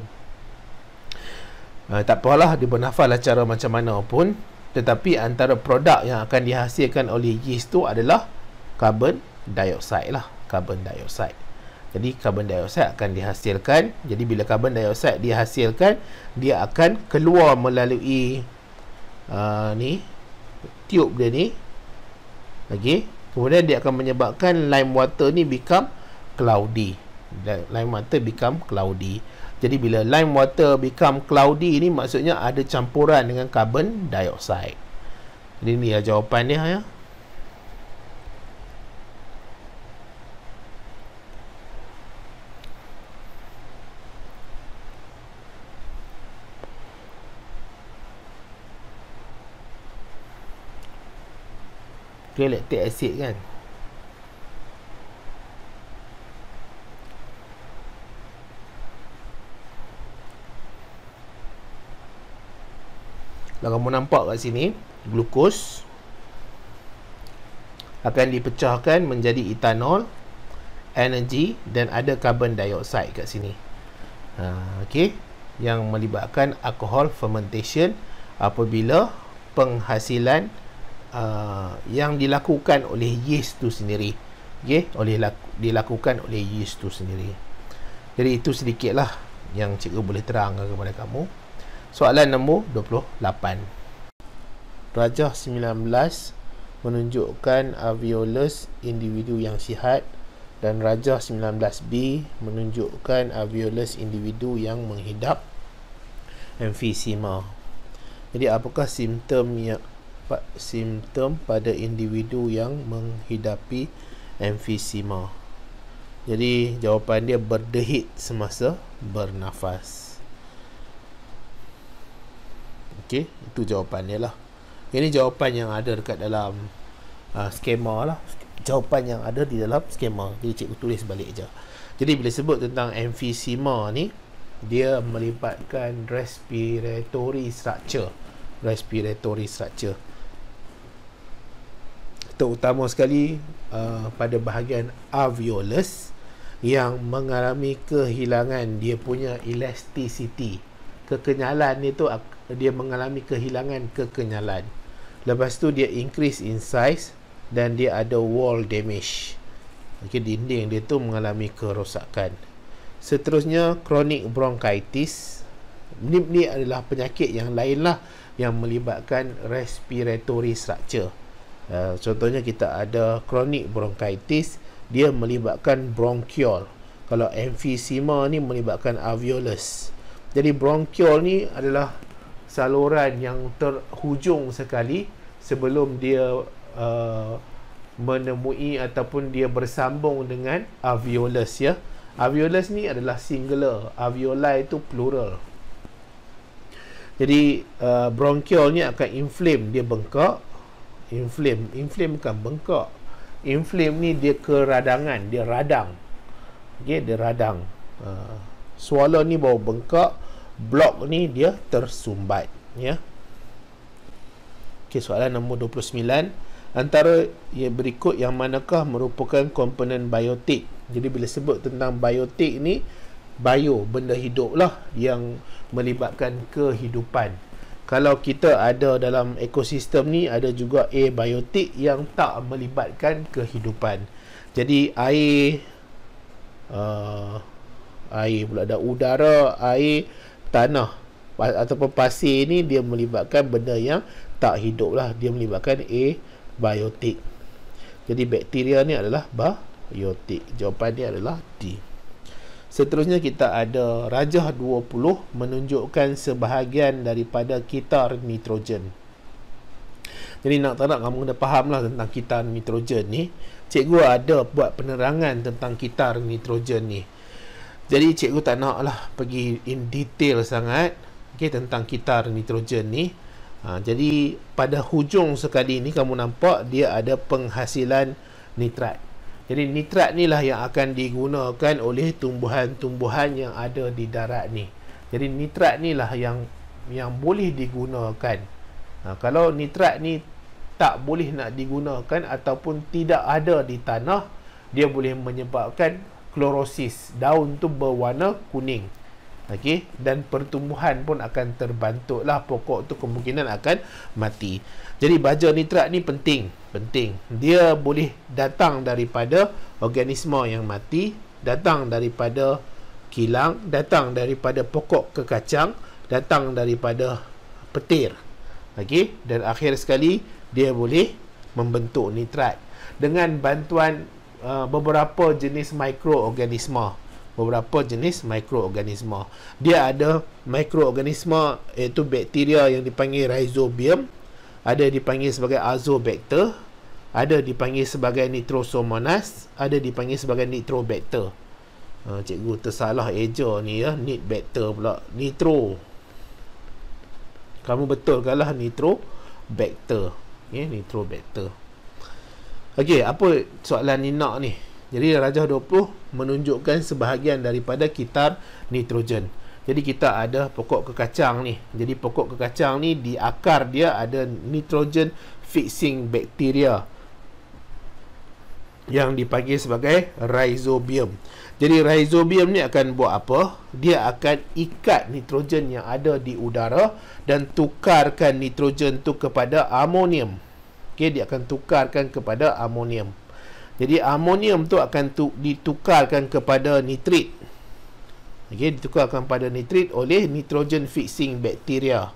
Speaker 1: ah, tak apalah dia bernafas lah cara macam mana pun tetapi antara produk yang akan dihasilkan oleh yeast tu adalah carbon dioxide lah carbon dioxide. Jadi carbon dioxide akan dihasilkan. Jadi bila carbon dioxide dihasilkan, dia akan keluar melalui uh, ni tube dia ni. Okey. Kemudian dia akan menyebabkan lime water ni become cloudy. Lime water become cloudy. Jadi bila lime water become cloudy ni maksudnya ada campuran dengan carbon dioxide. Jadi ni lah jawapan dia ya. Galactic acid kan Kalau kamu nampak kat sini Glukos Akan dipecahkan menjadi etanol Energy Dan ada carbon dioxide kat sini ha, Okay Yang melibatkan alcohol fermentation Apabila Penghasilan uh, yang dilakukan oleh yeast tu sendiri okey ya, oleh laku, dilakukan oleh yeast tu sendiri jadi itu sedikitlah yang cikgu boleh terang kepada kamu soalan nombor 28 rajah 19 menunjukkan alveolus individu yang sihat dan rajah 19b menunjukkan alveolus individu yang menghidap emfisema jadi apakah simptom yang terdapat simptom pada individu yang menghidapi emfisema. Jadi jawapan dia berdehid semasa bernafas. Okey, itu jawapan dia lah. Ini jawapan yang ada dekat dalam uh, skema lah. Jawapan yang ada di dalam skema. Jadi cikgu tulis balik je. Jadi bila sebut tentang emfisema ni, dia melibatkan respiratory structure. Respiratory structure terutama sekali uh, pada bahagian alveolus yang mengalami kehilangan dia punya elasticity kekenyalan dia tu dia mengalami kehilangan kekenyalan lepas tu dia increase in size dan dia ada wall damage okay, dinding dia tu mengalami kerosakan seterusnya chronic bronchitis ni, ni adalah penyakit yang lain lah yang melibatkan respiratory structure Uh, contohnya kita ada kronik bronkitis dia melibatkan bronchiol kalau emphysema ni melibatkan alveolus jadi bronchiol ni adalah saluran yang terhujung sekali sebelum dia uh, menemui ataupun dia bersambung dengan alveolus ya alveolus ni adalah singular alveoli itu plural jadi uh, bronchiol ni akan inflame dia bengkak inflame inflame bukan bengkak inflame ni dia keradangan dia radang okey dia radang uh, ah, suara ni bawa bengkak blok ni dia tersumbat ya yeah. okey soalan nombor 29 antara yang berikut yang manakah merupakan komponen biotik jadi bila sebut tentang biotik ni bio benda hidup lah yang melibatkan kehidupan kalau kita ada dalam ekosistem ni ada juga abiotik yang tak melibatkan kehidupan jadi air uh, air pula ada udara air tanah ataupun pasir ni dia melibatkan benda yang tak hidup lah dia melibatkan abiotik jadi bakteria ni adalah biotik jawapan dia adalah D Seterusnya kita ada rajah 20 menunjukkan sebahagian daripada kitar nitrogen. Jadi nak tak nak kamu kena lah tentang kitar nitrogen ni. Cikgu ada buat penerangan tentang kitar nitrogen ni. Jadi cikgu tak nak lah pergi in detail sangat okay, tentang kitar nitrogen ni. Ha, jadi pada hujung sekali ni kamu nampak dia ada penghasilan nitrat. Jadi nitrat ni lah yang akan digunakan oleh tumbuhan-tumbuhan yang ada di darat ni. Jadi nitrat ni lah yang yang boleh digunakan. Ha, kalau nitrat ni tak boleh nak digunakan ataupun tidak ada di tanah, dia boleh menyebabkan klorosis. Daun tu berwarna kuning. Okey, dan pertumbuhan pun akan terbantut lah pokok tu kemungkinan akan mati. Jadi baja nitrat ni penting penting. Dia boleh datang daripada organisma yang mati, datang daripada kilang, datang daripada pokok kekacang, datang daripada petir. okay? dan akhir sekali dia boleh membentuk nitrat dengan bantuan uh, beberapa jenis mikroorganisma. Beberapa jenis mikroorganisma. Dia ada mikroorganisma iaitu bakteria yang dipanggil rhizobium ada dipanggil sebagai azobacter ada dipanggil sebagai nitrosomonas ada dipanggil sebagai nitrobacter ha, cikgu tersalah eja ni ya nitbacter pula nitro kamu betul kalah nitrobacter ya yeah, nitrobacter okey apa soalan ni nak ni jadi Rajah 20 menunjukkan sebahagian daripada kitab nitrogen. Jadi kita ada pokok kekacang ni. Jadi pokok kekacang ni di akar dia ada nitrogen fixing bacteria yang dipanggil sebagai rhizobium. Jadi rhizobium ni akan buat apa? Dia akan ikat nitrogen yang ada di udara dan tukarkan nitrogen tu kepada amonium. Okay, dia akan tukarkan kepada amonium. Jadi amonium tu akan tu, ditukarkan kepada nitrit okay, ditukarkan pada nitrit oleh nitrogen fixing bacteria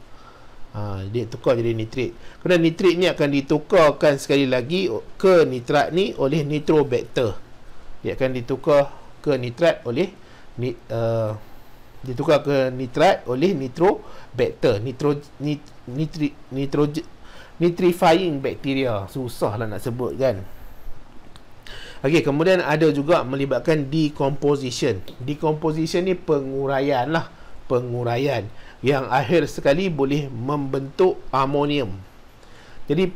Speaker 1: ha, dia tukar jadi nitrit kemudian nitrit ni akan ditukarkan sekali lagi ke nitrat ni oleh nitrobacter dia akan ditukar ke nitrat oleh nit, uh, ditukar ke nitrat oleh nitrobacter nitro, nit, nitri, nitro, nitrifying bacteria susah lah nak sebut kan Okey, kemudian ada juga melibatkan decomposition. Decomposition ni penguraian lah. Penguraian. Yang akhir sekali boleh membentuk amonium. Jadi,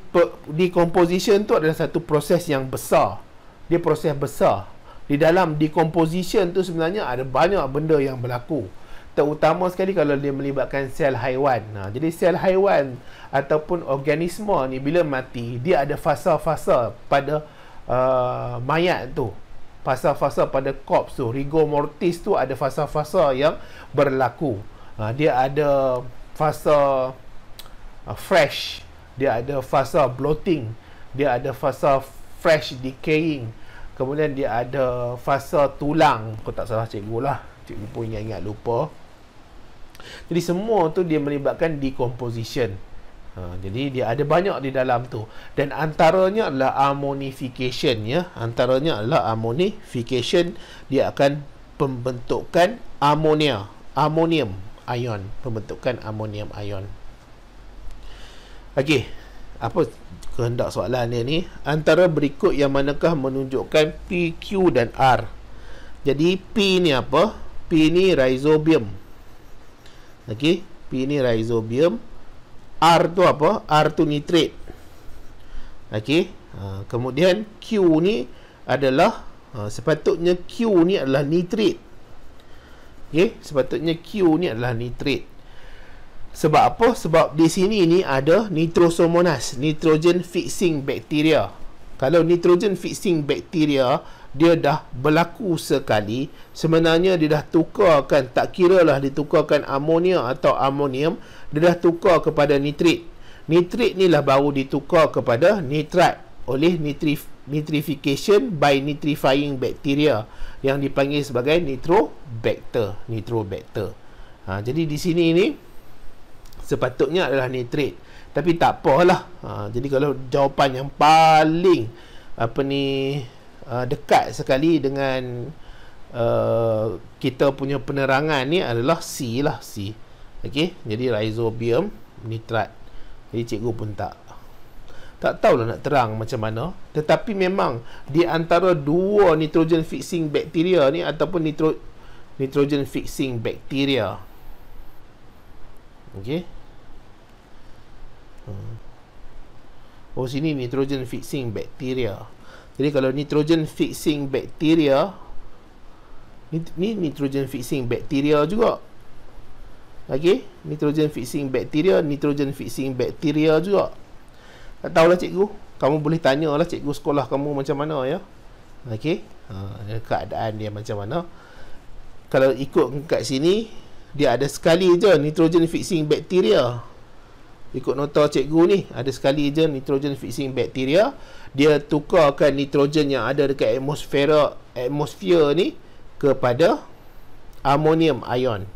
Speaker 1: decomposition tu adalah satu proses yang besar. Dia proses besar. Di dalam decomposition tu sebenarnya ada banyak benda yang berlaku. Terutama sekali kalau dia melibatkan sel haiwan. Nah, ha, jadi, sel haiwan ataupun organisma ni bila mati, dia ada fasa-fasa pada... -fasa Uh, mayat tu fasa-fasa pada korps tu rigor mortis tu ada fasa-fasa yang berlaku uh, dia ada fasa uh, fresh dia ada fasa bloating dia ada fasa fresh decaying kemudian dia ada fasa tulang Kau tak salah cikgu lah cikgu pun ingat-ingat lupa jadi semua tu dia melibatkan decomposition Ha, jadi dia ada banyak di dalam tu dan antaranya adalah ammonification ya antaranya adalah ammonification dia akan pembentukan amonia amonium ion pembentukan amonium ion okey apa kehendak soalan dia ni antara berikut yang manakah menunjukkan P Q dan R jadi P ni apa P ni rhizobium okey P ni rhizobium R tu apa? R tu nitrate. Okey. Ha, kemudian Q ni adalah ha, sepatutnya Q ni adalah nitrate. Okey, sepatutnya Q ni adalah nitrate. Sebab apa? Sebab di sini ni ada nitrosomonas, nitrogen fixing bacteria. Kalau nitrogen fixing bacteria, dia dah berlaku sekali sebenarnya dia dah tukarkan tak kira kiralah ditukarkan amonia atau amonium dia dah tukar kepada nitrit nitrit ni lah baru ditukar kepada nitrat oleh nitrif nitrification by nitrifying bacteria yang dipanggil sebagai nitrobacter nitrobacter ha, jadi di sini ni sepatutnya adalah nitrit tapi tak apalah ha, jadi kalau jawapan yang paling apa ni uh, dekat sekali dengan uh, kita punya penerangan ni adalah C lah C. Okey, jadi rhizobium nitrat. Jadi cikgu pun tak tak tahulah nak terang macam mana tetapi memang di antara dua nitrogen fixing bacteria ni ataupun nitro, nitrogen fixing bacteria, okey hmm. oh sini nitrogen fixing bacteria. Jadi kalau nitrogen fixing bacteria ni, ni nitrogen fixing bacteria juga Okay Nitrogen fixing bacteria Nitrogen fixing bacteria juga Tak tahulah cikgu Kamu boleh tanya lah cikgu sekolah kamu macam mana ya Okay ha, Keadaan dia macam mana Kalau ikut kat sini Dia ada sekali je nitrogen fixing bacteria ikut nota cikgu ni ada sekali je nitrogen fixing bacteria dia tukarkan nitrogen yang ada dekat atmosfera atmosfera ni kepada ammonium ion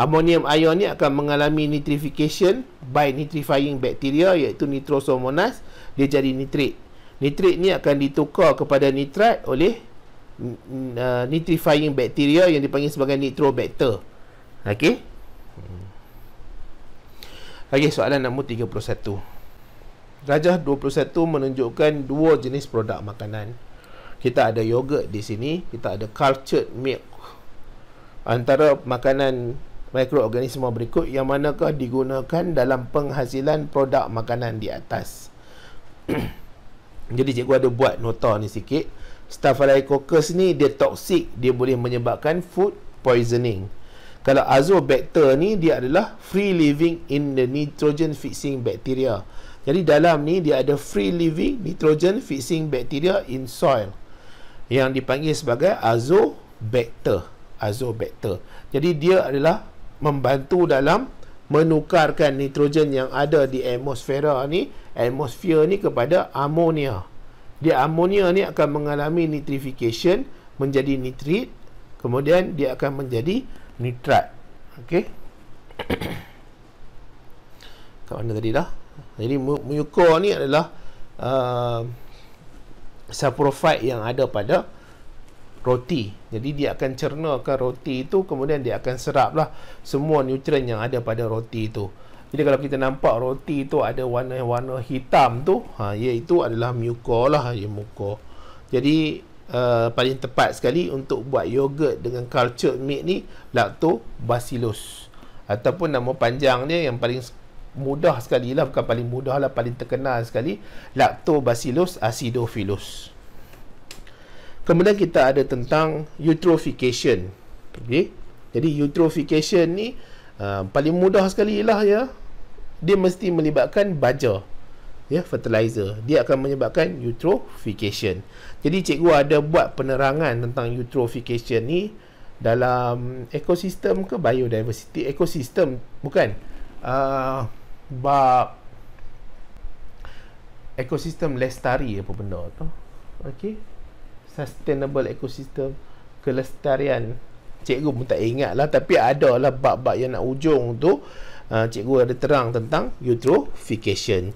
Speaker 1: ammonium ion ni akan mengalami nitrification by nitrifying bacteria iaitu nitrosomonas dia jadi nitrit nitrit ni akan ditukar kepada nitrat oleh uh, nitrifying bacteria yang dipanggil sebagai nitrobacter okey hmm. Okey, soalan nombor 31. Rajah 21 menunjukkan dua jenis produk makanan. Kita ada yogurt di sini, kita ada cultured milk. Antara makanan mikroorganisma berikut yang manakah digunakan dalam penghasilan produk makanan di atas. Jadi cikgu ada buat nota ni sikit. Staphylococcus ni dia toksik, dia boleh menyebabkan food poisoning. Kalau azobacter ni dia adalah free living in the nitrogen fixing bacteria. Jadi dalam ni dia ada free living nitrogen fixing bacteria in soil yang dipanggil sebagai azobacter. Azobacter. Jadi dia adalah membantu dalam menukarkan nitrogen yang ada di atmosfera ni, atmosfera ni kepada amonia. Dia amonia ni akan mengalami nitrification menjadi nitrit, kemudian dia akan menjadi nitrat okey kat mana tadi dah jadi mucor ni adalah uh, saprofit yang ada pada roti jadi dia akan cernakan roti itu kemudian dia akan seraplah semua nutrien yang ada pada roti itu jadi kalau kita nampak roti itu ada warna-warna hitam tu ha, iaitu adalah mucor lah ya, mucor. jadi Uh, paling tepat sekali untuk buat yogurt dengan cultured milk ni lactobacillus ataupun nama panjang dia yang paling mudah sekali lah bukan paling mudah lah paling terkenal sekali lactobacillus acidophilus kemudian kita ada tentang eutrophication okay? jadi eutrophication ni uh, paling mudah sekali lah ya dia mesti melibatkan baja ya fertilizer dia akan menyebabkan eutrophication jadi cikgu ada buat penerangan tentang eutrophication ni dalam ekosistem ke biodiversity ekosistem bukan uh, bab ekosistem lestari apa benda tu okey sustainable ekosistem kelestarian cikgu pun tak ingat lah tapi ada lah bab-bab yang nak ujung tu uh, cikgu ada terang tentang eutrophication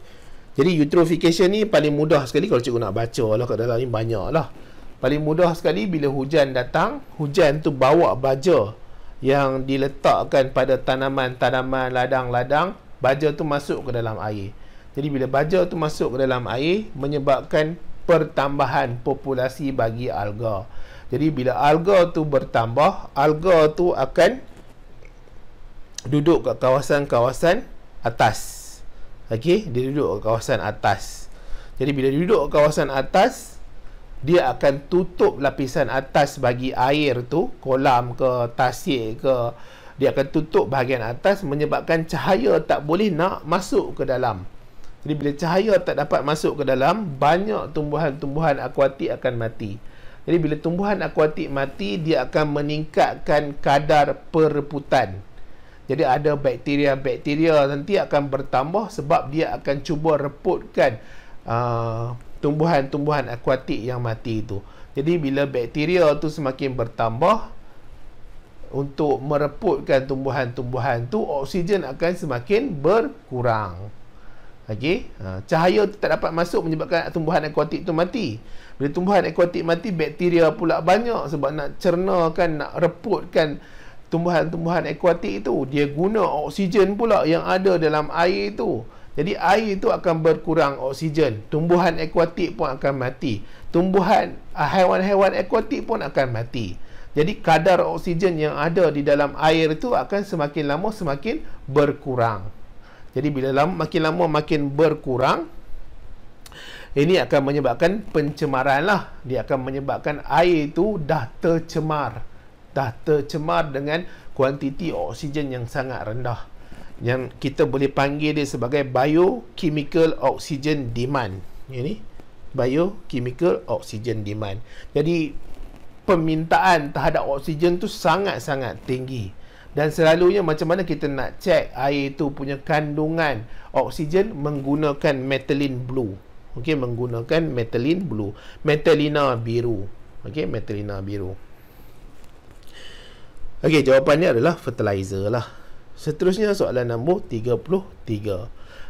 Speaker 1: jadi eutrophication ni paling mudah sekali kalau cikgu nak baca lah kat dalam ni banyak lah. Paling mudah sekali bila hujan datang, hujan tu bawa baja yang diletakkan pada tanaman-tanaman ladang-ladang, baja tu masuk ke dalam air. Jadi bila baja tu masuk ke dalam air, menyebabkan pertambahan populasi bagi alga. Jadi bila alga tu bertambah, alga tu akan duduk kat kawasan-kawasan atas. Okey, dia duduk ke kawasan atas. Jadi bila dia duduk ke kawasan atas, dia akan tutup lapisan atas bagi air tu, kolam ke tasik ke, dia akan tutup bahagian atas menyebabkan cahaya tak boleh nak masuk ke dalam. Jadi bila cahaya tak dapat masuk ke dalam, banyak tumbuhan-tumbuhan akuatik akan mati. Jadi bila tumbuhan akuatik mati, dia akan meningkatkan kadar perputan. Jadi ada bakteria-bakteria nanti akan bertambah sebab dia akan cuba reputkan uh, tumbuhan-tumbuhan akuatik yang mati itu. Jadi bila bakteria tu semakin bertambah untuk mereputkan tumbuhan-tumbuhan tu oksigen akan semakin berkurang. Okey, uh, cahaya tu tak dapat masuk menyebabkan tumbuhan akuatik tu mati. Bila tumbuhan akuatik mati, bakteria pula banyak sebab nak cernakan, nak reputkan tumbuhan-tumbuhan akuatik itu dia guna oksigen pula yang ada dalam air itu jadi air itu akan berkurang oksigen tumbuhan akuatik pun akan mati tumbuhan haiwan-haiwan ah, akuatik pun akan mati jadi kadar oksigen yang ada di dalam air itu akan semakin lama semakin berkurang jadi bila lama, makin lama makin berkurang ini akan menyebabkan pencemaran lah dia akan menyebabkan air itu dah tercemar dah tercemar dengan kuantiti oksigen yang sangat rendah yang kita boleh panggil dia sebagai biochemical oxygen demand. Ini ya, biochemical oxygen demand. Jadi permintaan terhadap oksigen tu sangat-sangat tinggi. Dan selalunya macam mana kita nak cek air itu punya kandungan oksigen menggunakan methylene blue. Okey menggunakan methylene blue. methylene biru. Okey methylene biru. Okey, jawapannya adalah fertilizer lah. Seterusnya soalan nombor 33.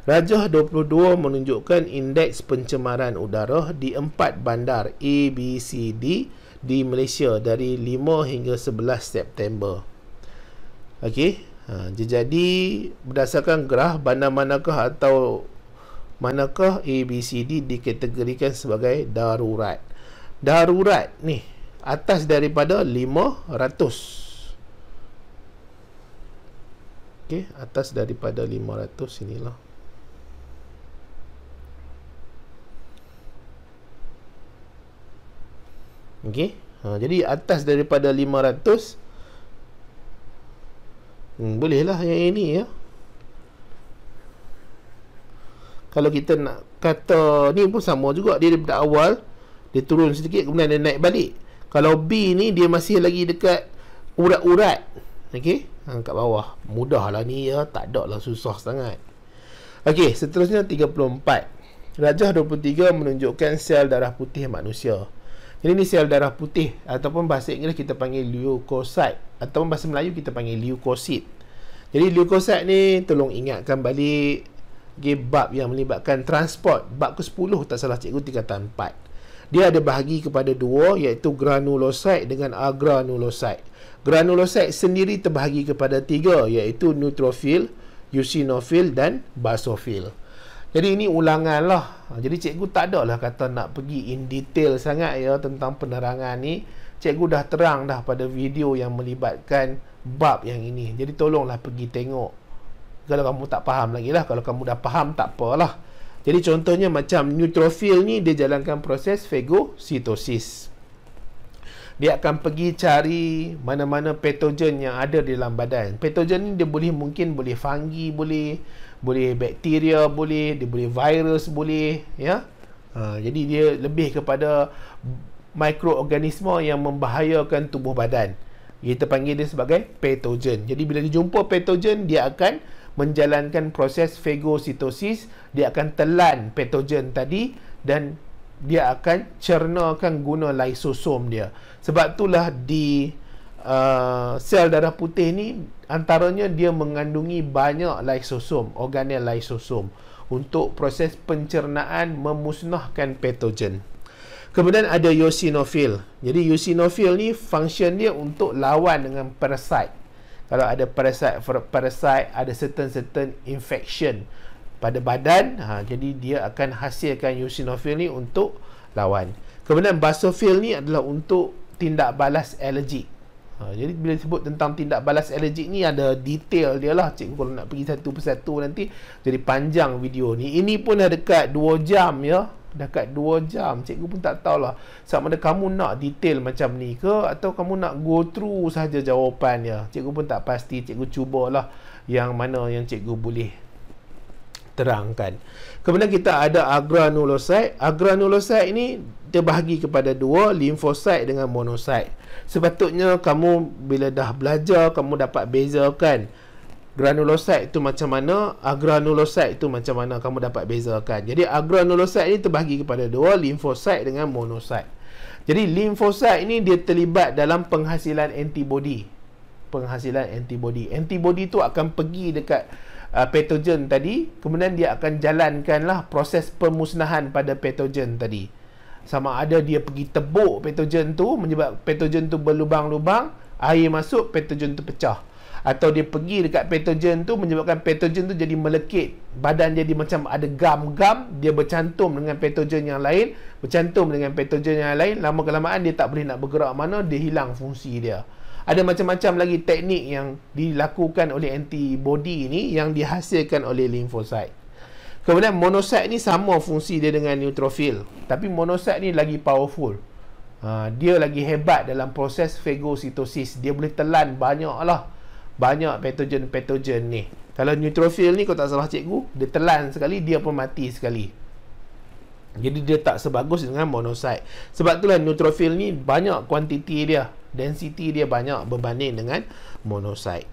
Speaker 1: Rajah 22 menunjukkan indeks pencemaran udara di empat bandar A, B, C, D di Malaysia dari 5 hingga 11 September. Okey, ha, jadi berdasarkan graf bandar manakah atau manakah A, B, C, D dikategorikan sebagai darurat. Darurat ni atas daripada 500 okey atas daripada 500 sinilah okey ha jadi atas daripada 500 hmm, bolehlah yang ini ya kalau kita nak kata ni pun sama juga dia daripada awal dia turun sedikit kemudian dia naik balik kalau B ni dia masih lagi dekat urat-urat Okey, ha, kat bawah. lah ni ya, tak ada lah susah sangat. Okey, seterusnya 34. Rajah 23 menunjukkan sel darah putih manusia. Jadi ni sel darah putih ataupun bahasa Inggeris kita panggil leukosit ataupun bahasa Melayu kita panggil leukosit. Jadi leukosit ni tolong ingatkan balik okay, bab yang melibatkan transport bab ke-10 tak salah cikgu tingkatan 4. Dia ada bahagi kepada dua iaitu granulosit dengan agranulosit granulosit sendiri terbahagi kepada tiga iaitu neutrofil, eosinofil dan basofil. Jadi ini ulangan lah. Jadi cikgu tak ada lah kata nak pergi in detail sangat ya tentang penerangan ni. Cikgu dah terang dah pada video yang melibatkan bab yang ini. Jadi tolonglah pergi tengok. Kalau kamu tak faham lagi lah. Kalau kamu dah faham tak lah. Jadi contohnya macam neutrofil ni dia jalankan proses fagocytosis dia akan pergi cari mana-mana patogen yang ada di dalam badan patogen ni dia boleh mungkin boleh fungi boleh boleh bakteria boleh dia boleh virus boleh ya ha, jadi dia lebih kepada mikroorganisma yang membahayakan tubuh badan kita panggil dia sebagai patogen. Jadi bila dia jumpa patogen, dia akan menjalankan proses fagositosis. dia akan telan patogen tadi dan dia akan cernakan guna lysosom dia. Sebab itulah di uh, sel darah putih ni antaranya dia mengandungi banyak lysosom, organel lysosom untuk proses pencernaan memusnahkan patogen. Kemudian ada eosinofil. Jadi eosinofil ni function dia untuk lawan dengan parasit. Kalau ada parasit parasit ada certain certain infection pada badan ha, jadi dia akan hasilkan eosinofil ni untuk lawan kemudian basofil ni adalah untuk tindak balas allergic ha, jadi bila sebut tentang tindak balas allergic ni ada detail dia lah cikgu kalau nak pergi satu persatu nanti jadi panjang video ni ini pun dah dekat 2 jam ya dekat 2 jam cikgu pun tak tahulah sama ada kamu nak detail macam ni ke atau kamu nak go through saja jawapan dia ya. cikgu pun tak pasti cikgu cubalah yang mana yang cikgu boleh terangkan. Kemudian kita ada agranulosit. Agranulosit ini terbahagi kepada dua, limfosit dengan monosit. Sepatutnya kamu bila dah belajar, kamu dapat bezakan granulosit itu macam mana, agranulosit itu macam mana kamu dapat bezakan. Jadi agranulosit ini terbahagi kepada dua, limfosit dengan monosit. Jadi limfosit ini dia terlibat dalam penghasilan antibodi. Penghasilan antibodi. Antibodi itu akan pergi dekat uh, patogen tadi kemudian dia akan jalankanlah proses pemusnahan pada patogen tadi sama ada dia pergi tebuk patogen tu menyebab patogen tu berlubang-lubang air masuk patogen tu pecah atau dia pergi dekat patogen tu menyebabkan patogen tu jadi melekit badan jadi macam ada gam-gam dia bercantum dengan patogen yang lain bercantum dengan patogen yang lain lama kelamaan dia tak boleh nak bergerak mana dia hilang fungsi dia ada macam-macam lagi teknik yang dilakukan oleh antibody ni yang dihasilkan oleh limfosit. Kemudian monosit ni sama fungsi dia dengan neutrofil. Tapi monosit ni lagi powerful. Ha, dia lagi hebat dalam proses phagocytosis. Dia boleh telan banyak lah. Banyak patogen-patogen ni. Kalau neutrofil ni, kau tak salah cikgu, dia telan sekali, dia pun mati sekali. Jadi dia tak sebagus dengan monosit. Sebab tu lah neutrofil ni banyak kuantiti dia density dia banyak berbanding dengan monosite.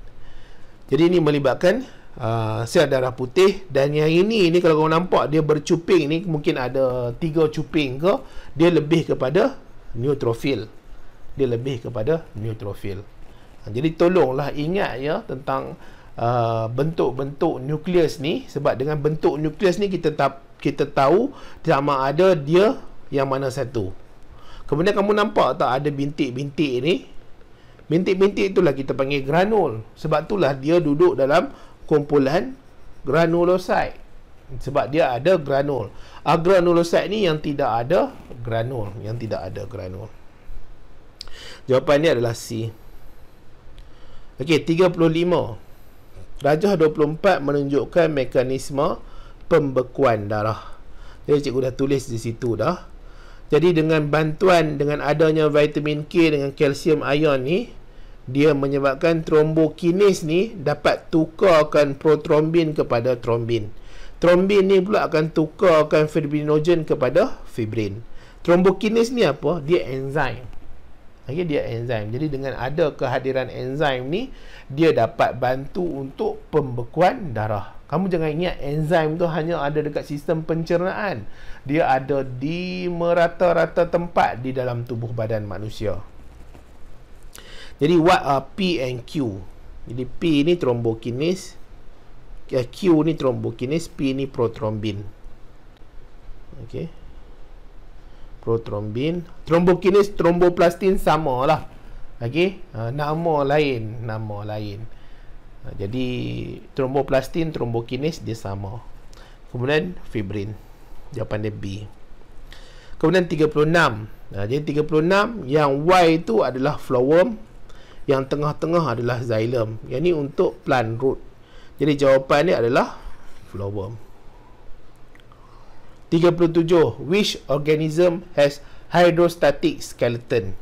Speaker 1: Jadi ini melibatkan uh, sel darah putih dan yang ini ini kalau kau nampak dia bercuping ni mungkin ada tiga cuping ke dia lebih kepada neutrophil. Dia lebih kepada neutrophil. Ha, jadi tolonglah ingat ya tentang uh, bentuk-bentuk nukleus ni sebab dengan bentuk nukleus ni kita tak kita tahu sama ada dia yang mana satu Kemudian kamu nampak tak ada bintik-bintik ni? Bintik-bintik itulah kita panggil granul. Sebab itulah dia duduk dalam kumpulan granulosite. Sebab dia ada granul. Agranulosite ni yang tidak ada granul. Yang tidak ada granul. Jawapan dia adalah C. Okey, 35. Rajah 24 menunjukkan mekanisme pembekuan darah. Jadi cikgu dah tulis di situ dah. Jadi dengan bantuan dengan adanya vitamin K dengan kalsium ion ni dia menyebabkan trombokinase ni dapat tukarkan protrombin kepada trombin. Trombin ni pula akan tukarkan fibrinogen kepada fibrin. Trombokinase ni apa? Dia enzim. Okay, dia enzim. Jadi dengan ada kehadiran enzim ni, dia dapat bantu untuk pembekuan darah. Kamu jangan ingat enzim tu hanya ada dekat sistem pencernaan dia ada di merata-rata tempat di dalam tubuh badan manusia. Jadi what are P and Q? Jadi P ni trombokinis, eh, Q ni trombokinis, P ni protrombin. Okey. Protrombin, trombokinis, tromboplastin samalah. Okey, ha, nama lain, nama lain. Ha, jadi tromboplastin, trombokinis dia sama. Kemudian fibrin jawapan dia B kemudian 36 jadi 36 yang Y tu adalah flowerm yang tengah-tengah adalah xylem yang ni untuk plant root jadi jawapan ni adalah flowerm 37 which organism has hydrostatic skeleton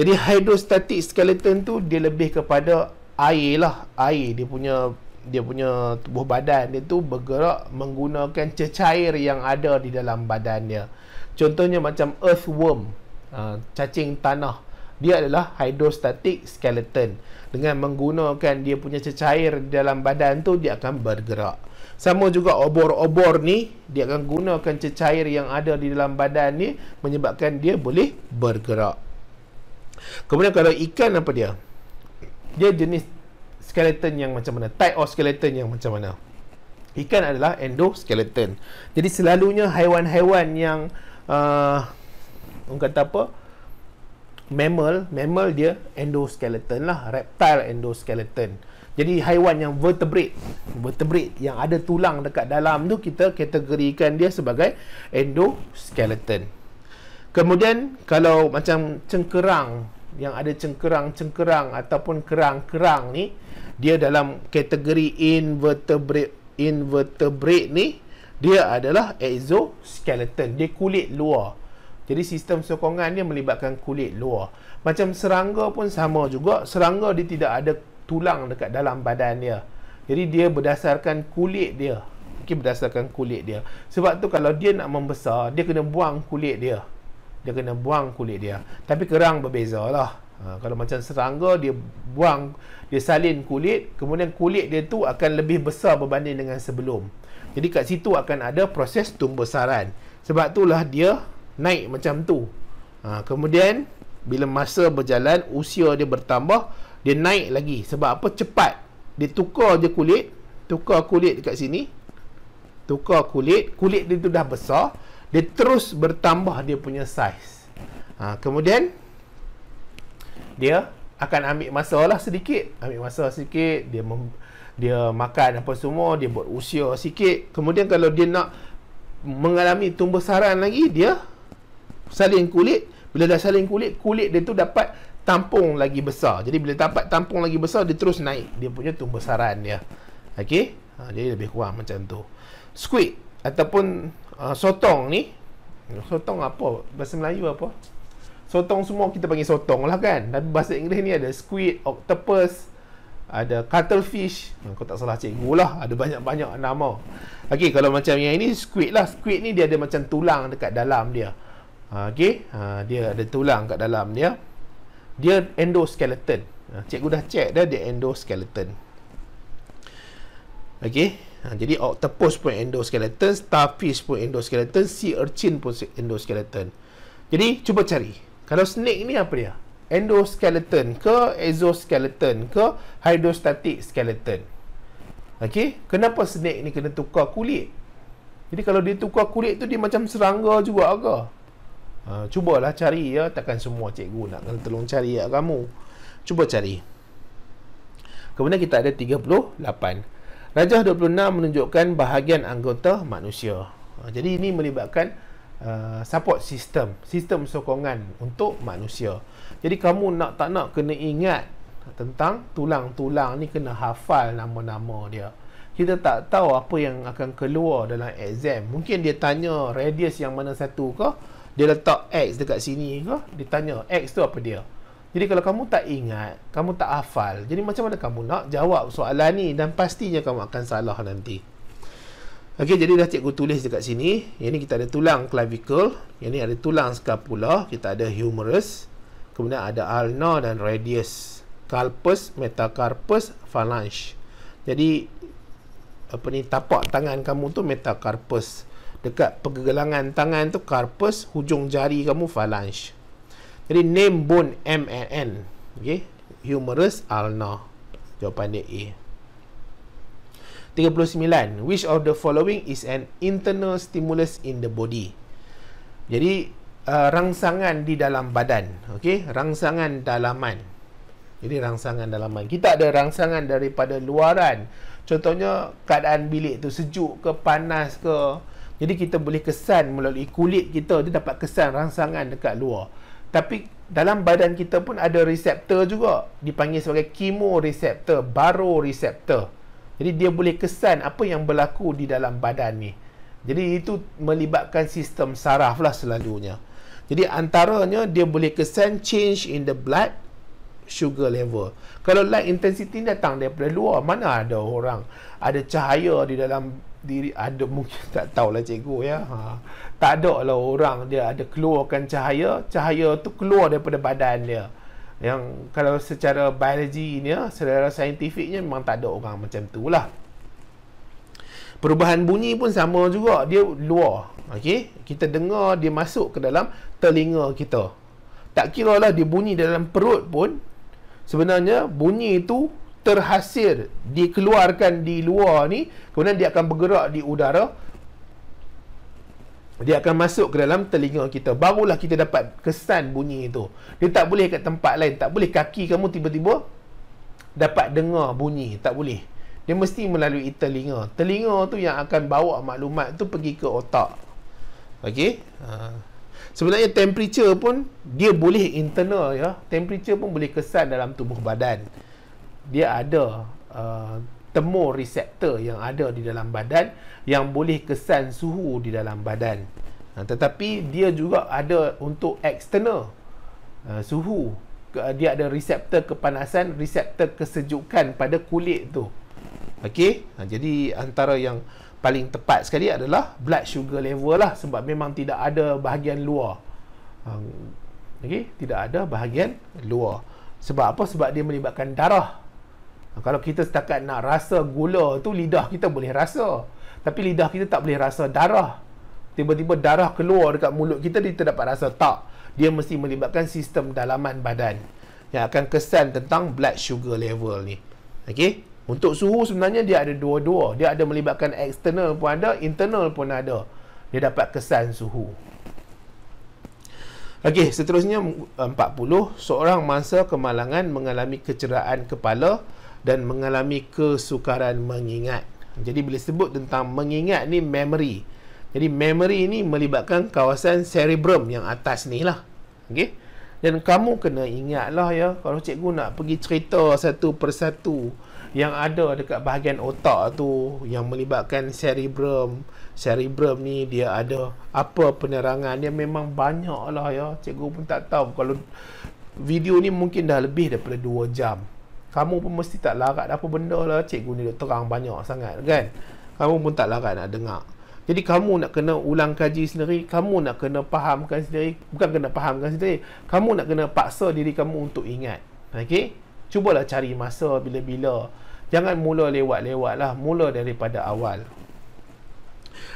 Speaker 1: jadi hydrostatic skeleton tu dia lebih kepada air lah air dia punya dia punya tubuh badan dia tu bergerak menggunakan cecair yang ada di dalam badan dia. Contohnya macam earthworm, ha, cacing tanah. Dia adalah hydrostatic skeleton. Dengan menggunakan dia punya cecair di dalam badan tu dia akan bergerak. Sama juga obor-obor ni dia akan gunakan cecair yang ada di dalam badan ni menyebabkan dia boleh bergerak. Kemudian kalau ikan apa dia? Dia jenis skeleton yang macam mana type of skeleton yang macam mana ikan adalah endoskeleton jadi selalunya haiwan-haiwan yang uh, orang kata apa mammal mammal dia endoskeleton lah reptile endoskeleton jadi haiwan yang vertebrate vertebrate yang ada tulang dekat dalam tu kita kategorikan dia sebagai endoskeleton kemudian kalau macam cengkerang yang ada cengkerang-cengkerang ataupun kerang-kerang ni dia dalam kategori invertebrate invertebrate ni dia adalah exoskeleton dia kulit luar jadi sistem sokongan dia melibatkan kulit luar macam serangga pun sama juga serangga dia tidak ada tulang dekat dalam badan dia jadi dia berdasarkan kulit dia okay, berdasarkan kulit dia sebab tu kalau dia nak membesar dia kena buang kulit dia dia kena buang kulit dia tapi kerang berbeza lah ha, kalau macam serangga dia buang dia salin kulit kemudian kulit dia tu akan lebih besar berbanding dengan sebelum jadi kat situ akan ada proses tumbesaran sebab itulah dia naik macam tu ha, kemudian bila masa berjalan usia dia bertambah dia naik lagi sebab apa cepat dia tukar je kulit tukar kulit dekat sini tukar kulit kulit dia tu dah besar dia terus bertambah dia punya saiz ha, kemudian dia akan ambil masa lah sedikit ambil masa sedikit dia mem, dia makan apa semua dia buat usia sikit kemudian kalau dia nak mengalami tumbuh saran lagi dia saling kulit bila dah saling kulit kulit dia tu dapat tampung lagi besar jadi bila dapat tampung lagi besar dia terus naik dia punya tumbuh saran dia ok ha, jadi lebih kurang macam tu squid ataupun uh, sotong ni sotong apa bahasa Melayu apa Sotong semua kita panggil sotong lah kan Tapi bahasa Inggeris ni ada squid, octopus Ada cuttlefish hmm, Kau tak salah cikgu lah Ada banyak-banyak nama Okay, kalau macam yang ini squid lah Squid ni dia ada macam tulang dekat dalam dia ha, Okay, ha, dia ada tulang kat dalam dia Dia endoskeleton ha, Cikgu dah check dah dia endoskeleton Okay Ha, jadi octopus pun endoskeleton, starfish pun endoskeleton, sea urchin pun endoskeleton. Jadi cuba cari kalau snake ni apa dia? Endoskeleton ke exoskeleton ke hydrostatic skeleton. Okey, kenapa snake ni kena tukar kulit? Jadi kalau dia tukar kulit tu dia macam serangga juga ke? Ha, cubalah cari ya, takkan semua cikgu nak kena tolong cari ya kamu. Cuba cari. Kemudian kita ada 38. Rajah 26 menunjukkan bahagian anggota manusia. Ha, jadi ini melibatkan Uh, support system, sistem sokongan untuk manusia. Jadi kamu nak tak nak kena ingat tentang tulang-tulang ni kena hafal nama-nama dia. Kita tak tahu apa yang akan keluar dalam exam. Mungkin dia tanya radius yang mana satu ke? Dia letak X dekat sini ke? Dia tanya X tu apa dia? Jadi kalau kamu tak ingat, kamu tak hafal. Jadi macam mana kamu nak jawab soalan ni dan pastinya kamu akan salah nanti. Okey, jadi dah cikgu tulis dekat sini. Yang ni kita ada tulang clavicle. Yang ni ada tulang scapula. Kita ada humerus. Kemudian ada ulna dan radius. Carpus, metacarpus, phalange. Jadi, apa ni, tapak tangan kamu tu metacarpus. Dekat pergelangan tangan tu carpus, hujung jari kamu phalange. Jadi, name bone M and N. Okey, humerus, ulna. Jawapan dia A. 39 which of the following is an internal stimulus in the body jadi uh, rangsangan di dalam badan okay? rangsangan dalaman jadi rangsangan dalaman kita ada rangsangan daripada luaran contohnya keadaan bilik tu sejuk ke panas ke jadi kita boleh kesan melalui kulit kita dia dapat kesan rangsangan dekat luar tapi dalam badan kita pun ada reseptor juga dipanggil sebagai chemoreceptor baroreceptor jadi dia boleh kesan apa yang berlaku di dalam badan ni. Jadi itu melibatkan sistem saraf lah selalunya. Jadi antaranya dia boleh kesan change in the blood sugar level. Kalau light intensity datang daripada luar, mana ada orang ada cahaya di dalam diri ada mungkin tak tahulah cikgu ya. Ha. Tak ada lah orang dia ada keluarkan cahaya, cahaya tu keluar daripada badan dia yang kalau secara biologi biologinya, secara saintifiknya memang tak ada orang macam tu lah. Perubahan bunyi pun sama juga. Dia luar. Okay? Kita dengar dia masuk ke dalam telinga kita. Tak kira lah dia bunyi dalam perut pun. Sebenarnya bunyi itu terhasil dikeluarkan di luar ni. Kemudian dia akan bergerak di udara dia akan masuk ke dalam telinga kita barulah kita dapat kesan bunyi itu dia tak boleh kat tempat lain tak boleh kaki kamu tiba-tiba dapat dengar bunyi tak boleh dia mesti melalui telinga telinga tu yang akan bawa maklumat tu pergi ke otak Okay. ha. sebenarnya temperature pun dia boleh internal ya temperature pun boleh kesan dalam tubuh badan dia ada uh, temur reseptor yang ada di dalam badan yang boleh kesan suhu di dalam badan ha, tetapi dia juga ada untuk eksternal uh, ha, suhu dia ada reseptor kepanasan reseptor kesejukan pada kulit tu okey ha, jadi antara yang paling tepat sekali adalah blood sugar level lah sebab memang tidak ada bahagian luar ha, okey tidak ada bahagian luar sebab apa sebab dia melibatkan darah kalau kita setakat nak rasa gula tu lidah kita boleh rasa. Tapi lidah kita tak boleh rasa darah. Tiba-tiba darah keluar dekat mulut kita dia tak dapat rasa tak. Dia mesti melibatkan sistem dalaman badan yang akan kesan tentang blood sugar level ni. Okey? Untuk suhu sebenarnya dia ada dua-dua. Dia ada melibatkan external pun ada, internal pun ada. Dia dapat kesan suhu. Okey, seterusnya 40. Seorang mangsa kemalangan mengalami kecederaan kepala dan mengalami kesukaran mengingat. Jadi bila sebut tentang mengingat ni memory. Jadi memory ni melibatkan kawasan cerebrum yang atas ni lah. Okay? Dan kamu kena ingat lah ya. Kalau cikgu nak pergi cerita satu persatu yang ada dekat bahagian otak tu yang melibatkan cerebrum. Cerebrum ni dia ada apa penerangan dia memang banyak lah ya. Cikgu pun tak tahu kalau video ni mungkin dah lebih daripada 2 jam kamu pun mesti tak larat apa benda lah cikgu ni terang banyak sangat kan kamu pun tak larat nak dengar jadi kamu nak kena ulang kaji sendiri kamu nak kena fahamkan sendiri bukan kena fahamkan sendiri kamu nak kena paksa diri kamu untuk ingat okay? Cuba lah cari masa bila-bila jangan mula lewat-lewat lah mula daripada awal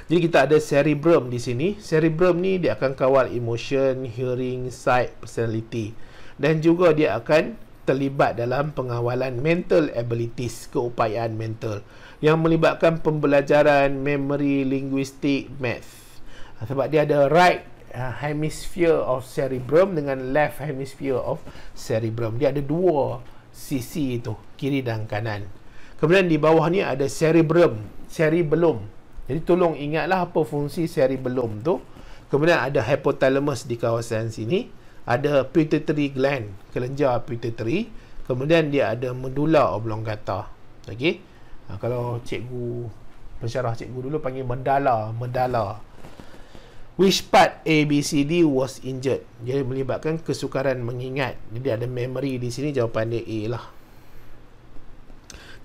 Speaker 1: jadi kita ada cerebrum di sini cerebrum ni dia akan kawal emotion hearing sight personality dan juga dia akan terlibat dalam pengawalan mental abilities keupayaan mental yang melibatkan pembelajaran memory linguistik, math ah, sebab dia ada right ah, hemisphere of cerebrum dengan left hemisphere of cerebrum dia ada dua sisi itu kiri dan kanan kemudian di bawah ni ada cerebrum cerebellum jadi tolong ingatlah apa fungsi cerebellum tu kemudian ada hypothalamus di kawasan sini ada pituitary gland kelenjar pituitary kemudian dia ada medula oblongata, gata okey ha, kalau cikgu pensyarah cikgu dulu panggil medala medala which part a b c d was injured dia melibatkan kesukaran mengingat jadi ada memory di sini jawapan dia a lah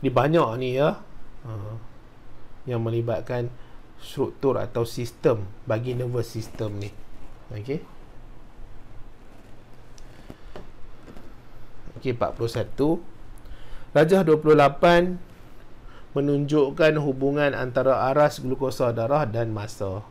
Speaker 1: di banyak ni ya ha, yang melibatkan struktur atau sistem bagi nervous system ni okay? Okey, 41. Rajah 28 menunjukkan hubungan antara aras glukosa darah dan masa.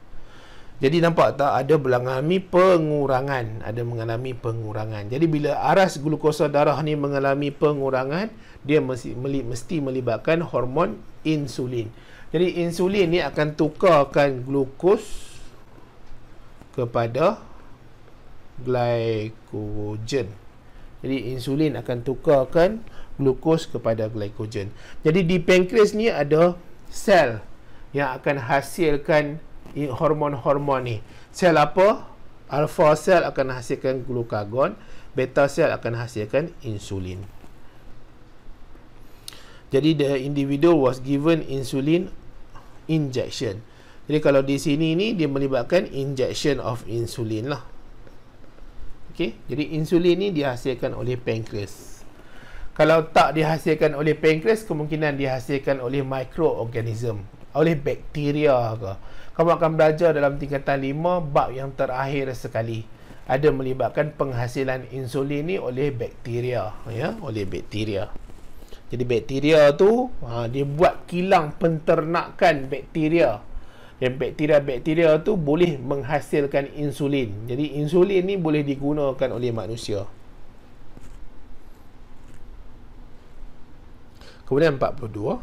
Speaker 1: Jadi nampak tak ada mengalami pengurangan, ada mengalami pengurangan. Jadi bila aras glukosa darah ni mengalami pengurangan, dia mesti, meli, mesti melibatkan hormon insulin. Jadi insulin ni akan tukarkan glukos kepada glycogen. Jadi insulin akan tukarkan glukos kepada glycogen. Jadi di pankreas ni ada sel yang akan hasilkan hormon-hormon ni. Sel apa? Alpha sel akan hasilkan glukagon, beta sel akan hasilkan insulin. Jadi the individual was given insulin injection. Jadi kalau di sini ni dia melibatkan injection of insulin lah. Okey, jadi insulin ni dihasilkan oleh pankreas. Kalau tak dihasilkan oleh pankreas, kemungkinan dihasilkan oleh mikroorganisme, oleh bakteria ke. Kamu akan belajar dalam tingkatan 5 bab yang terakhir sekali ada melibatkan penghasilan insulin ni oleh bakteria ya oleh bakteria jadi bakteria tu ha, dia buat kilang penternakan bakteria yang bakteria-bakteria tu boleh menghasilkan insulin. Jadi insulin ni boleh digunakan oleh manusia. Kemudian 42.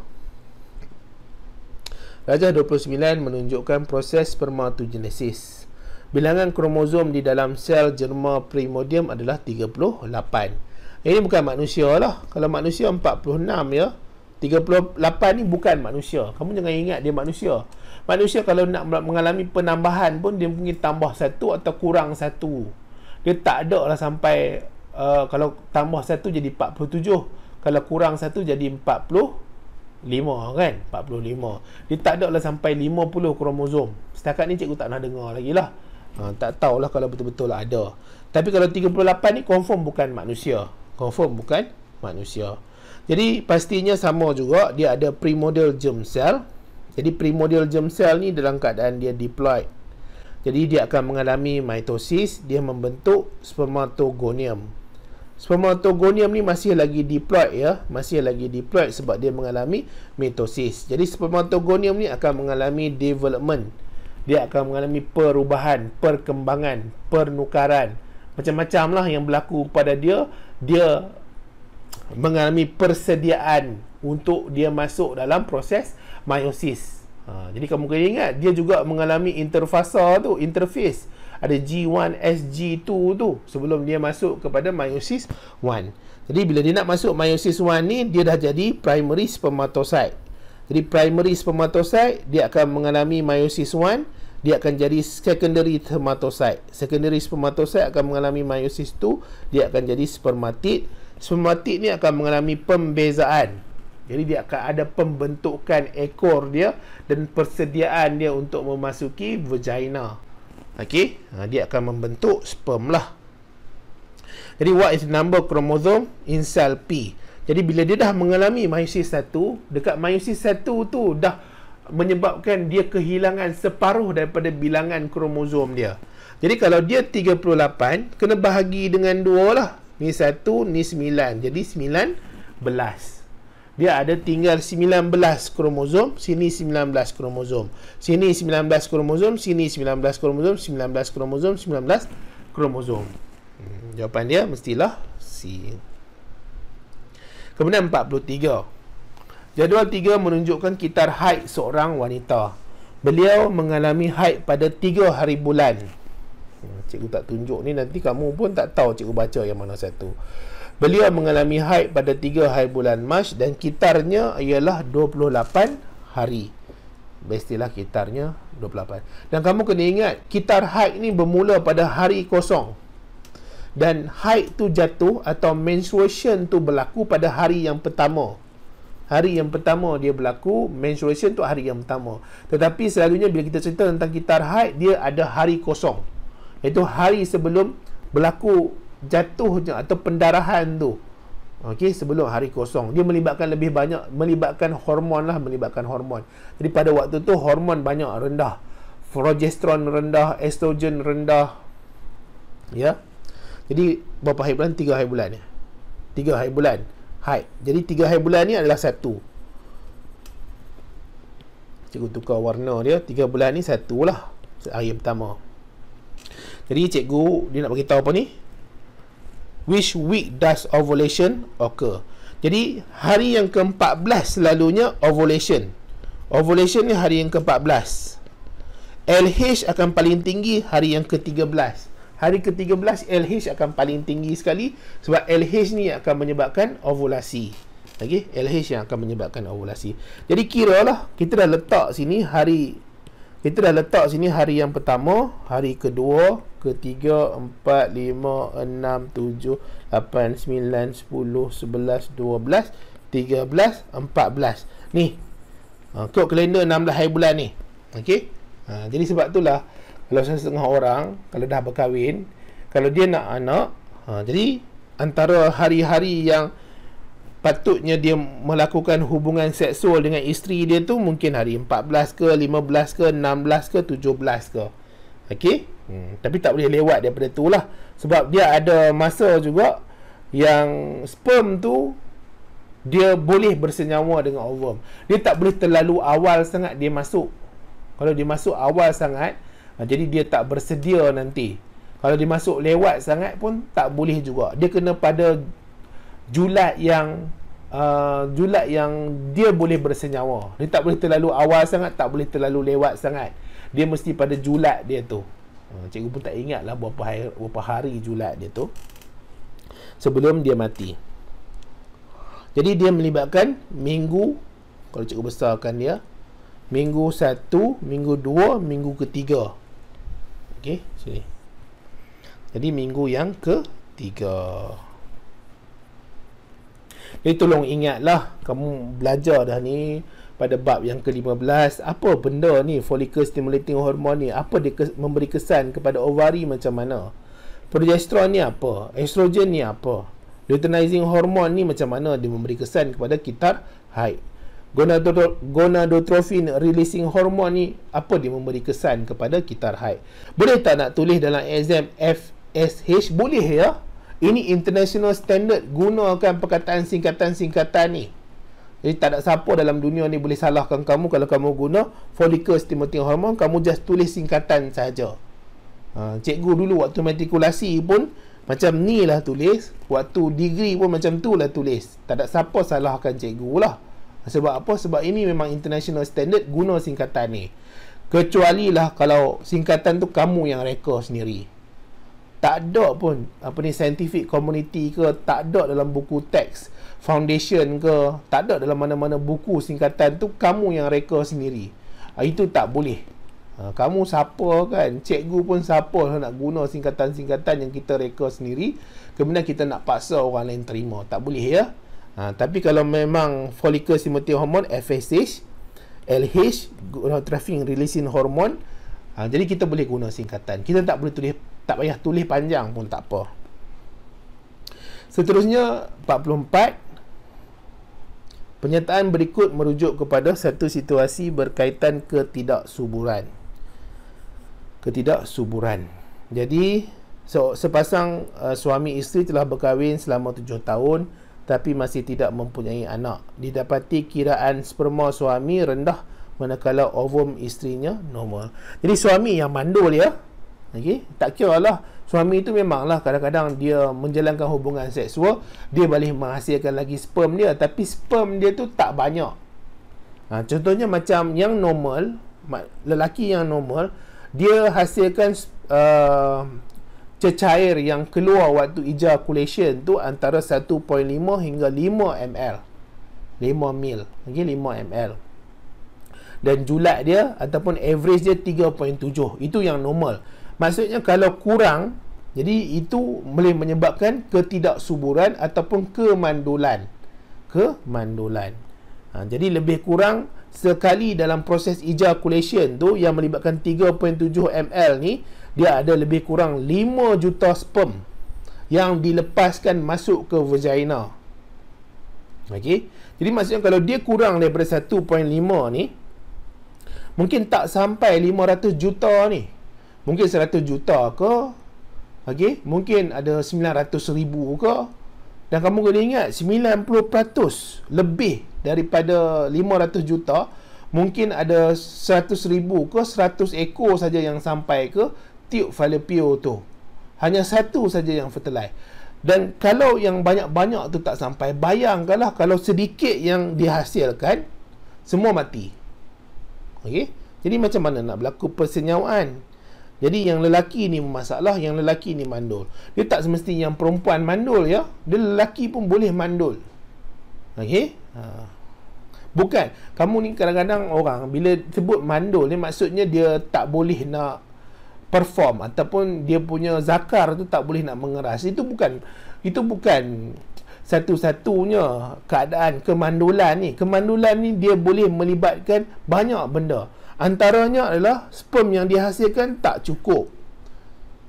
Speaker 1: Rajah 29 menunjukkan proses spermatogenesis. Bilangan kromosom di dalam sel germa primordium adalah 38. Ini bukan manusia lah. Kalau manusia 46 ya. 38 ni bukan manusia. Kamu jangan ingat dia manusia manusia kalau nak mengalami penambahan pun dia mungkin tambah satu atau kurang satu dia tak ada lah sampai uh, kalau tambah satu jadi 47 kalau kurang satu jadi 40 lima kan 45 dia tak ada lah sampai 50 kromosom setakat ni cikgu tak nak dengar lagi lah uh, tak tahulah kalau betul-betul ada tapi kalau 38 ni confirm bukan manusia confirm bukan manusia jadi pastinya sama juga dia ada primordial germ cell jadi primordial germ cell ni dalam keadaan dia diploid. Jadi dia akan mengalami mitosis, dia membentuk spermatogonium. Spermatogonium ni masih lagi diploid ya, masih lagi diploid sebab dia mengalami mitosis. Jadi spermatogonium ni akan mengalami development. Dia akan mengalami perubahan, perkembangan, pernukaran, Macam-macam lah yang berlaku pada dia, dia mengalami persediaan untuk dia masuk dalam proses meiosis. Ha, jadi kamu kena ingat dia juga mengalami interfasa tu, interface. Ada G1, SG2 tu sebelum dia masuk kepada meiosis 1. Jadi bila dia nak masuk meiosis 1 ni dia dah jadi primary spermatocyte. Jadi primary spermatocyte dia akan mengalami meiosis 1, dia akan jadi secondary spermatocyte. Secondary spermatocyte akan mengalami meiosis 2, dia akan jadi spermatid. Spermatid ni akan mengalami pembezaan. Jadi dia akan ada pembentukan ekor dia dan persediaan dia untuk memasuki vagina. Okey, ha, dia akan membentuk sperm lah. Jadi what is number chromosome in cell P? Jadi bila dia dah mengalami meiosis 1, dekat meiosis 1 tu dah menyebabkan dia kehilangan separuh daripada bilangan kromosom dia. Jadi kalau dia 38, kena bahagi dengan 2 lah. Ni 1, ni 9. Jadi 9, belas dia ada tinggal 19 kromosom, sini 19 kromosom. Sini 19 kromosom, sini 19 kromosom, 19 kromosom, 19 kromosom. Hmm, jawapan dia mestilah C. Kemudian 43. Jadual 3 menunjukkan kitar haid seorang wanita. Beliau mengalami haid pada 3 hari bulan. Hmm, cikgu tak tunjuk ni nanti kamu pun tak tahu cikgu baca yang mana satu. Beliau mengalami haid pada 3 hari bulan Mac dan kitarnya ialah 28 hari. Bestilah kitarnya 28. Dan kamu kena ingat, kitar haid ni bermula pada hari kosong. Dan haid tu jatuh atau menstruation tu berlaku pada hari yang pertama. Hari yang pertama dia berlaku, menstruation tu hari yang pertama. Tetapi selalunya bila kita cerita tentang kitar haid, dia ada hari kosong. Itu hari sebelum berlaku jatuhnya atau pendarahan tu okey sebelum hari kosong dia melibatkan lebih banyak melibatkan hormon lah melibatkan hormon jadi pada waktu tu hormon banyak rendah progesteron rendah estrogen rendah ya jadi berapa hari bulan 3 hari bulan ni 3 hari bulan Hai, jadi 3 hari bulan ni adalah satu cikgu tukar warna dia 3 bulan ni satu lah hari pertama jadi cikgu dia nak bagi tahu apa ni which week does ovulation occur jadi hari yang ke-14 selalunya ovulation ovulation ni hari yang ke-14 LH akan paling tinggi hari yang ke-13 hari ke-13 LH akan paling tinggi sekali sebab LH ni akan menyebabkan ovulasi Okay, LH yang akan menyebabkan ovulasi Jadi kira lah Kita dah letak sini hari Kita dah letak sini hari yang pertama Hari kedua ke 3, 4, 5, 6, 7, 8, 9, 10, 11, 12, 13, 14. Ni. Ha, kot kalender 16 hari bulan ni. Okey. Ha, jadi sebab itulah kalau setengah orang kalau dah berkahwin, kalau dia nak anak, ha, jadi antara hari-hari yang patutnya dia melakukan hubungan seksual dengan isteri dia tu mungkin hari 14 ke 15 ke 16 ke 17 ke okey Hmm, tapi tak boleh lewat daripada tu lah Sebab dia ada masa juga Yang sperm tu Dia boleh bersenyawa dengan ovum Dia tak boleh terlalu awal sangat dia masuk Kalau dia masuk awal sangat ha, Jadi dia tak bersedia nanti Kalau dia masuk lewat sangat pun Tak boleh juga Dia kena pada Julat yang uh, Julat yang dia boleh bersenyawa Dia tak boleh terlalu awal sangat Tak boleh terlalu lewat sangat Dia mesti pada julat dia tu Ha, cikgu pun tak ingat lah berapa hari, berapa hari julat dia tu Sebelum dia mati Jadi dia melibatkan minggu Kalau cikgu besarkan dia Minggu satu minggu dua minggu ketiga Okey, sini Jadi minggu yang ketiga Jadi tolong ingatlah Kamu belajar dah ni pada bab yang ke-15 apa benda ni follicle stimulating hormone ni apa dia kes- memberi kesan kepada ovari macam mana progesterone ni apa estrogen ni apa luteinizing hormone ni macam mana dia memberi kesan kepada kitar haid gonadotrophin releasing hormone ni apa dia memberi kesan kepada kitar haid boleh tak nak tulis dalam exam FSH boleh ya ini international standard gunakan perkataan singkatan-singkatan ni jadi tak ada siapa dalam dunia ni boleh salahkan kamu kalau kamu guna follicle stimulating hormone, kamu just tulis singkatan saja. Ha, cikgu dulu waktu matrikulasi pun macam ni lah tulis, waktu degree pun macam tu lah tulis. Tak ada siapa salahkan cikgu lah. Sebab apa? Sebab ini memang international standard guna singkatan ni. Kecuali lah kalau singkatan tu kamu yang reka sendiri. Tak ada pun apa ni scientific community ke tak ada dalam buku teks foundation ke tak ada dalam mana-mana buku singkatan tu kamu yang reka sendiri ah, itu tak boleh ah, kamu siapa kan cikgu pun siapa lah nak guna singkatan-singkatan yang kita reka sendiri kemudian kita nak paksa orang lain terima tak boleh ya ha, tapi kalau memang follicle stimulating hormone FSH LH gonadotrophin releasing hormone ha, jadi kita boleh guna singkatan kita tak boleh tulis tak payah tulis panjang pun tak apa seterusnya 44 Penyataan berikut merujuk kepada satu situasi berkaitan ketidaksuburan. Ketidaksuburan. Jadi, so, sepasang uh, suami isteri telah berkahwin selama tujuh tahun tapi masih tidak mempunyai anak. Didapati kiraan sperma suami rendah manakala ovum isterinya normal. Jadi, suami yang mandul ya. Okay? Tak kira lah suami itu memanglah kadang-kadang dia menjalankan hubungan seksual dia boleh menghasilkan lagi sperm dia tapi sperm dia tu tak banyak ha, contohnya macam yang normal lelaki yang normal dia hasilkan uh, cecair yang keluar waktu ejaculation tu antara 1.5 hingga 5 ml 5 mil lagi okay, 5 ml dan julat dia ataupun average dia 3.7 itu yang normal Maksudnya kalau kurang, jadi itu boleh menyebabkan ketidaksuburan ataupun kemandulan. Kemandulan. Ha, jadi lebih kurang sekali dalam proses ejaculation tu yang melibatkan 3.7 ml ni, dia ada lebih kurang 5 juta sperm yang dilepaskan masuk ke vagina. Okay? Jadi maksudnya kalau dia kurang daripada 1.5 ni, mungkin tak sampai 500 juta ni mungkin 100 juta ke okay? mungkin ada 900 ribu ke dan kamu kena ingat 90% lebih daripada 500 juta mungkin ada 100 ribu ke 100 ekor saja yang sampai ke tiup falepio tu hanya satu saja yang fertilize dan kalau yang banyak-banyak tu tak sampai bayangkanlah kalau sedikit yang dihasilkan semua mati okay? jadi macam mana nak berlaku persenyawaan jadi yang lelaki ni masalah, yang lelaki ni mandul. Dia tak semestinya yang perempuan mandul ya. Dia lelaki pun boleh mandul. Okay? Ha. Bukan. Kamu ni kadang-kadang orang bila sebut mandul ni maksudnya dia tak boleh nak perform ataupun dia punya zakar tu tak boleh nak mengeras. Itu bukan itu bukan satu-satunya keadaan kemandulan ni. Kemandulan ni dia boleh melibatkan banyak benda. Antaranya adalah sperm yang dihasilkan tak cukup.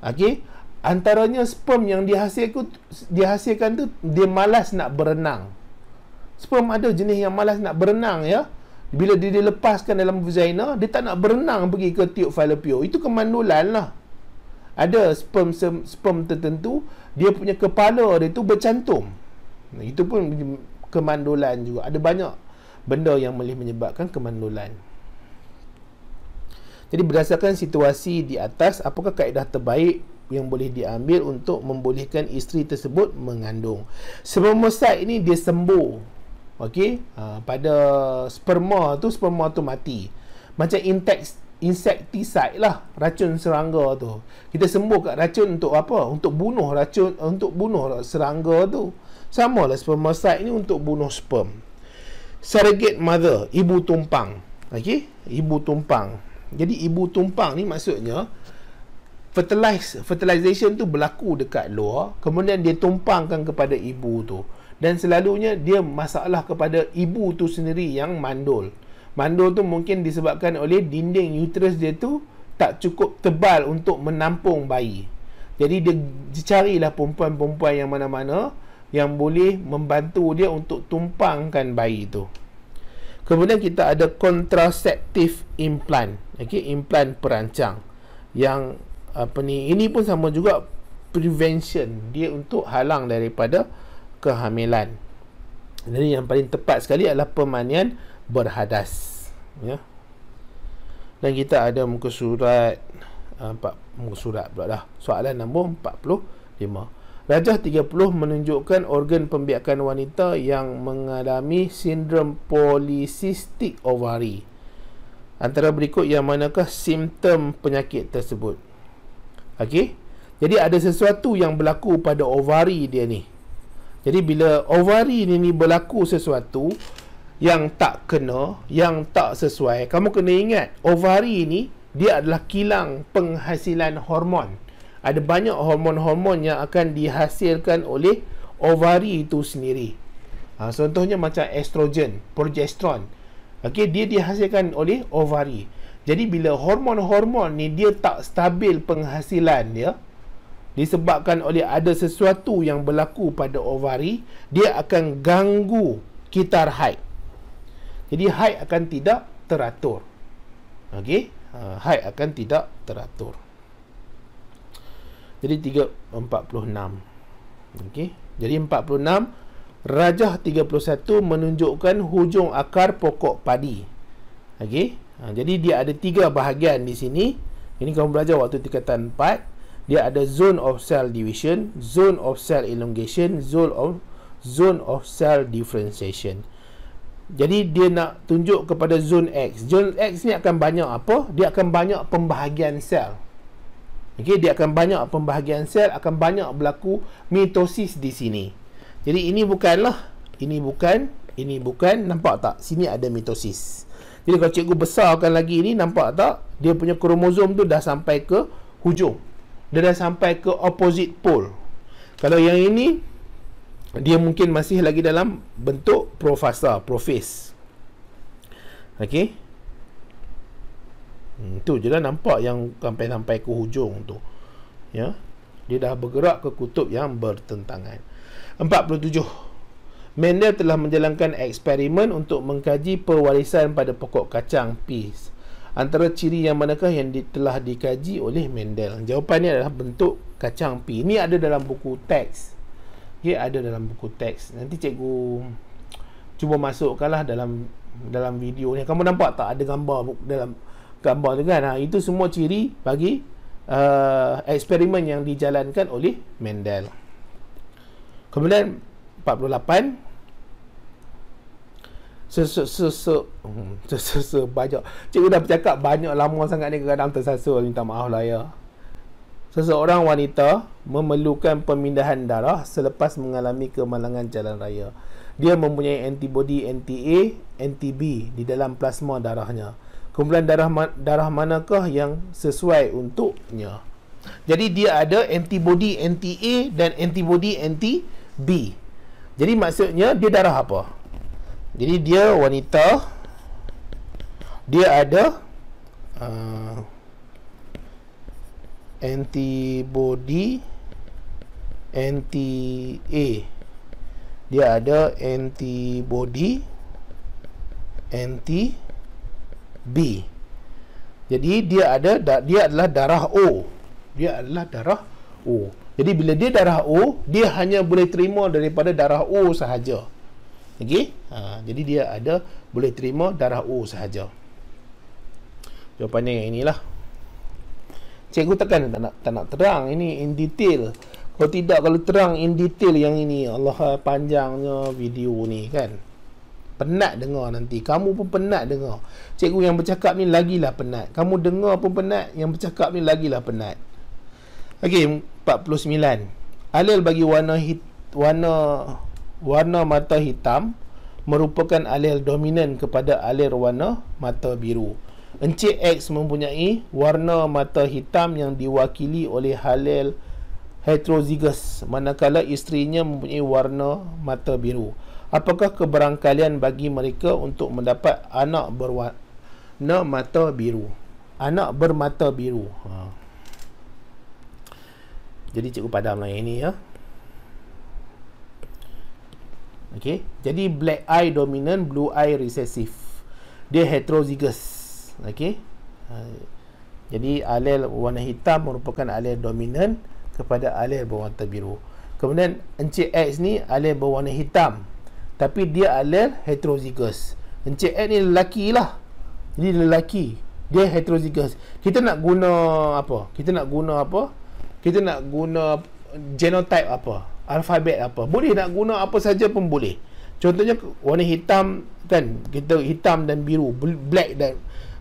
Speaker 1: Okey, antaranya sperm yang dihasilkan tu, dihasilkan tu dia malas nak berenang. Sperm ada jenis yang malas nak berenang ya. Bila dia dilepaskan dalam vagina, dia tak nak berenang pergi ke tiub falopio. Itu kemandulan lah. Ada sperm sperm tertentu dia punya kepala dia tu bercantum. Itu pun kemandulan juga. Ada banyak benda yang boleh menyebabkan kemandulan. Jadi berdasarkan situasi di atas, apakah kaedah terbaik yang boleh diambil untuk membolehkan isteri tersebut mengandung? Sperma side ni dia sembuh. okay? ha, pada sperma tu sperma tu mati. Macam insect insecticide lah, racun serangga tu. Kita sembuh kat racun untuk apa? Untuk bunuh racun eh, untuk bunuh serangga tu. Sama lah sperma side ni untuk bunuh sperm. Surrogate mother, ibu tumpang. okay? ibu tumpang. Jadi ibu tumpang ni maksudnya fertilize fertilization tu berlaku dekat luar, kemudian dia tumpangkan kepada ibu tu. Dan selalunya dia masalah kepada ibu tu sendiri yang mandul. Mandul tu mungkin disebabkan oleh dinding uterus dia tu tak cukup tebal untuk menampung bayi. Jadi dia, dia carilah perempuan-perempuan yang mana-mana yang boleh membantu dia untuk tumpangkan bayi tu. Kemudian kita ada kontraseptif implant. Okey, implant perancang yang apa ni ini pun sama juga prevention dia untuk halang daripada kehamilan. Jadi yang paling tepat sekali adalah pemanian berhadas. Ya. Dan kita ada muka surat ah, empat muka surat pula dah. Soalan nombor 45. Rajah 30 menunjukkan organ pembiakan wanita yang mengalami sindrom polisistik ovari. Antara berikut yang manakah simptom penyakit tersebut. Okey. Jadi ada sesuatu yang berlaku pada ovari dia ni. Jadi bila ovari ni ni berlaku sesuatu yang tak kena, yang tak sesuai, kamu kena ingat ovari ni dia adalah kilang penghasilan hormon ada banyak hormon-hormon yang akan dihasilkan oleh ovari itu sendiri. Ha, contohnya macam estrogen, progesteron. Okay, dia dihasilkan oleh ovari. Jadi bila hormon-hormon ni dia tak stabil penghasilan dia disebabkan oleh ada sesuatu yang berlaku pada ovari, dia akan ganggu kitar haid. Jadi haid akan tidak teratur. Okey, ha, haid akan tidak teratur. Jadi 346. Okey. Jadi 46 rajah 31 menunjukkan hujung akar pokok padi. Okey. Ha, jadi dia ada tiga bahagian di sini. Ini kamu belajar waktu tingkatan 4. Dia ada zone of cell division, zone of cell elongation, zone of zone of cell differentiation. Jadi dia nak tunjuk kepada zone X. Zone X ni akan banyak apa? Dia akan banyak pembahagian sel. Okay, dia akan banyak pembahagian sel, akan banyak berlaku mitosis di sini. Jadi ini bukanlah, ini bukan, ini bukan, nampak tak? Sini ada mitosis. Jadi kalau cikgu besarkan lagi ini, nampak tak? Dia punya kromosom tu dah sampai ke hujung. Dia dah sampai ke opposite pole. Kalau yang ini, dia mungkin masih lagi dalam bentuk profasa, profase. Okey. Itu hmm, je lah nampak yang sampai-sampai ke hujung tu. Ya. Dia dah bergerak ke kutub yang bertentangan. 47. Mendel telah menjalankan eksperimen untuk mengkaji pewarisan pada pokok kacang pis. Antara ciri yang manakah yang di, telah dikaji oleh Mendel? Jawapannya adalah bentuk kacang pi. Ini ada dalam buku teks. Okey, ada dalam buku teks. Nanti cikgu cuba masukkanlah dalam dalam video ni. Kamu nampak tak ada gambar dalam gambar tu kan ha, itu semua ciri bagi uh, eksperimen yang dijalankan oleh Mendel kemudian 48 Sesu, sesu, hmm, sesu, banyak. Cikgu dah bercakap banyak lama sangat ni kadang tersasul. Minta maaf lah ya. Seseorang wanita memerlukan pemindahan darah selepas mengalami kemalangan jalan raya. Dia mempunyai antibodi NTA, NTB di dalam plasma darahnya kumpulan darah ma- darah manakah yang sesuai untuknya. Jadi dia ada antibody anti-A dan antibody anti-B. Jadi maksudnya dia darah apa? Jadi dia wanita dia ada uh, antibody anti-A. Dia ada antibody anti-A. B. Jadi dia ada dia adalah darah O. Dia adalah darah O. Jadi bila dia darah O, dia hanya boleh terima daripada darah O sahaja. Okey? Ha, jadi dia ada boleh terima darah O sahaja. Jawapannya yang inilah. Cikgu tekan tak nak, tak nak terang ini in detail. Kalau tidak kalau terang in detail yang ini Allah panjangnya video ni kan. Penat dengar nanti Kamu pun penat dengar Cikgu yang bercakap ni lagilah penat Kamu dengar pun penat Yang bercakap ni lagilah penat Okey 49 Alil bagi warna hit, warna warna mata hitam Merupakan alil dominan kepada alil warna mata biru Encik X mempunyai warna mata hitam yang diwakili oleh halil heterozygous Manakala isterinya mempunyai warna mata biru apakah keberangkalian bagi mereka untuk mendapat anak berwarna mata biru anak bermata biru ha. jadi cikgu padam lah ini ya Okay. Jadi black eye dominant, blue eye recessive. Dia heterozygous. Okay. Ha. Jadi alel warna hitam merupakan alel dominant kepada alel berwarna biru. Kemudian Encik X ni alel berwarna hitam tapi dia alel heterozygous Encik Ed ni lelaki lah jadi lelaki dia heterozygous kita nak guna apa kita nak guna apa kita nak guna genotype apa Alphabet apa boleh nak guna apa saja pun boleh contohnya warna hitam kan kita hitam dan biru black dan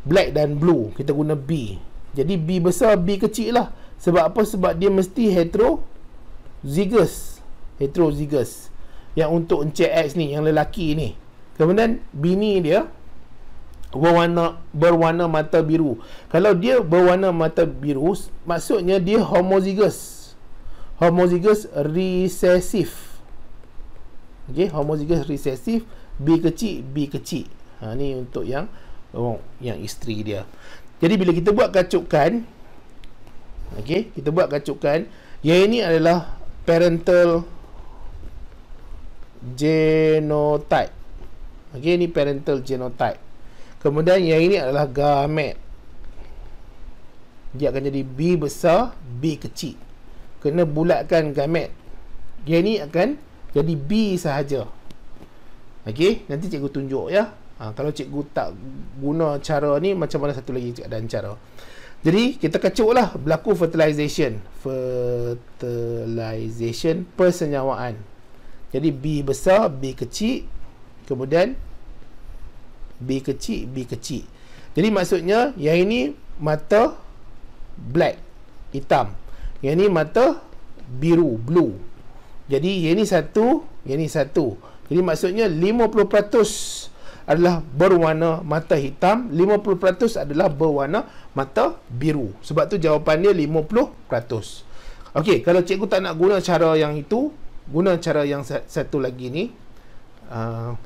Speaker 1: black dan blue kita guna B jadi B besar B kecil lah sebab apa sebab dia mesti heterozygous heterozygous yang untuk Encik X ni yang lelaki ni kemudian bini dia berwarna berwarna mata biru kalau dia berwarna mata biru maksudnya dia homozigous homozigous resesif. Okay, homozigous resesif B kecil, B kecil ha, Ni untuk yang oh, Yang isteri dia Jadi bila kita buat kacukan Okay, kita buat kacukan Yang ini adalah parental genotype. Okey, ini parental genotype. Kemudian yang ini adalah gamet. Dia akan jadi B besar, B kecil. Kena bulatkan gamet. Dia ni akan jadi B sahaja. Okey, nanti cikgu tunjuk ya. Ha, kalau cikgu tak guna cara ni, macam mana satu lagi cikgu ada cara. Jadi, kita kecuk lah. Berlaku fertilisation Fertilization persenyawaan. Jadi B besar, B kecil, kemudian B kecil, B kecil. Jadi maksudnya yang ini mata black, hitam. Yang ini mata biru, blue. Jadi yang ini satu, yang ini satu. Jadi maksudnya 50% adalah berwarna mata hitam, 50% adalah berwarna mata biru. Sebab tu jawapan dia 50%. Okey, kalau cikgu tak nak guna cara yang itu, guna cara yang satu lagi ni uh,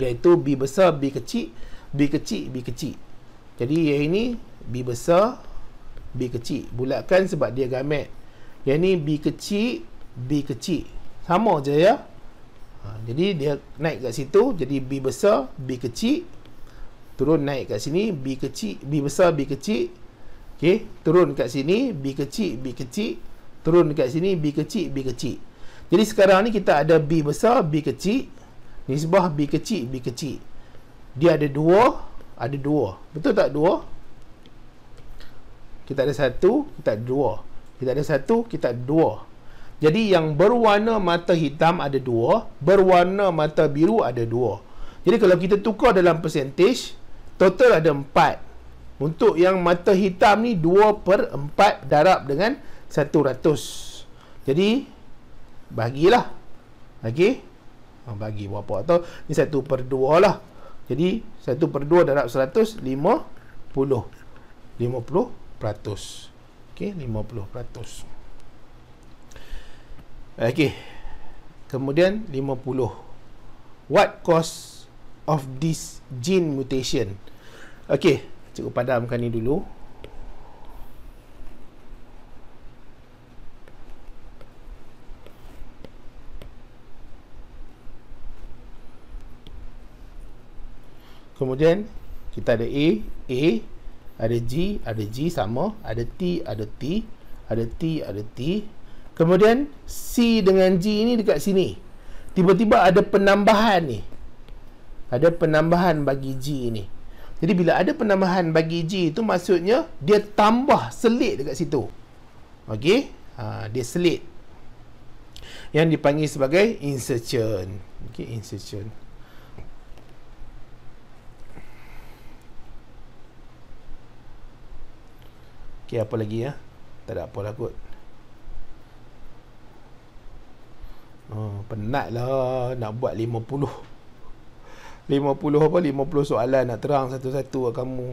Speaker 1: iaitu B besar, B kecil B kecil, B kecil jadi yang ini B besar B kecil, bulatkan sebab dia gamet yang ini B kecil B kecil, sama je ya ha, jadi dia naik kat situ, jadi B besar, B kecil turun naik kat sini B kecil, B besar, B kecil ok, turun kat sini B kecil, B kecil turun kat sini, B kecil, B kecil jadi sekarang ni kita ada B besar, B kecil. Nisbah B kecil, B kecil. Dia ada dua, ada dua. Betul tak dua? Kita ada satu, kita ada dua. Kita ada satu, kita ada dua. Jadi yang berwarna mata hitam ada dua, berwarna mata biru ada dua. Jadi kalau kita tukar dalam percentage, total ada empat. Untuk yang mata hitam ni dua per empat darab dengan 100. Jadi bagilah. Okey? Ha, bagi berapa? Atau ni satu per dua lah. Jadi, satu per dua darab seratus, lima puluh. Lima puluh peratus. Okey, lima puluh peratus. Okey. Kemudian, lima puluh. What cause of this gene mutation? Okey, cikgu padamkan ni dulu. Kemudian kita ada A, A, ada G, ada G sama, ada T, ada T, ada T, ada T. Kemudian C dengan G ni dekat sini. Tiba-tiba ada penambahan ni. Ada penambahan bagi G ni. Jadi bila ada penambahan bagi G tu maksudnya dia tambah selit dekat situ. Okey? Ha, dia selit. Yang dipanggil sebagai insertion. Okey, insertion. Okey, apa lagi ya? Tak ada apa lah kot. Oh, penatlah nak buat 50. 50 apa? 50 soalan nak terang satu-satu lah kamu.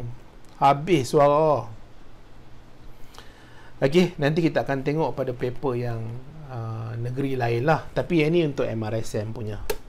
Speaker 1: Habis suara. Okey, nanti kita akan tengok pada paper yang uh, negeri lain lah. Tapi yang ni untuk MRSM punya.